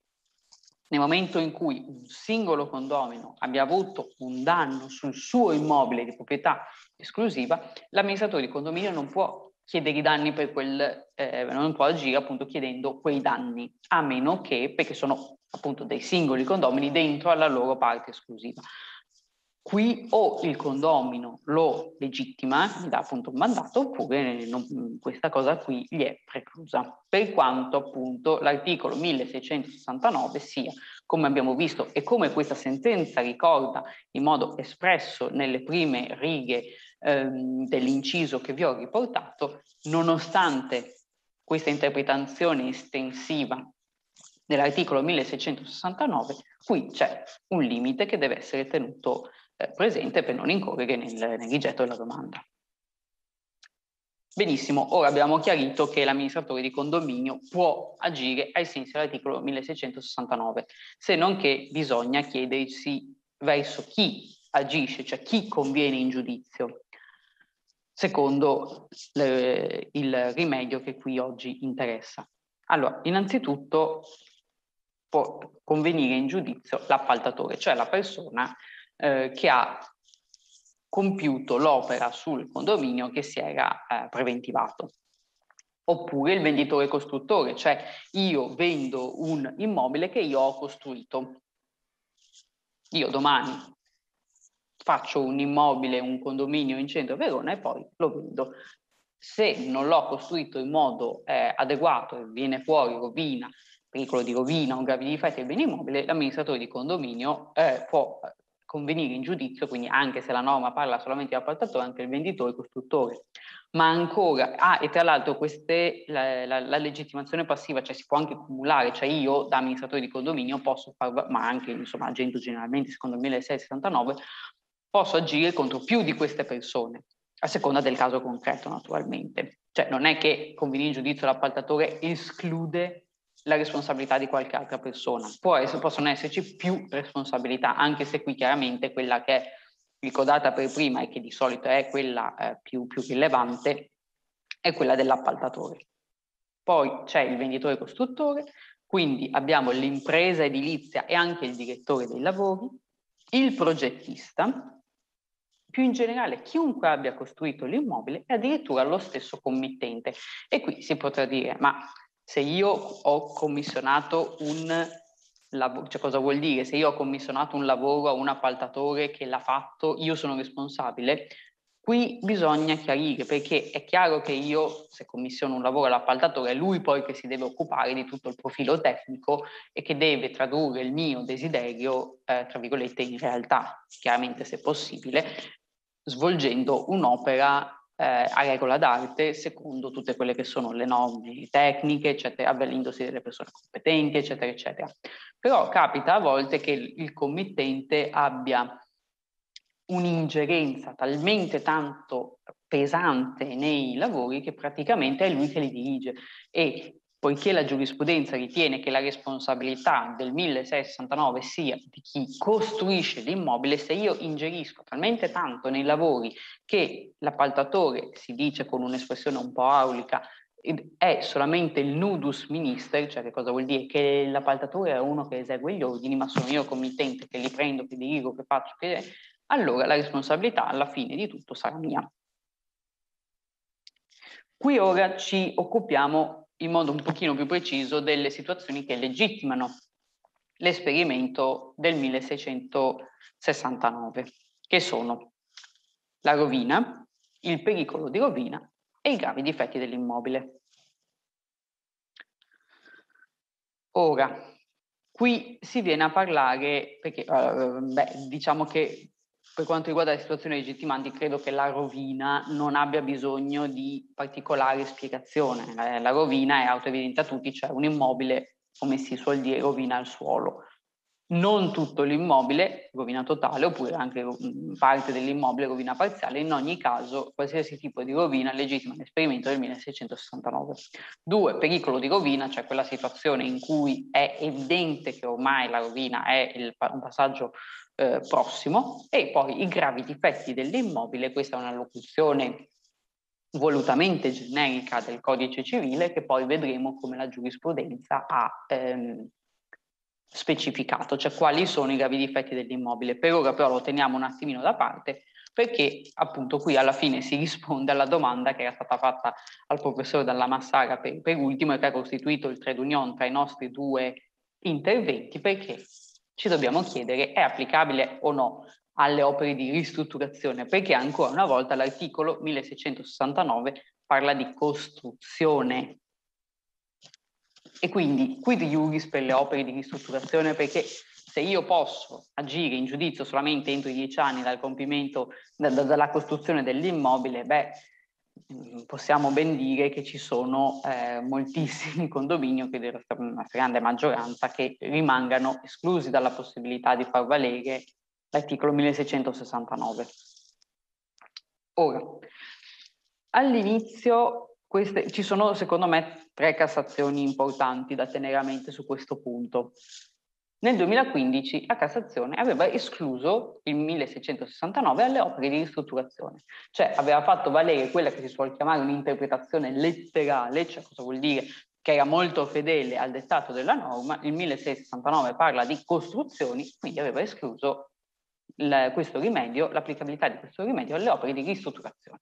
nel momento in cui un singolo condomino abbia avuto un danno sul suo immobile di proprietà esclusiva, l'amministratore di condominio non può chiedere i danni per quel eh, non può agire appunto chiedendo quei danni, a meno che, perché sono appunto dei singoli condomini dentro alla loro parte esclusiva. Qui o il condomino lo legittima, gli dà appunto un mandato, oppure non, questa cosa qui gli è preclusa, per quanto appunto l'articolo 1669 sia, come abbiamo visto e come questa sentenza ricorda in modo espresso nelle prime righe ehm, dell'inciso che vi ho riportato, nonostante questa interpretazione estensiva dell'articolo 1669, qui c'è un limite che deve essere tenuto eh, presente per non incorrere nel, nel rigetto della domanda. Benissimo, ora abbiamo chiarito che l'amministratore di condominio può agire ai sensi dell'articolo 1669, se non che bisogna chiedersi verso chi agisce, cioè chi conviene in giudizio secondo le, il rimedio che qui oggi interessa. Allora, innanzitutto può convenire in giudizio l'appaltatore, cioè la persona eh, che ha compiuto l'opera sul condominio che si era eh, preventivato. Oppure il venditore costruttore, cioè io vendo un immobile che io ho costruito. Io domani faccio un immobile, un condominio in centro Verona e poi lo vendo. Se non l'ho costruito in modo eh, adeguato, viene fuori rovina, pericolo di rovina o gravi difetti del bene immobile, l'amministratore di condominio eh, può eh, convenire in giudizio, quindi anche se la norma parla solamente di appaltatore, anche il venditore, il costruttore. Ma ancora, ah, e tra l'altro queste, la, la, la, legittimazione passiva, cioè si può anche cumulare, cioè io da amministratore di condominio posso far, ma anche insomma agendo generalmente secondo il 1669, posso agire contro più di queste persone, a seconda del caso concreto naturalmente. Cioè non è che convenire in giudizio l'appaltatore esclude la responsabilità di qualche altra persona, essere, possono esserci più responsabilità, anche se qui chiaramente quella che è ricordata per prima e che di solito è quella eh, più, più rilevante è quella dell'appaltatore. Poi c'è il venditore costruttore, quindi abbiamo l'impresa edilizia e anche il direttore dei lavori, il progettista, più in generale chiunque abbia costruito l'immobile e addirittura lo stesso committente. E qui si potrà dire, ma se io ho commissionato un lavoro, cioè cosa vuol dire? Se io ho commissionato un lavoro a un appaltatore che l'ha fatto, io sono responsabile? Qui bisogna chiarire, perché è chiaro che io, se commissiono un lavoro all'appaltatore, è lui poi che si deve occupare di tutto il profilo tecnico e che deve tradurre il mio desiderio, eh, tra virgolette, in realtà, chiaramente se possibile, svolgendo un'opera eh, a regola d'arte secondo tutte quelle che sono le norme tecniche, eccetera, avvalendosi delle persone competenti, eccetera, eccetera. Però capita a volte che il committente abbia un'ingerenza talmente tanto pesante nei lavori che praticamente è lui che li dirige e poiché la giurisprudenza ritiene che la responsabilità del 1669 sia di chi costruisce l'immobile, se io ingerisco talmente tanto nei lavori che l'appaltatore, si dice con un'espressione un po' aulica, è solamente il nudus minister, cioè che cosa vuol dire? Che l'appaltatore è uno che esegue gli ordini, ma sono io il committente che li prendo, che dirigo, che faccio, che... allora la responsabilità alla fine di tutto sarà mia. Qui ora ci occupiamo in modo un pochino più preciso delle situazioni che legittimano l'esperimento del 1669, che sono la rovina, il pericolo di rovina e i gravi difetti dell'immobile. Ora, qui si viene a parlare, perché eh, beh, diciamo che per quanto riguarda la situazione dei gettimanti, credo che la rovina non abbia bisogno di particolare spiegazione. Eh, la, rovina è autoevidente a tutti, cioè un immobile, come si suol dire, rovina il suolo. Non tutto l'immobile, rovina totale, oppure anche mm, parte dell'immobile, rovina parziale, in ogni caso qualsiasi tipo di rovina legittima l'esperimento del 1669. Due, pericolo di rovina, cioè quella situazione in cui è evidente che ormai la rovina è il, un passaggio eh, prossimo e poi i gravi difetti dell'immobile, questa è una locuzione volutamente generica del codice civile che poi vedremo come la giurisprudenza ha ehm, specificato, cioè quali sono i gravi difetti dell'immobile. Per ora però lo teniamo un attimino da parte perché appunto qui alla fine si risponde alla domanda che era stata fatta al professor Dalla Massara per, per ultimo e che ha costituito il trade union tra i nostri due interventi perché ci dobbiamo chiedere è applicabile o no alle opere di ristrutturazione, perché ancora una volta l'articolo 1669 parla di costruzione. E quindi qui di iuris per le opere di ristrutturazione, perché se io posso agire in giudizio solamente entro i dieci anni dal compimento, da, da, dalla costruzione dell'immobile, beh, Mm, possiamo ben dire che ci sono eh, moltissimi *laughs* condomini, credo una grande maggioranza, che rimangano esclusi dalla possibilità di far valere l'articolo 1669. Ora, all'inizio queste, ci sono secondo me tre cassazioni importanti da tenere a mente su questo punto. Nel 2015 la Cassazione aveva escluso il 1669 alle opere di ristrutturazione, cioè aveva fatto valere quella che si suol chiamare un'interpretazione letterale, cioè cosa vuol dire che era molto fedele al dettato della norma, il 1669 parla di costruzioni, quindi aveva escluso il, questo rimedio, l'applicabilità di questo rimedio alle opere di ristrutturazione.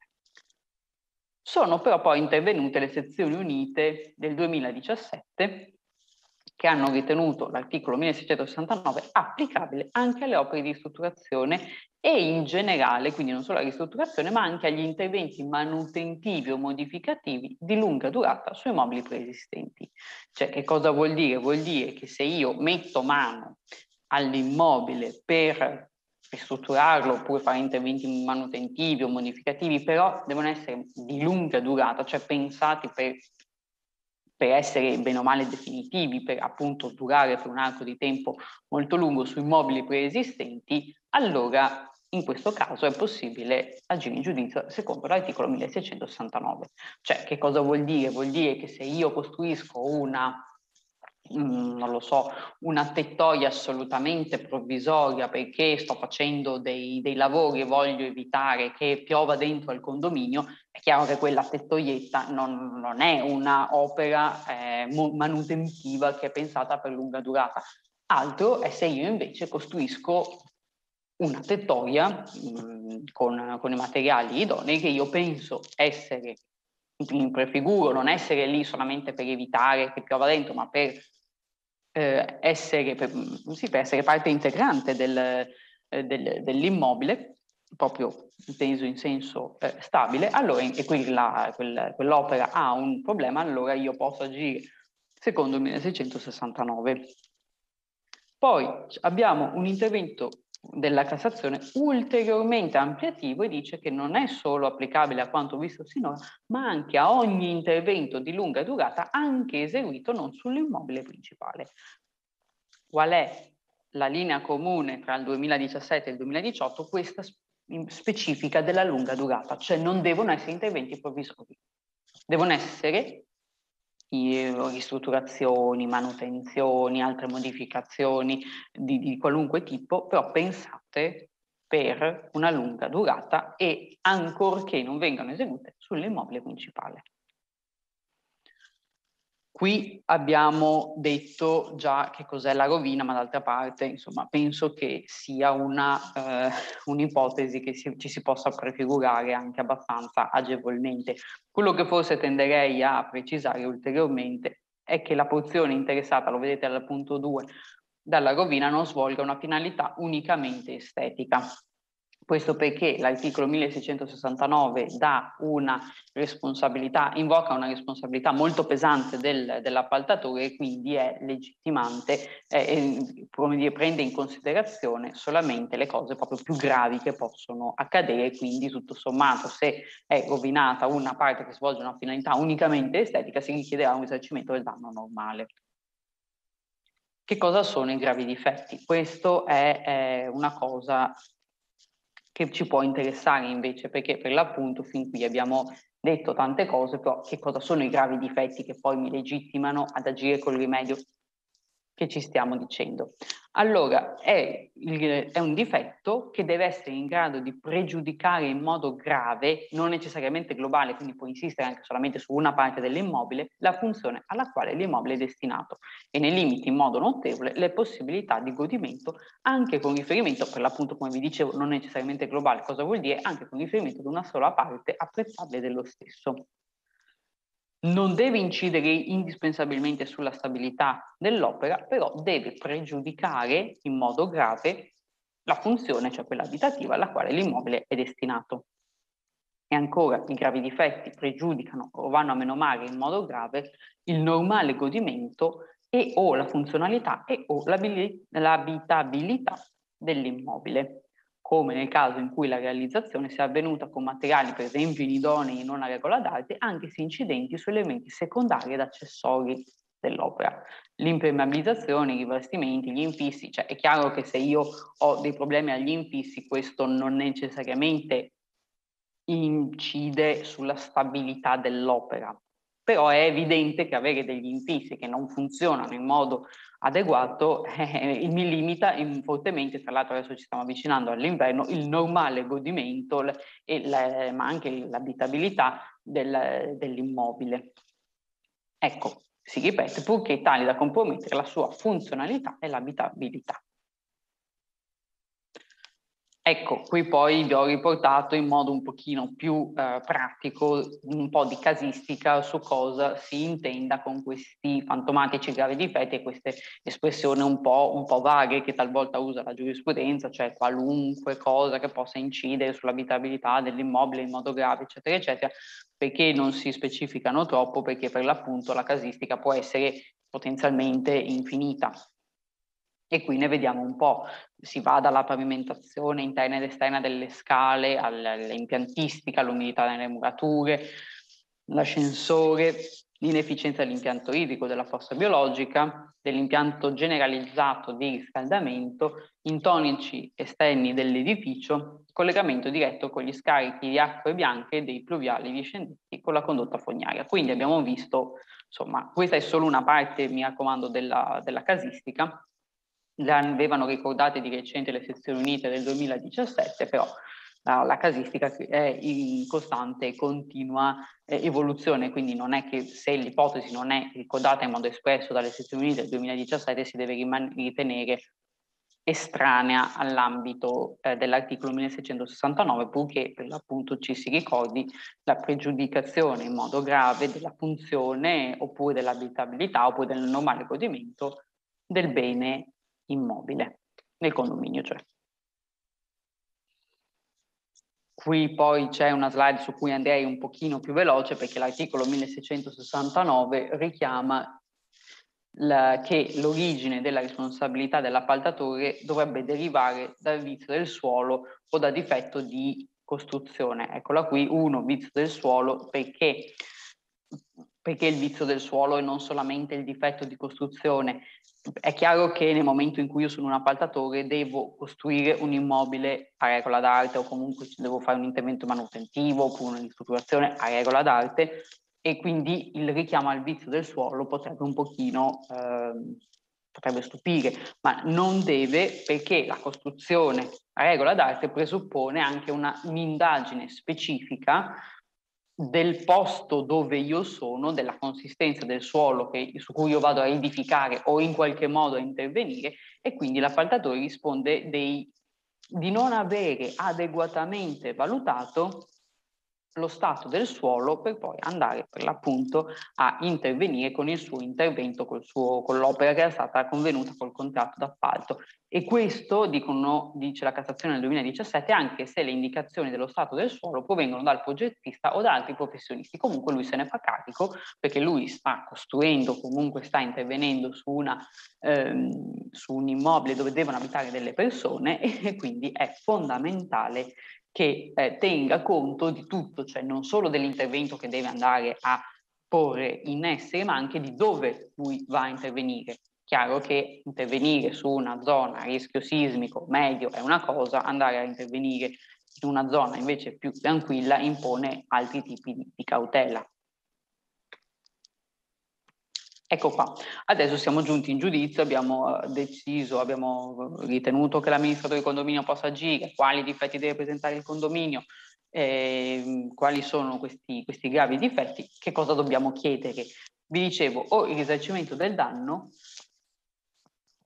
Sono però poi intervenute le sezioni unite del 2017 che hanno ritenuto l'articolo 1669 applicabile anche alle opere di ristrutturazione e in generale, quindi non solo alla ristrutturazione, ma anche agli interventi manutentivi o modificativi di lunga durata sui mobili preesistenti. Cioè che cosa vuol dire? Vuol dire che se io metto mano all'immobile per ristrutturarlo oppure fare interventi manutentivi o modificativi, però devono essere di lunga durata, cioè pensati per per essere bene o male definitivi, per appunto durare per un arco di tempo molto lungo su immobili preesistenti, allora in questo caso è possibile agire in giudizio secondo l'articolo 1669. Cioè, che cosa vuol dire? Vuol dire che se io costruisco una Mm, non lo so, una tettoia assolutamente provvisoria perché sto facendo dei, dei lavori e voglio evitare che piova dentro al condominio, è chiaro che quella tettoietta non, non è un'opera eh, manutentiva che è pensata per lunga durata. Altro è se io invece costruisco una tettoia mh, mm, con, con i materiali idonei che io penso essere prefiguro non essere lì solamente per evitare che piova dentro, ma per eh, essere, per, mm, sì, per essere parte integrante del, eh, del, dell'immobile, proprio inteso in senso eh, stabile, allora, e qui la, quel, quell'opera ha un problema, allora io posso agire secondo il 1669. Poi abbiamo un intervento della Cassazione ulteriormente ampliativo e dice che non è solo applicabile a quanto visto sinora, ma anche a ogni intervento di lunga durata anche eseguito non sull'immobile principale. Qual è la linea comune tra il 2017 e il 2018? Questa specifica della lunga durata, cioè non devono essere interventi provvisori, devono essere ristrutturazioni, manutenzioni, altre modificazioni di, di qualunque tipo, però pensate per una lunga durata e ancorché non vengano eseguite sull'immobile principale. Qui abbiamo detto già che cos'è la rovina, ma d'altra parte, insomma, penso che sia una, eh, un'ipotesi che si, ci si possa prefigurare anche abbastanza agevolmente. Quello che forse tenderei a precisare ulteriormente è che la porzione interessata, lo vedete al punto 2, dalla rovina non svolga una finalità unicamente estetica. Questo perché l'articolo 1669 una invoca una responsabilità molto pesante del, dell'appaltatore e quindi è legittimante, eh, dire, prende in considerazione solamente le cose proprio più gravi che possono accadere, quindi tutto sommato se è rovinata una parte che svolge una finalità unicamente estetica si richiederà un risarcimento del danno normale. Che cosa sono i gravi difetti? Questo è eh, una cosa che ci può interessare invece, perché per l'appunto fin qui abbiamo detto tante cose, però che cosa sono i gravi difetti che poi mi legittimano ad agire col rimedio che ci stiamo dicendo. Allora, è, è, un difetto che deve essere in grado di pregiudicare in modo grave, non necessariamente globale, quindi può insistere anche solamente su una parte dell'immobile, la funzione alla quale l'immobile è destinato e ne limiti in modo notevole le possibilità di godimento anche con riferimento, per l'appunto come vi dicevo, non necessariamente globale, cosa vuol dire? Anche con riferimento ad una sola parte apprezzabile dello stesso non deve incidere indispensabilmente sulla stabilità dell'opera, però deve pregiudicare in modo grave la funzione, cioè quella abitativa, alla quale l'immobile è destinato. E ancora, i gravi difetti pregiudicano o vanno a menomare in modo grave il normale godimento e o la funzionalità e o l'abitabilità dell'immobile come nel caso in cui la realizzazione sia avvenuta con materiali per esempio inidonei e non a regola d'arte, anche se incidenti su elementi secondari ed accessori dell'opera. L'impermeabilizzazione, i rivestimenti, gli infissi, cioè è chiaro che se io ho dei problemi agli infissi questo non necessariamente incide sulla stabilità dell'opera, però è evidente che avere degli infissi che non funzionano in modo adeguato eh, mi limita in, fortemente, tra l'altro adesso ci stiamo avvicinando all'inverno, il normale godimento e la, ma anche l'abitabilità del, dell'immobile. Ecco, si ripete, purché tali da compromettere la sua funzionalità e l'abitabilità. Ecco, qui poi vi ho riportato in modo un pochino più eh, pratico un po' di casistica su cosa si intenda con questi fantomatici gravi difetti e queste espressioni un po', un po' vaghe che talvolta usa la giurisprudenza, cioè qualunque cosa che possa incidere sull'abitabilità dell'immobile in modo grave, eccetera, eccetera, perché non si specificano troppo, perché per l'appunto la casistica può essere potenzialmente infinita. E qui ne vediamo un po', si va dalla pavimentazione interna ed esterna delle scale, all'impiantistica, all'umidità nelle murature, l'ascensore, l'inefficienza dell'impianto idrico, della fossa biologica, dell'impianto generalizzato di riscaldamento, intonici esterni dell'edificio, collegamento diretto con gli scarichi di acque bianche dei pluviali discendenti con la condotta fognaria. Quindi abbiamo visto, insomma, questa è solo una parte, mi raccomando, della, della casistica, l'avevano ricordato di recente le sezioni unite del 2017, però la, la casistica è in costante e continua eh, evoluzione, quindi non è che se l'ipotesi non è ricordata in modo espresso dalle sezioni unite del 2017 si deve riman- ritenere estranea all'ambito eh, dell'articolo 1669, purché per l'appunto ci si ricordi la pregiudicazione in modo grave della funzione oppure dell'abitabilità oppure del normale godimento del bene immobile, nel condominio cioè. Qui poi c'è una slide su cui andrei un pochino più veloce perché l'articolo 1669 richiama la, che l'origine della responsabilità dell'appaltatore dovrebbe derivare dal vizio del suolo o da difetto di costruzione. Eccola qui, uno, vizio del suolo, perché, perché il vizio del suolo e non solamente il difetto di costruzione? è chiaro che nel momento in cui io sono un appaltatore devo costruire un immobile a regola d'arte o comunque devo fare un intervento manutentivo oppure una ristrutturazione a regola d'arte e quindi il richiamo al vizio del suolo potrebbe un pochino eh, potrebbe stupire, ma non deve perché la costruzione a regola d'arte presuppone anche una, un'indagine specifica del posto dove io sono, della consistenza del suolo che, su cui io vado a edificare o in qualche modo a intervenire e quindi l'appaltatore risponde dei, di non avere adeguatamente valutato lo stato del suolo per poi andare per l'appunto a intervenire con il suo intervento, col suo, con l'opera che era stata convenuta col contratto d'appalto. E questo, dicono, dice la Cassazione nel 2017, anche se le indicazioni dello stato del suolo provengono dal progettista o da altri professionisti. Comunque lui se ne fa carico perché lui sta costruendo, comunque sta intervenendo su, una, ehm, su un immobile dove devono abitare delle persone *laughs* e quindi è fondamentale che eh, tenga conto di tutto, cioè non solo dell'intervento che deve andare a porre in essere, ma anche di dove lui va a intervenire. Chiaro che intervenire su una zona a rischio sismico medio è una cosa, andare a intervenire in una zona invece più tranquilla impone altri tipi di, di cautela. Ecco qua, adesso siamo giunti in giudizio, abbiamo eh, deciso, abbiamo eh, ritenuto che l'amministratore di condominio possa agire, quali difetti deve presentare il condominio, eh, quali sono questi, questi, gravi difetti, che cosa dobbiamo chiedere. Vi dicevo, o il risarcimento del danno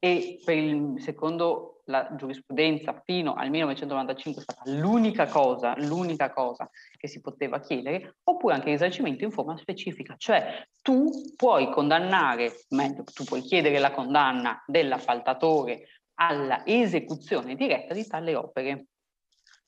e per il secondo la giurisprudenza fino al 1995 è stata l'unica cosa, l'unica cosa che si poteva chiedere, oppure anche il risarcimento in forma specifica, cioè tu puoi condannare, meglio, tu puoi chiedere la condanna dell'appaltatore alla esecuzione diretta di tale opere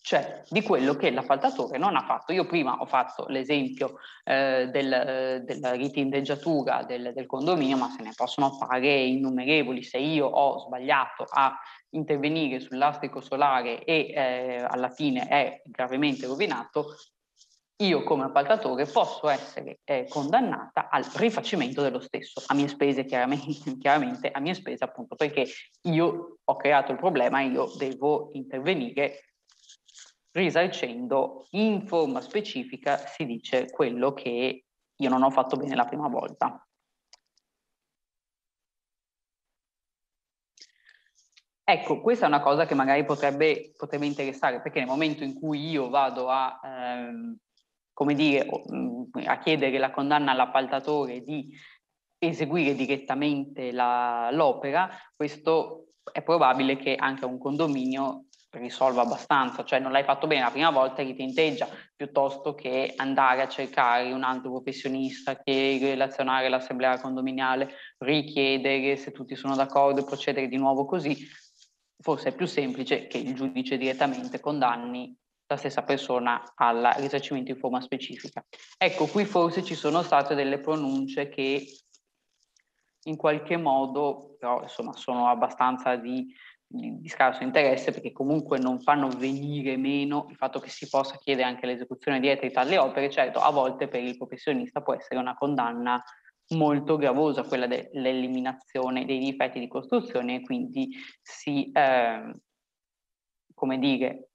cioè di quello che l'appaltatore non ha fatto. Io prima ho fatto l'esempio eh, del, eh, della ritindeggiatura del, del, condominio, ma se ne possono fare innumerevoli. Se io ho sbagliato a intervenire sull'astrico solare e eh, alla fine è gravemente rovinato, io come appaltatore posso essere eh, condannata al rifacimento dello stesso, a mie spese chiaramente, *laughs* chiaramente, a mie spese appunto perché io ho creato il problema e io devo intervenire risarcendo in forma specifica, si dice, quello che io non ho fatto bene la prima volta. Ecco, questa è una cosa che magari potrebbe, potrebbe interessare, perché nel momento in cui io vado a, ehm, come dire, a chiedere la condanna all'appaltatore di eseguire direttamente la, l'opera, questo è probabile che anche un condominio risolva abbastanza, cioè non l'hai fatto bene la prima volta e ritinteggia, piuttosto che andare a cercare un altro professionista che relazionare l'assemblea condominiale, richiedere se tutti sono d'accordo e procedere di nuovo così, forse è più semplice che il giudice direttamente condanni la stessa persona al risarcimento in forma specifica. Ecco, qui forse ci sono state delle pronunce che in qualche modo, però insomma, sono abbastanza di, di, di scarso interesse perché comunque non fanno venire meno il fatto che si possa chiedere anche l'esecuzione diretta di tale opere. Certo, a volte per il professionista può essere una condanna molto gravosa, quella dell'eliminazione dei difetti di costruzione e quindi si, eh, come dire,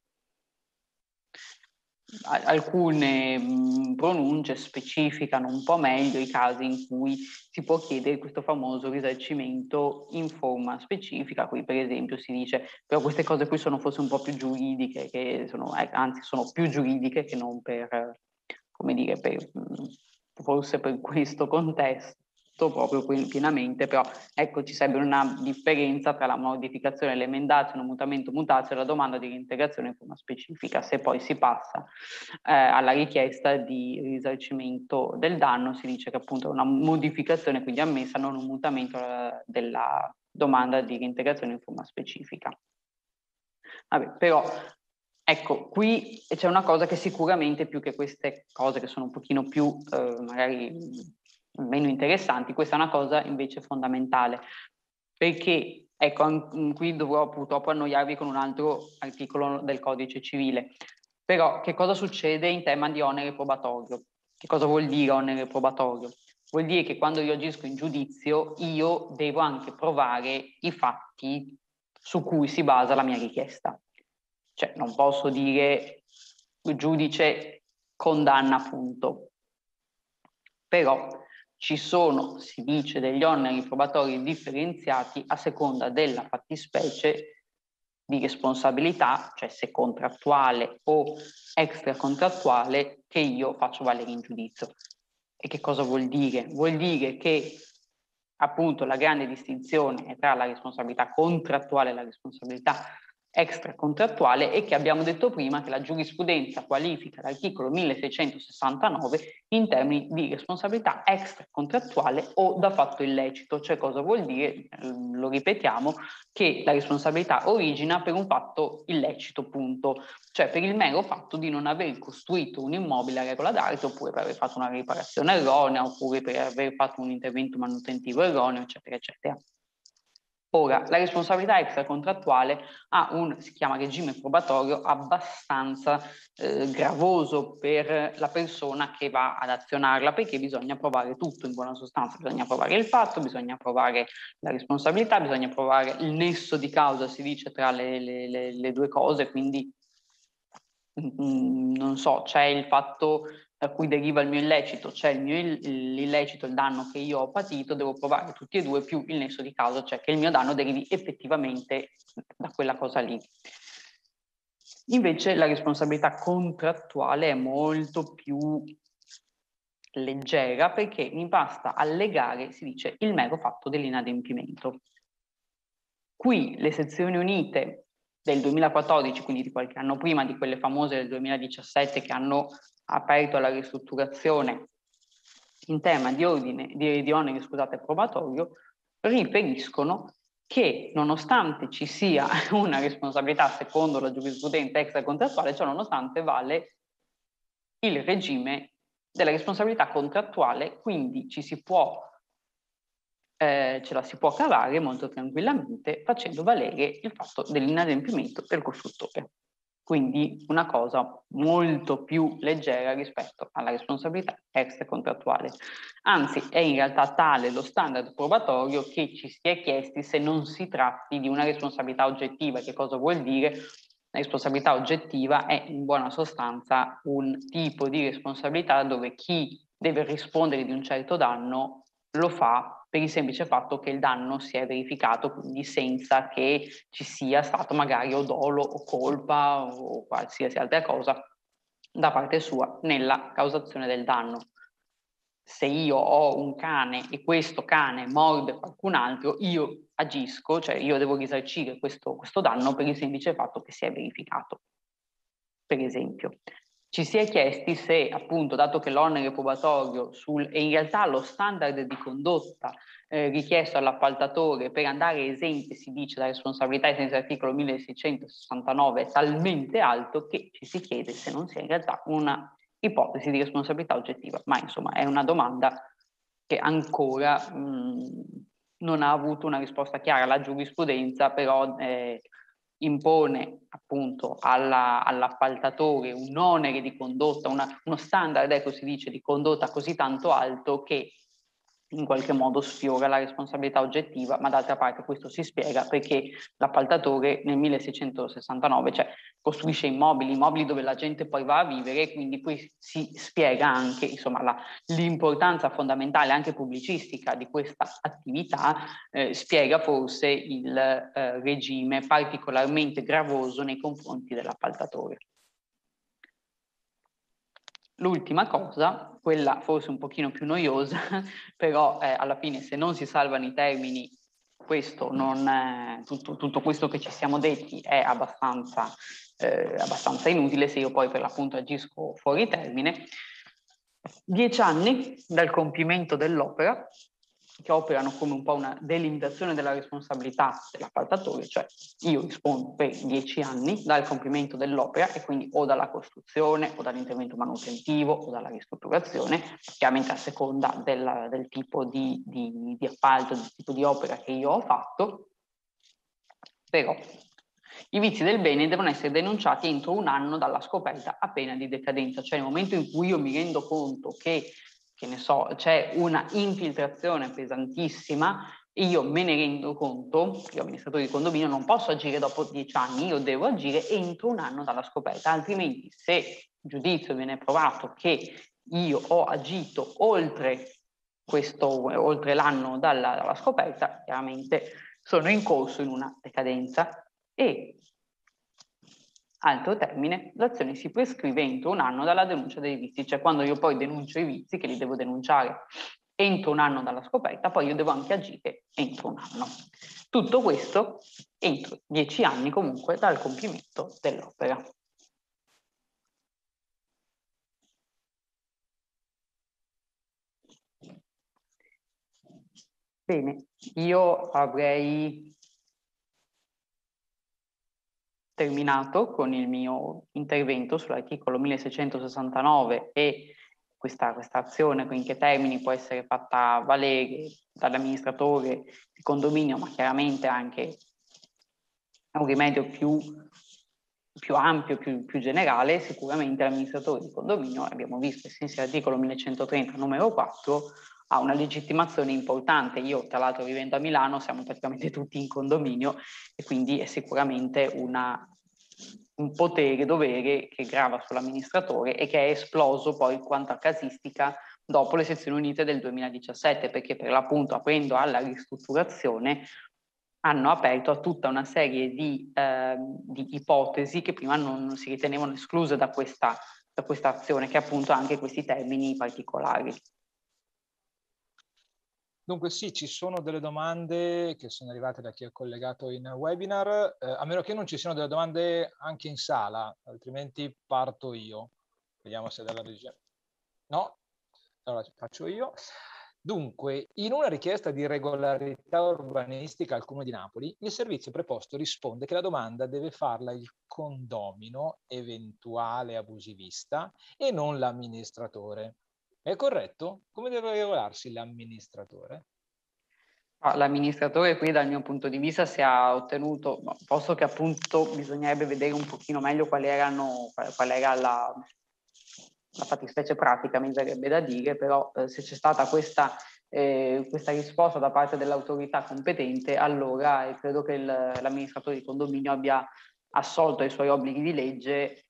alcune mhmm, pronunce specificano un po' meglio i casi in cui si può chiedere questo famoso risarcimento in forma specifica, qui per esempio si dice però queste cose qui sono forse un po' più giuridiche, sono, eh, anzi sono più giuridiche che non per, come dire, per mhmm, forse per questo contesto proprio pienamente, però ecco ci sarebbe una differenza tra la modificazione, l'emendazione, un mutamento, mutato e la domanda di reintegrazione in forma specifica, se poi si passa eh, alla richiesta di risarcimento del danno si dice che appunto è una modificazione quindi ammessa, non un mutamento eh, della domanda di reintegrazione in forma specifica. Vabbè, però Ecco, qui c'è una cosa che sicuramente più che queste cose che sono un pochino più eh, magari mm, meno interessanti, questa è una cosa invece fondamentale, perché ecco, mm, qui dovrò purtroppo annoiarvi con un altro articolo del codice civile, però che cosa succede in tema di onere probatorio? Che cosa vuol dire onere probatorio? Vuol dire che quando io agisco in giudizio io devo anche provare i fatti su cui si basa la mia richiesta. Cioè, non posso dire giudice condanna, punto. Però ci sono, si dice, degli oneri probatori differenziati a seconda della fattispecie di responsabilità, cioè se contrattuale o extracontrattuale, che io faccio valere in giudizio. E che cosa vuol dire? Vuol dire che appunto la grande distinzione è tra la responsabilità contrattuale e la responsabilità extracontrattuale e che abbiamo detto prima che la giurisprudenza qualifica l'articolo 1669 in termini di responsabilità extracontrattuale o da fatto illecito, cioè cosa vuol dire, eh, lo ripetiamo, che la responsabilità origina per un fatto illecito, punto, cioè per il mero fatto di non aver costruito un immobile a regola d'arte oppure per aver fatto una riparazione erronea oppure per aver fatto un intervento manutentivo erroneo, eccetera, eccetera. Ora, la responsabilità extracontrattuale ha un, si chiama regime probatorio, abbastanza eh, gravoso per la persona che va ad azionarla, perché bisogna provare tutto in buona sostanza, bisogna provare il fatto, bisogna provare la responsabilità, bisogna provare il nesso di causa, si dice, tra le, le, le, le due cose, quindi mm, mm, non so, c'è il fatto da cui deriva il mio illecito, cioè il mio illecito, il danno che io ho patito, devo provare tutti e due più il nesso di causa, cioè che il mio danno derivi effettivamente da quella cosa lì. Invece la responsabilità contrattuale è molto più leggera perché mi basta allegare, si dice, il mero fatto dell'inadempimento. Qui le sezioni unite del 2014, quindi di qualche anno prima, di quelle famose del 2017 che hanno aperto alla ristrutturazione in tema di, ordine, di, di oneri scusate, probatorio, riferiscono che nonostante ci sia *laughs* una responsabilità secondo la giurisprudenza extracontrattuale, ciò nonostante vale il regime della responsabilità contrattuale, quindi ci si può, eh, ce la si può cavare molto tranquillamente facendo valere il fatto dell'inadempimento del costruttore. Quindi una cosa molto più leggera rispetto alla responsabilità extracontrattuale. Anzi, è in realtà tale lo standard probatorio che ci si è chiesti se non si tratti di una responsabilità oggettiva. Che cosa vuol dire? La responsabilità oggettiva è in buona sostanza un tipo di responsabilità dove chi deve rispondere di un certo danno lo fa per il semplice fatto che il danno si è verificato, quindi senza che ci sia stato magari o dolo o colpa o qualsiasi altra cosa da parte sua nella causazione del danno. Se io ho un cane e questo cane morde qualcun altro, io agisco, cioè io devo risarcire questo, questo danno per il semplice fatto che si è verificato, per esempio ci si è chiesti se, appunto, dato che l'onere probatorio sul, e in realtà lo standard di condotta eh, richiesto all'appaltatore per andare esente, si dice, da responsabilità ai sensi dell'articolo 1669 è talmente alto che ci si chiede se non sia in realtà una ipotesi di responsabilità oggettiva. Ma insomma è una domanda che ancora mh, mm, non ha avuto una risposta chiara. La giurisprudenza però... Eh, impone appunto alla, all'appaltatore un onere di condotta, una, uno standard, ecco si dice, di condotta così tanto alto che in qualche modo sfiora la responsabilità oggettiva, ma d'altra parte questo si spiega perché l'appaltatore nel 1669 cioè, costruisce immobili, immobili dove la gente poi va a vivere, quindi qui si spiega anche insomma, la, l'importanza fondamentale anche pubblicistica di questa attività, eh, spiega forse il eh, regime particolarmente gravoso nei confronti dell'appaltatore. L'ultima cosa quella forse un pochino più noiosa, *laughs* però eh, alla fine se non si salvano i termini, questo non, eh, tutto, tutto, questo che ci siamo detti è abbastanza, eh, abbastanza inutile se io poi per l'appunto agisco fuori termine. Dieci anni dal compimento dell'opera, che operano come un po' una delimitazione della responsabilità dell'appaltatore, cioè io rispondo per dieci anni dal compimento dell'opera e quindi o dalla costruzione o dall'intervento manutentivo o dalla ristrutturazione, chiaramente a seconda della, del tipo di, di, di appalto, del tipo di opera che io ho fatto, però i vizi del bene devono essere denunciati entro un anno dalla scoperta appena di decadenza, cioè nel momento in cui io mi rendo conto che che ne so, c'è una infiltrazione pesantissima, io me ne rendo conto, io amministratore di condominio non posso agire dopo dieci anni, io devo agire entro un anno dalla scoperta, altrimenti se il giudizio viene provato che io ho agito oltre, questo, oltre l'anno dalla, dalla scoperta, chiaramente sono in corso in una decadenza e Altro termine, l'azione si prescrive entro un anno dalla denuncia dei vizi, cioè quando io poi denuncio i vizi che li devo denunciare entro un anno dalla scoperta, poi io devo anche agire entro un anno. Tutto questo entro dieci anni comunque dal compimento dell'opera. Bene, io avrei terminato con il mio intervento sull'articolo 1669 e questa, questa azione, in che termini può essere fatta valere dall'amministratore di condominio, ma chiaramente anche è un rimedio più, più ampio, più, più, generale, sicuramente l'amministratore di condominio, abbiamo visto, ai l'articolo 1130 numero 4, ha una legittimazione importante. Io, tra l'altro, vivendo a Milano, siamo praticamente tutti in condominio e quindi è sicuramente una, un potere, dovere che grava sull'amministratore e che è esploso poi quanto a casistica dopo le sezioni unite del 2017, perché per l'appunto aprendo alla ristrutturazione hanno aperto a tutta una serie di, eh, di ipotesi che prima non si ritenevano escluse da questa, da questa azione, che appunto ha anche questi termini particolari.
Dunque sì, ci sono delle domande che sono arrivate da chi è collegato in webinar, eh, a meno che non ci siano delle domande anche in sala, altrimenti parto io. Vediamo se dalla regia. No? Allora faccio io. Dunque, in una richiesta di regolarità urbanistica al Comune di Napoli, il servizio preposto risponde che la domanda deve farla il condomino, eventuale abusivista, e non
l'amministratore.
È corretto? Come deve regolarsi l'amministratore?
L'amministratore qui dal mio punto di vista si è ottenuto, posto che appunto bisognerebbe vedere un pochino meglio quali erano, qual era la, la fattispecie pratica, mi verrebbe da dire, però eh, se c'è stata questa, eh, questa, risposta da parte dell'autorità competente, allora eh, credo che il, l'amministratore di condominio abbia assolto i suoi obblighi di legge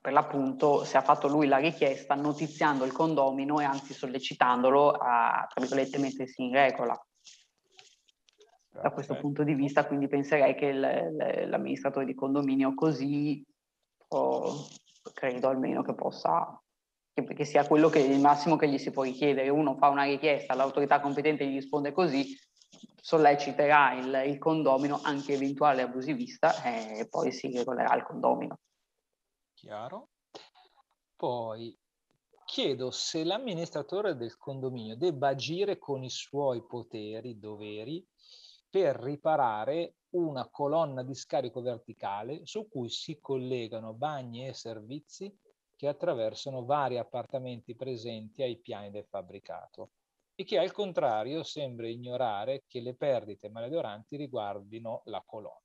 per l'appunto se ha fatto lui la richiesta notiziando il condomino e anzi sollecitandolo a, tra virgolette, mettersi in regola. Da ah, okay. questo punto di vista quindi penserei che il, l'amministratore di condominio così, oh, credo almeno che possa che, sia quello che il massimo che gli si può richiedere. Uno fa una richiesta, l'autorità competente gli risponde così, solleciterà il, il condomino, anche eventuale abusivista, eh, e poi si regolerà il condomino.
Chiaro. Poi chiedo se l'amministratore del condominio debba agire con i suoi poteri, doveri, per riparare una colonna di scarico verticale su cui si collegano bagni e servizi che attraversano vari appartamenti presenti ai piani del fabbricato e che al contrario sembra ignorare che le perdite maledoranti riguardino la colonna.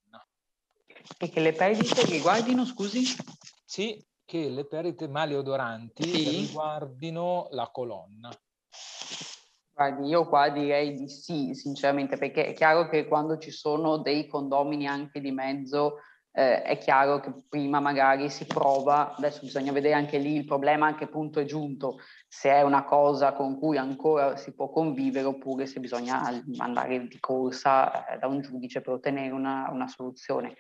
E che le perdite riguardino, scusi? sì, che le perite maleodoranti sì. riguardino la colonna.
Guardi, io qua direi di sì, sinceramente, perché è chiaro che quando ci sono dei condomini anche di mezzo, eh, è chiaro che prima magari si prova, adesso bisogna vedere anche lì il problema, a che punto è giunto, se è una cosa con cui ancora si può convivere oppure se bisogna andare di corsa eh, da un giudice per ottenere una, una soluzione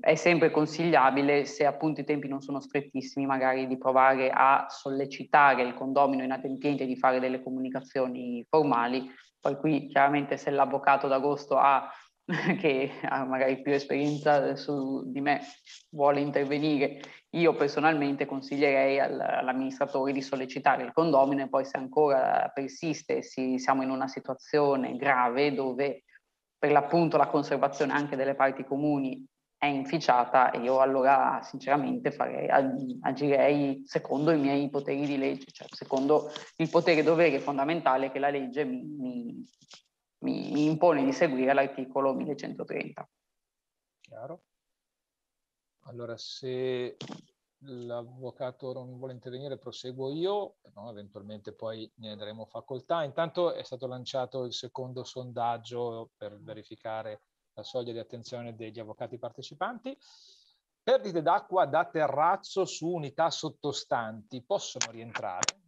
è sempre consigliabile, se appunto i tempi non sono strettissimi, magari di provare a sollecitare il condomino inadempiente di fare delle comunicazioni formali. Poi qui chiaramente se l'avvocato d'agosto ha *laughs* che ha magari più esperienza su di me vuole intervenire, io personalmente consiglierei all'amministratore di sollecitare il condomino e poi se ancora persiste, si, siamo in una situazione grave dove per l'appunto la conservazione anche delle parti comuni è inficiata e io allora sinceramente farei, agirei secondo i miei poteri di legge, cioè secondo il potere dovere fondamentale che la legge mi, mi, mi impone di seguire l'articolo 1130.
Chiaro.
Allora, se l'avvocato non vuole intervenire, proseguo io, no, eventualmente poi ne daremo facoltà. Intanto è stato lanciato il secondo sondaggio per verificare la soglia di attenzione degli avvocati partecipanti. Perdite d'acqua da terrazzo su unità sottostanti possono
rientrare?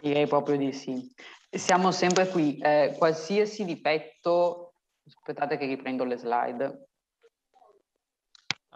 Direi proprio di sì. Siamo sempre qui. Eh, qualsiasi difetto, aspettate che riprendo le slide,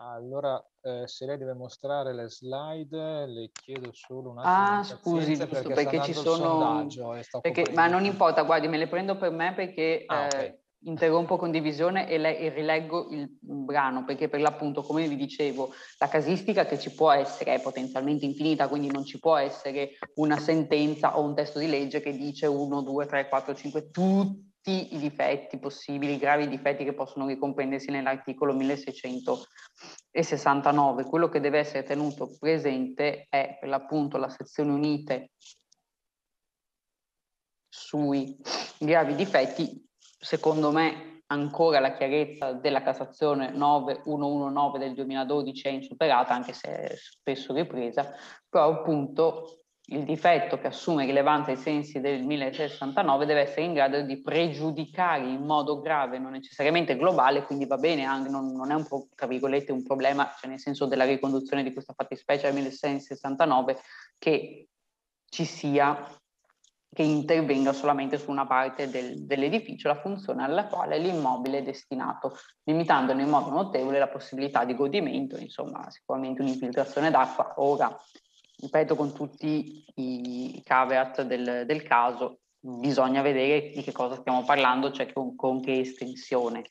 allora, eh, se lei deve mostrare le slide, le chiedo solo un attimo. Ah, scusi, giusto perché, perché ci sono...
Eh, perché, ma non importa, guardi, me le prendo per me perché ah, eh, interrompo condivisione e, le, e rileggo il brano, perché per l'appunto, come vi dicevo, la casistica che ci può essere è potenzialmente infinita, quindi non ci può essere una sentenza o un testo di legge che dice 1, 2, 3, 4, 5, tutti tutti i difetti possibili, i gravi difetti che possono ricomprendersi nell'articolo 1669. Quello che deve essere tenuto presente è per l'appunto la sezione unite sui gravi difetti, secondo me ancora la chiarezza della Cassazione 9119 del 2012 è insuperata, anche se è spesso ripresa, però appunto il difetto che assume rilevanza ai sensi del 1669 deve essere in grado di pregiudicare in modo grave, non necessariamente globale, quindi va bene, anche, non, non, è un, tra virgolette, un problema, cioè nel senso della riconduzione di questa fattispecie al 1669, che ci sia, che intervenga solamente su una parte del, dell'edificio, la funzione alla quale l'immobile è destinato, limitandone in modo notevole la possibilità di godimento, insomma sicuramente un'infiltrazione d'acqua. Ora, ripeto, con tutti i caveat del, del caso, bisogna vedere di che cosa stiamo parlando, cioè con, con che estensione.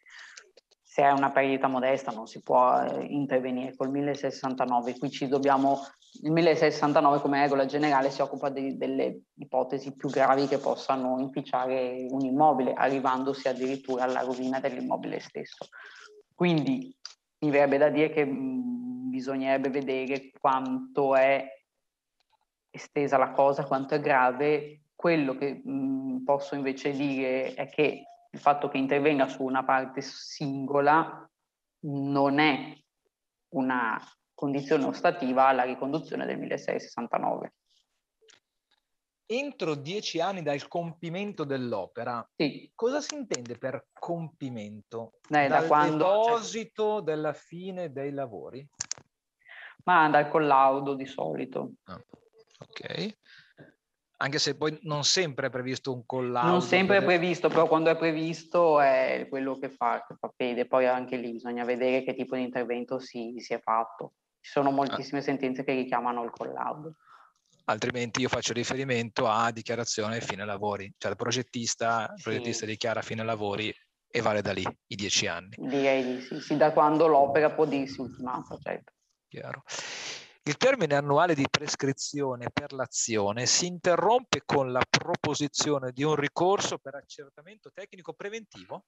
Se è una perdita modesta non si può eh, intervenire col 1069, qui ci dobbiamo, il 1069 come regola generale si occupa di, delle ipotesi più gravi che possano inficiare un immobile, arrivandosi addirittura alla rovina dell'immobile stesso. Quindi mi verrebbe da dire che mh, mm, bisognerebbe vedere quanto è estesa la cosa, quanto è grave, quello che mh, mm, posso invece dire è che il fatto che intervenga su una parte singola non è una condizione ostativa alla riconduzione del 1669.
Entro dieci anni dal compimento dell'opera, sì. cosa si intende per compimento? Eh, dal da quando... deposito della fine dei lavori? Ma dal collaudo di solito. Ah. Ok. Anche se poi non sempre è previsto un collaudo. Non sempre è previsto, però quando è
previsto è quello che fa, che fa pede. Poi anche lì bisogna vedere che tipo di intervento si, si è fatto. Ci sono moltissime ah. sentenze che richiamano il collaudo
altrimenti io faccio riferimento a dichiarazione fine lavori, cioè il progettista, il progettista sì. dichiara fine lavori e vale da lì i dieci anni.
Direi di sì, sì da quando l'opera può dirsi ultimata, certo.
Chiaro. Il termine annuale di prescrizione per l'azione si interrompe con la
proposizione di un ricorso
per accertamento tecnico preventivo?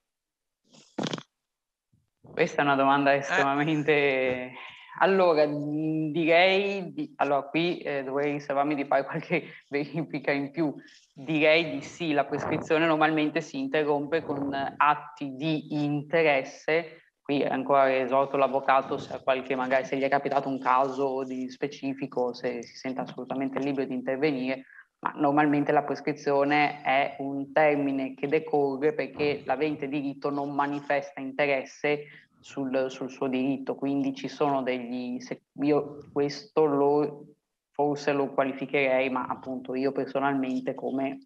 Questa è una domanda eh. estremamente... Eh. Allora, direi, di... allora qui eh, dovrei riservarmi di fare qualche *laughs* verifica in più, direi di sì, la prescrizione normalmente si interrompe con atti di interesse qui è ancora esorto l'avvocato se, qualche, magari, se gli è capitato un caso di specifico, se si sente assolutamente libero di intervenire, ma normalmente la prescrizione è un termine che decorre perché l'avente diritto non manifesta interesse sul, sul suo diritto, quindi ci sono degli... Se io questo lo, forse lo qualificherei, ma appunto io personalmente come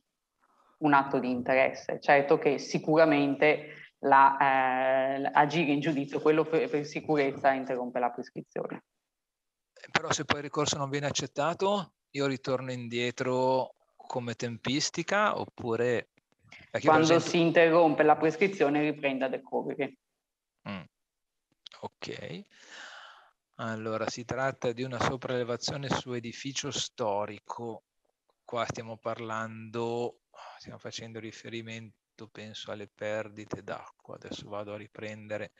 un atto di interesse. Certo che sicuramente la, eh, agire in giudizio, quello per, per sicurezza interrompe la prescrizione.
Però se poi il ricorso non viene accettato, io ritorno indietro come tempistica oppure... Quando presento... si
interrompe la prescrizione riprende a decorrere. Mm.
Ok. Allora, si tratta di una sopraelevazione su edificio storico. Qua stiamo parlando, stiamo facendo riferimento detto, penso alle perdite d'acqua, adesso vado a riprendere.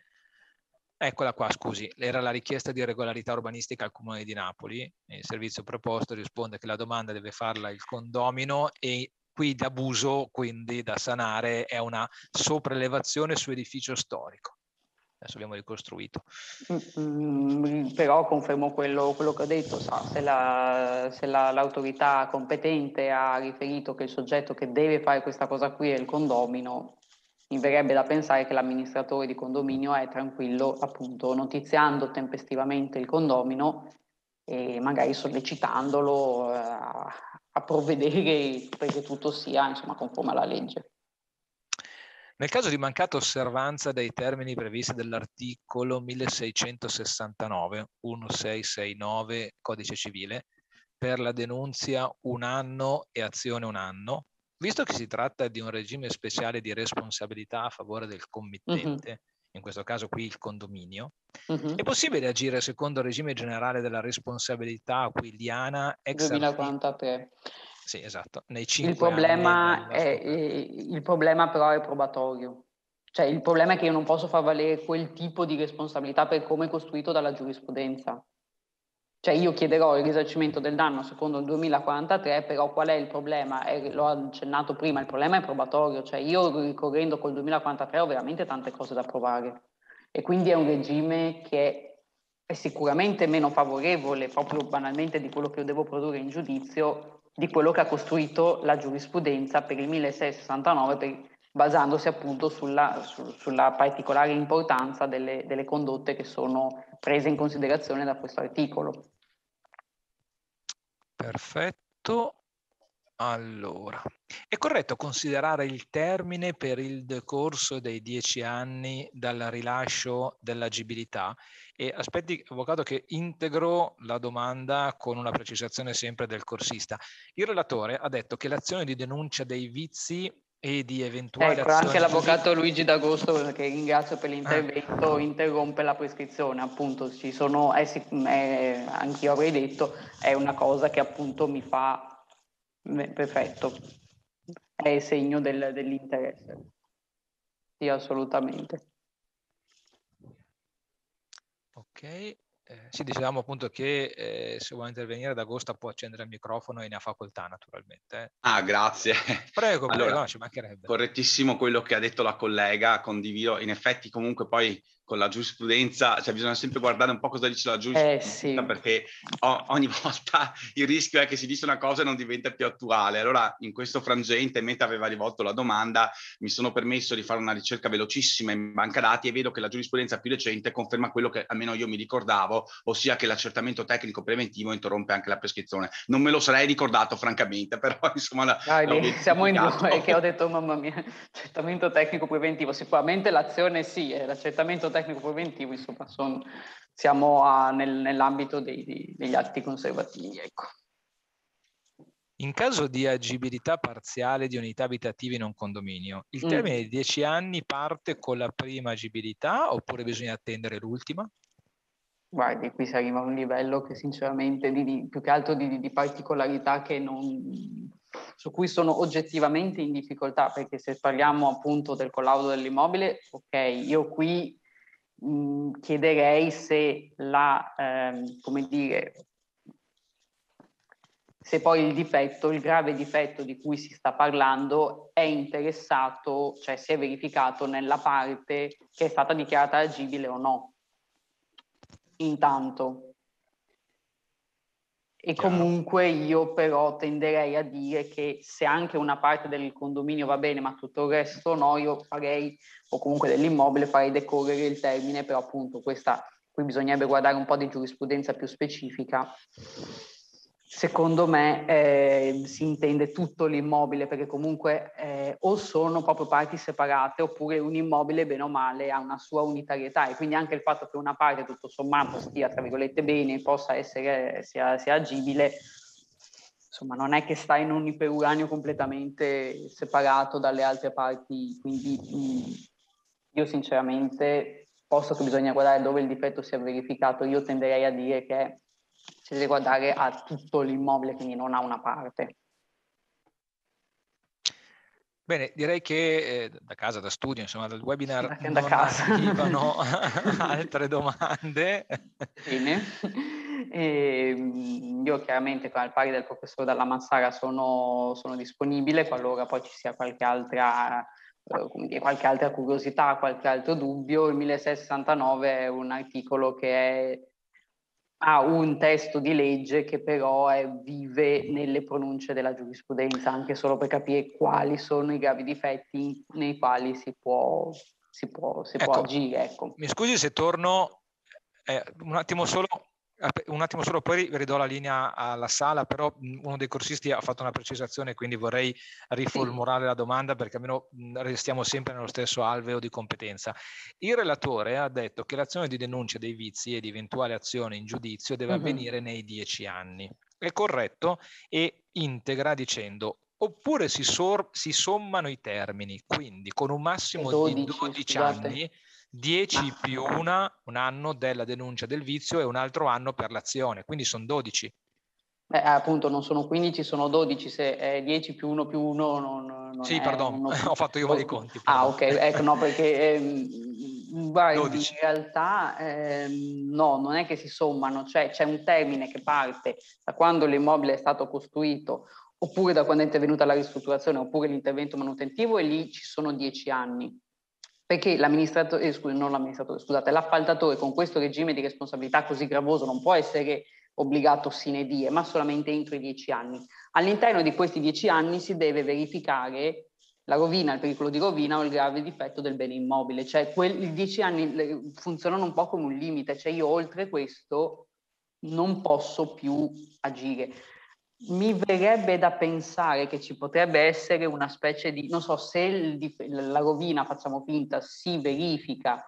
Eccola qua, scusi, era la richiesta di regolarità urbanistica al Comune di Napoli, il servizio proposto risponde che la domanda deve farla il condomino e qui d'abuso, quindi da sanare, è una sopraelevazione su edificio storico adesso abbiamo ricostruito.
Mm, però confermo quello, quello, che ho detto, sa, se, la, se la, l'autorità competente ha riferito che il soggetto che deve fare questa cosa qui è il condomino, mi verrebbe da pensare che l'amministratore di condominio è tranquillo appunto notiziando tempestivamente il condomino e magari sollecitandolo eh, a, a provvedere perché tutto sia insomma conforme alla legge.
Nel caso di mancata osservanza dei termini previsti dall'articolo 1669, 1669 Codice Civile, per la denunzia un anno e azione un anno, visto che si tratta di un regime speciale di responsabilità a favore del committente, mm-hmm in questo caso qui il condominio, uh-huh. è possibile agire secondo il regime generale della responsabilità aquiliana ex 2040 articolo... Sì, esatto. Nei cinque il, problema
anni, è, eh, il problema però è probatorio. Cioè il problema è che io non posso far valere quel tipo di responsabilità per come è costruito dalla giurisprudenza. Cioè io chiederò il risarcimento del danno secondo il 2043, però qual è il problema? Eh, l'ho accennato prima, il problema è probatorio, cioè io ricorrendo col 2043 ho veramente tante cose da provare e quindi è un regime che è sicuramente meno favorevole proprio banalmente di quello che io devo produrre in giudizio di quello che ha costruito la giurisprudenza per il 1669 per, basandosi appunto sulla, su, sulla particolare importanza delle, delle, condotte che sono prese in considerazione da questo articolo.
Perfetto. Allora, è corretto considerare il termine per il decorso dei dieci anni dal rilascio dell'agibilità e aspetti, avvocato, che integro la domanda con una precisazione sempre del corsista. Il relatore ha detto che l'azione di denuncia dei vizi e di eventuali ecco, azioni... anche l'avvocato Luigi
D'Agosto, che ringrazio per ah. l'intervento, ah. interrompe la prescrizione, appunto, ci sono, è, eh, è, eh, anch'io avrei detto, è una cosa che appunto mi fa, mm, perfetto, è segno del, dell'interesse. Sì, assolutamente.
Ok, eh, sì, dicevamo appunto che eh, se vuole intervenire ad agosto può accendere il microfono e ne ha facoltà naturalmente. Eh.
Ah, grazie. Prego, *laughs* allora, prego, no, ci mancherebbe. Correttissimo quello che ha detto la collega, condivido. In effetti comunque poi con la giurisprudenza, cioè bisogna sempre guardare un po' cosa dice la giurisprudenza, eh, sì. perché o- ogni *laughs* volta il rischio è che si dice una cosa e non diventa più attuale. Allora, in questo frangente, mentre aveva rivolto la domanda, mi sono permesso di fare una ricerca velocissima in banca dati e vedo che la giurisprudenza più recente conferma quello che almeno io mi ricordavo, ossia che l'accertamento tecnico preventivo interrompe anche la prescrizione. Non me lo sarei ricordato, francamente, *laughs* però insomma... La, Dai, siamo in due, che ho
detto, mamma mia, *laughs* accertamento tecnico preventivo, sicuramente l'azione sì, eh, l'accertamento tecnico preventivo, insomma, son, siamo a, nel, nell'ambito dei, dei, degli atti conservativi. Ecco.
In caso di agibilità parziale di unità abitative in un condominio, il mm. termine mm. di 10 anni parte con la prima agibilità oppure bisogna attendere l'ultima?
Guardi, qui si arriva a un livello che sinceramente di, di, più che altro di, di particolarità che non, su cui sono oggettivamente in difficoltà, perché se parliamo appunto del collaudo dell'immobile, ok, io qui mh, chiederei se la, ehm, come dire, se poi il difetto, il grave difetto di cui si sta parlando è interessato, cioè si è verificato nella parte che è stata dichiarata agibile o no. Intanto, e comunque io però tenderei a dire che se anche una parte del condominio va bene, ma tutto il resto no, io farei, o comunque dell'immobile, farei decorrere il termine, però appunto questa qui bisognerebbe guardare un po' di giurisprudenza più specifica secondo me eh, si intende tutto l'immobile, perché comunque eh, o sono proprio parti separate, oppure un immobile, bene o male, ha una sua unitarietà e quindi anche il fatto che una parte tutto sommato stia, tra virgolette, bene, possa essere, sia, sia agibile, insomma, non è che sta in un iperuranio completamente separato dalle altre parti, quindi mm, io sinceramente, posto che bisogna guardare dove il difetto si è verificato, io tenderei a dire che si deve guardare a tutto l'immobile, quindi non a una parte.
Bene, direi che eh, da casa, da studio, insomma, dal webinar da, da casa. arrivano *laughs* altre
domande. Bene. *laughs* E ehm, io chiaramente al pari del professor Dalla Massara sono, sono disponibile qualora poi ci sia qualche altra, eh, dire, qualche altra curiosità, qualche altro dubbio. Il 1669 è un articolo che è a un testo di legge che però è, vive nelle pronunce della giurisprudenza, anche solo per capire quali sono i gravi difetti nei quali si può, si può, si ecco, può agire. Ecco.
Mi scusi se torno eh, un attimo solo Ah, un attimo solo, poi ridò la linea alla sala, però mhmm, uno dei corsisti ha fatto una precisazione, quindi vorrei riformulare la domanda perché almeno mhmm, restiamo sempre nello stesso alveo di competenza. Il relatore ha detto che l'azione di denuncia dei vizi e di eventuale azione in giudizio deve avvenire nei dieci anni. È corretto e integra dicendo oppure si, sor- si sommano i termini, quindi con un massimo 12, di 12 scusate. anni 10 più una, un anno della denuncia del vizio e un altro anno per l'azione, quindi sono 12.
Beh, appunto, non sono 15, sono 12, se è 10 più 1 più 1 non... non sì, perdono,
uno... *laughs* ho fatto io oh, i conti. Ah,
pardon. Ah, ok, ecco, no, perché ehm, vai, in realtà ehm, no, non è che si sommano, cioè c'è un termine che parte da quando l'immobile è stato costruito oppure da quando è intervenuta la ristrutturazione oppure l'intervento manutentivo e lì ci sono 10 anni perché l'amministratore, eh, non l'amministratore, scusate, l'appaltatore con questo regime di responsabilità così gravoso non può essere obbligato sine die, ma solamente entro i dieci anni. All'interno di questi dieci anni si deve verificare la rovina, il pericolo di rovina o il grave difetto del bene immobile, cioè quel, i dieci anni funzionano un po' come un limite, cioè io oltre questo non posso più agire mi verrebbe da pensare che ci potrebbe essere una specie di, non so, se il, la rovina, facciamo finta, si verifica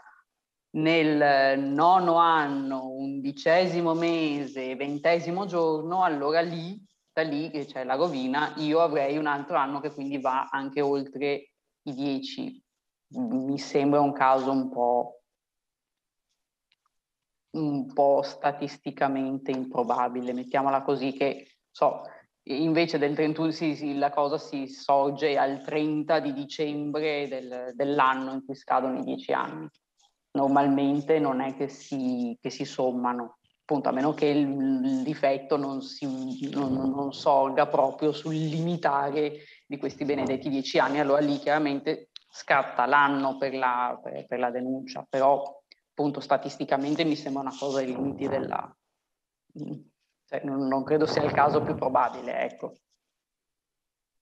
nel nono anno, undicesimo mese, ventesimo giorno, allora lì, da lì che c'è la rovina, io avrei un altro anno che quindi va anche oltre i dieci. Mi sembra un caso un po', un po' statisticamente improbabile, mettiamola così, che so, invece del 31 sì, sì, la cosa si sorge al 30 di dicembre del, dell'anno in cui scadono i dieci anni. Normalmente non è che si, che si sommano, appunto a meno che il, il difetto non, si, non, non, sorga proprio sul limitare di questi benedetti dieci anni, allora lì chiaramente scatta l'anno per la, per, per la denuncia, però appunto statisticamente mi sembra una cosa ai limiti della, cioè, non, non, credo sia il caso più probabile, ecco.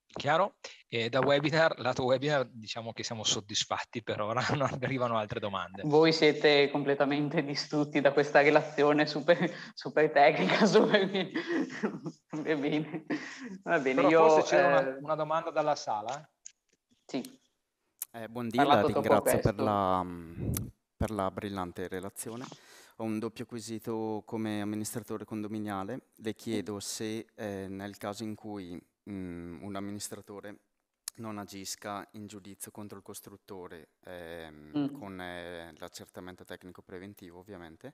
Chiaro? E da webinar, lato webinar, diciamo che siamo soddisfatti per ora, *laughs* non arrivano altre domande. Voi
siete completamente distrutti da questa relazione super, super tecnica, *laughs* super... Va bene, va bene. Però io, forse eh... una,
una, domanda dalla sala? Sì. Eh, buon dia, ringrazio
per la, per la brillante relazione. Ho un doppio quesito come amministratore condominiale. Le chiedo se eh, nel caso in cui mh, mm, un amministratore non agisca in giudizio contro il costruttore ehm, mm. con eh, l'accertamento tecnico preventivo ovviamente,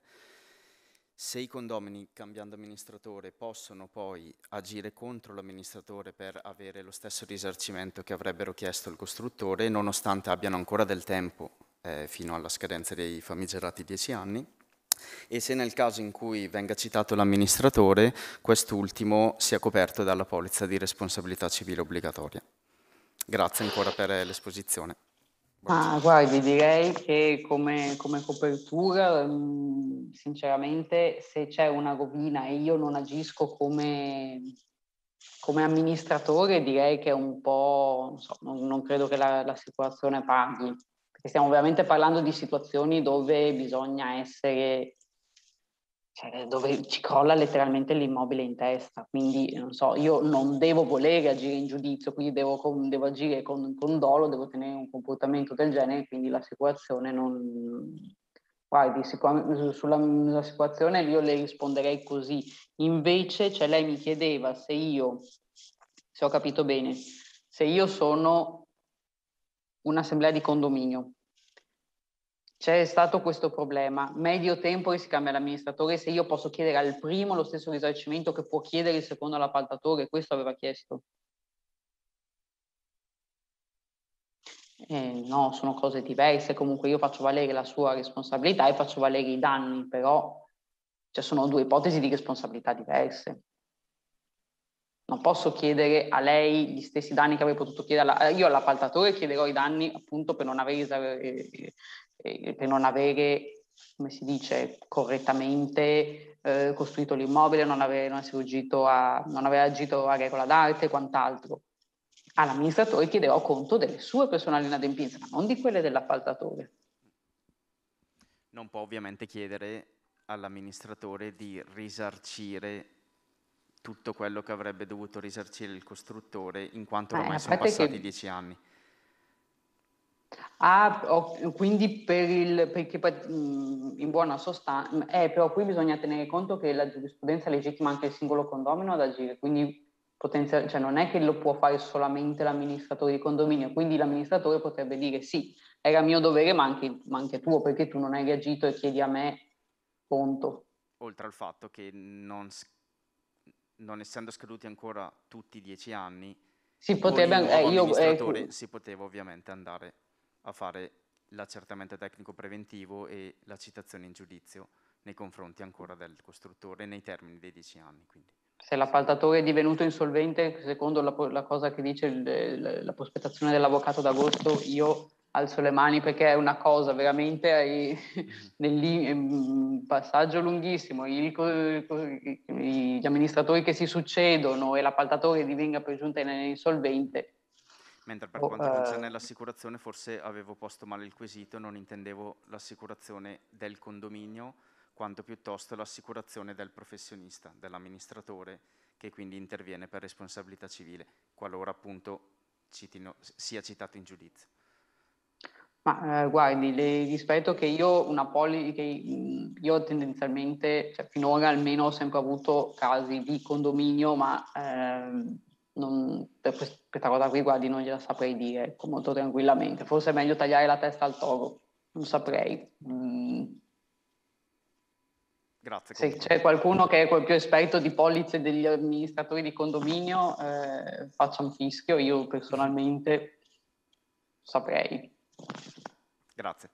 se i condomini cambiando amministratore possono poi agire contro l'amministratore per avere lo stesso risarcimento che avrebbero chiesto il costruttore, nonostante abbiano ancora del tempo eh, fino alla scadenza dei famigerati 10 anni, e se nel caso in cui venga citato l'amministratore, quest'ultimo sia coperto dalla polizza di responsabilità civile obbligatoria. Grazie ancora per eh, l'esposizione.
Ah, guardi, direi che come, come copertura, mm, sinceramente, se c'è una rovina e io non agisco come, come amministratore, direi che è un po', non, so, non, non credo che la, l'assicurazione paghi perché stiamo veramente parlando di situazioni dove bisogna essere, cioè dove ci crolla letteralmente l'immobile in testa, quindi non so, io non devo volere agire in giudizio, quindi devo, devo agire con, con dolo, devo tenere un comportamento del genere, quindi la situazione non, guardi, sulla, sulla situazione io le risponderei così. Invece, cioè lei mi chiedeva se io, se ho capito bene, se io sono un'assemblea di condominio. C'è stato questo problema. Medio tempo si cambia l'amministratore se io posso chiedere al primo lo stesso risarcimento che può chiedere il secondo all'appaltatore, questo aveva chiesto. Eh, no, sono cose diverse, comunque io faccio valere la sua responsabilità e faccio valere i danni, però cioè sono due ipotesi di responsabilità diverse non posso chiedere a lei gli stessi danni che avrei potuto chiedere, alla, eh, io all'appaltatore chiederò i danni appunto per non avere, eh, eh, per non avere come si dice, correttamente eh, costruito l'immobile, non avere, non, a, non avere agito a regola d'arte e quant'altro. All'amministratore chiederò conto delle sue personali inadempienze, ma non di quelle dell'appaltatore.
Non può ovviamente chiedere all'amministratore di risarcire tutto quello che avrebbe dovuto risarcire il costruttore in quanto ormai eh, sono passati che... dieci
anni. Ah, quindi per il, perché mm, in buona sostanza, eh, però qui bisogna tenere conto che la giurisprudenza legittima anche il singolo condomino ad agire, quindi potenzial- cioè non è che lo può fare solamente l'amministratore di condominio, quindi l'amministratore potrebbe dire sì, era mio dovere ma anche, ma anche tuo perché tu non hai reagito e chiedi a me conto.
Oltre al fatto che non non essendo scaduti ancora tutti i dieci anni, si poteva, eh, io, eh, ecco. si poteva ovviamente andare a fare l'accertamento tecnico preventivo e la citazione in giudizio nei confronti ancora del costruttore nei termini dei dieci anni. Quindi.
Se l'appaltatore è divenuto insolvente, secondo la, la cosa che dice il, la prospettazione dell'avvocato d'agosto, io alzo le mani perché è una cosa veramente un mm-hmm. ehm, passaggio lunghissimo, il, gli amministratori che si succedono e l'appaltatore divenga per insolvente.
Mentre per oh, quanto uh, concerne eh. l'assicurazione forse avevo posto male il quesito, non intendevo l'assicurazione del condominio, quanto piuttosto l'assicurazione del professionista, dell'amministratore, che quindi interviene per responsabilità civile, qualora appunto citino, sia citato in giudizio.
Ma eh, guardi, le rispetto che io una poli, che io tendenzialmente, cioè, finora almeno ho sempre avuto casi di condominio, ma eh, non, per questa cosa qui, guardi, non gliela saprei dire ecco, molto tranquillamente. Forse è meglio tagliare la testa al toro, non saprei. Mm. Grazie. Se c'è qualcuno che è più esperto di polizze degli amministratori di condominio, eh, faccia un fischio, io personalmente saprei. Grazie.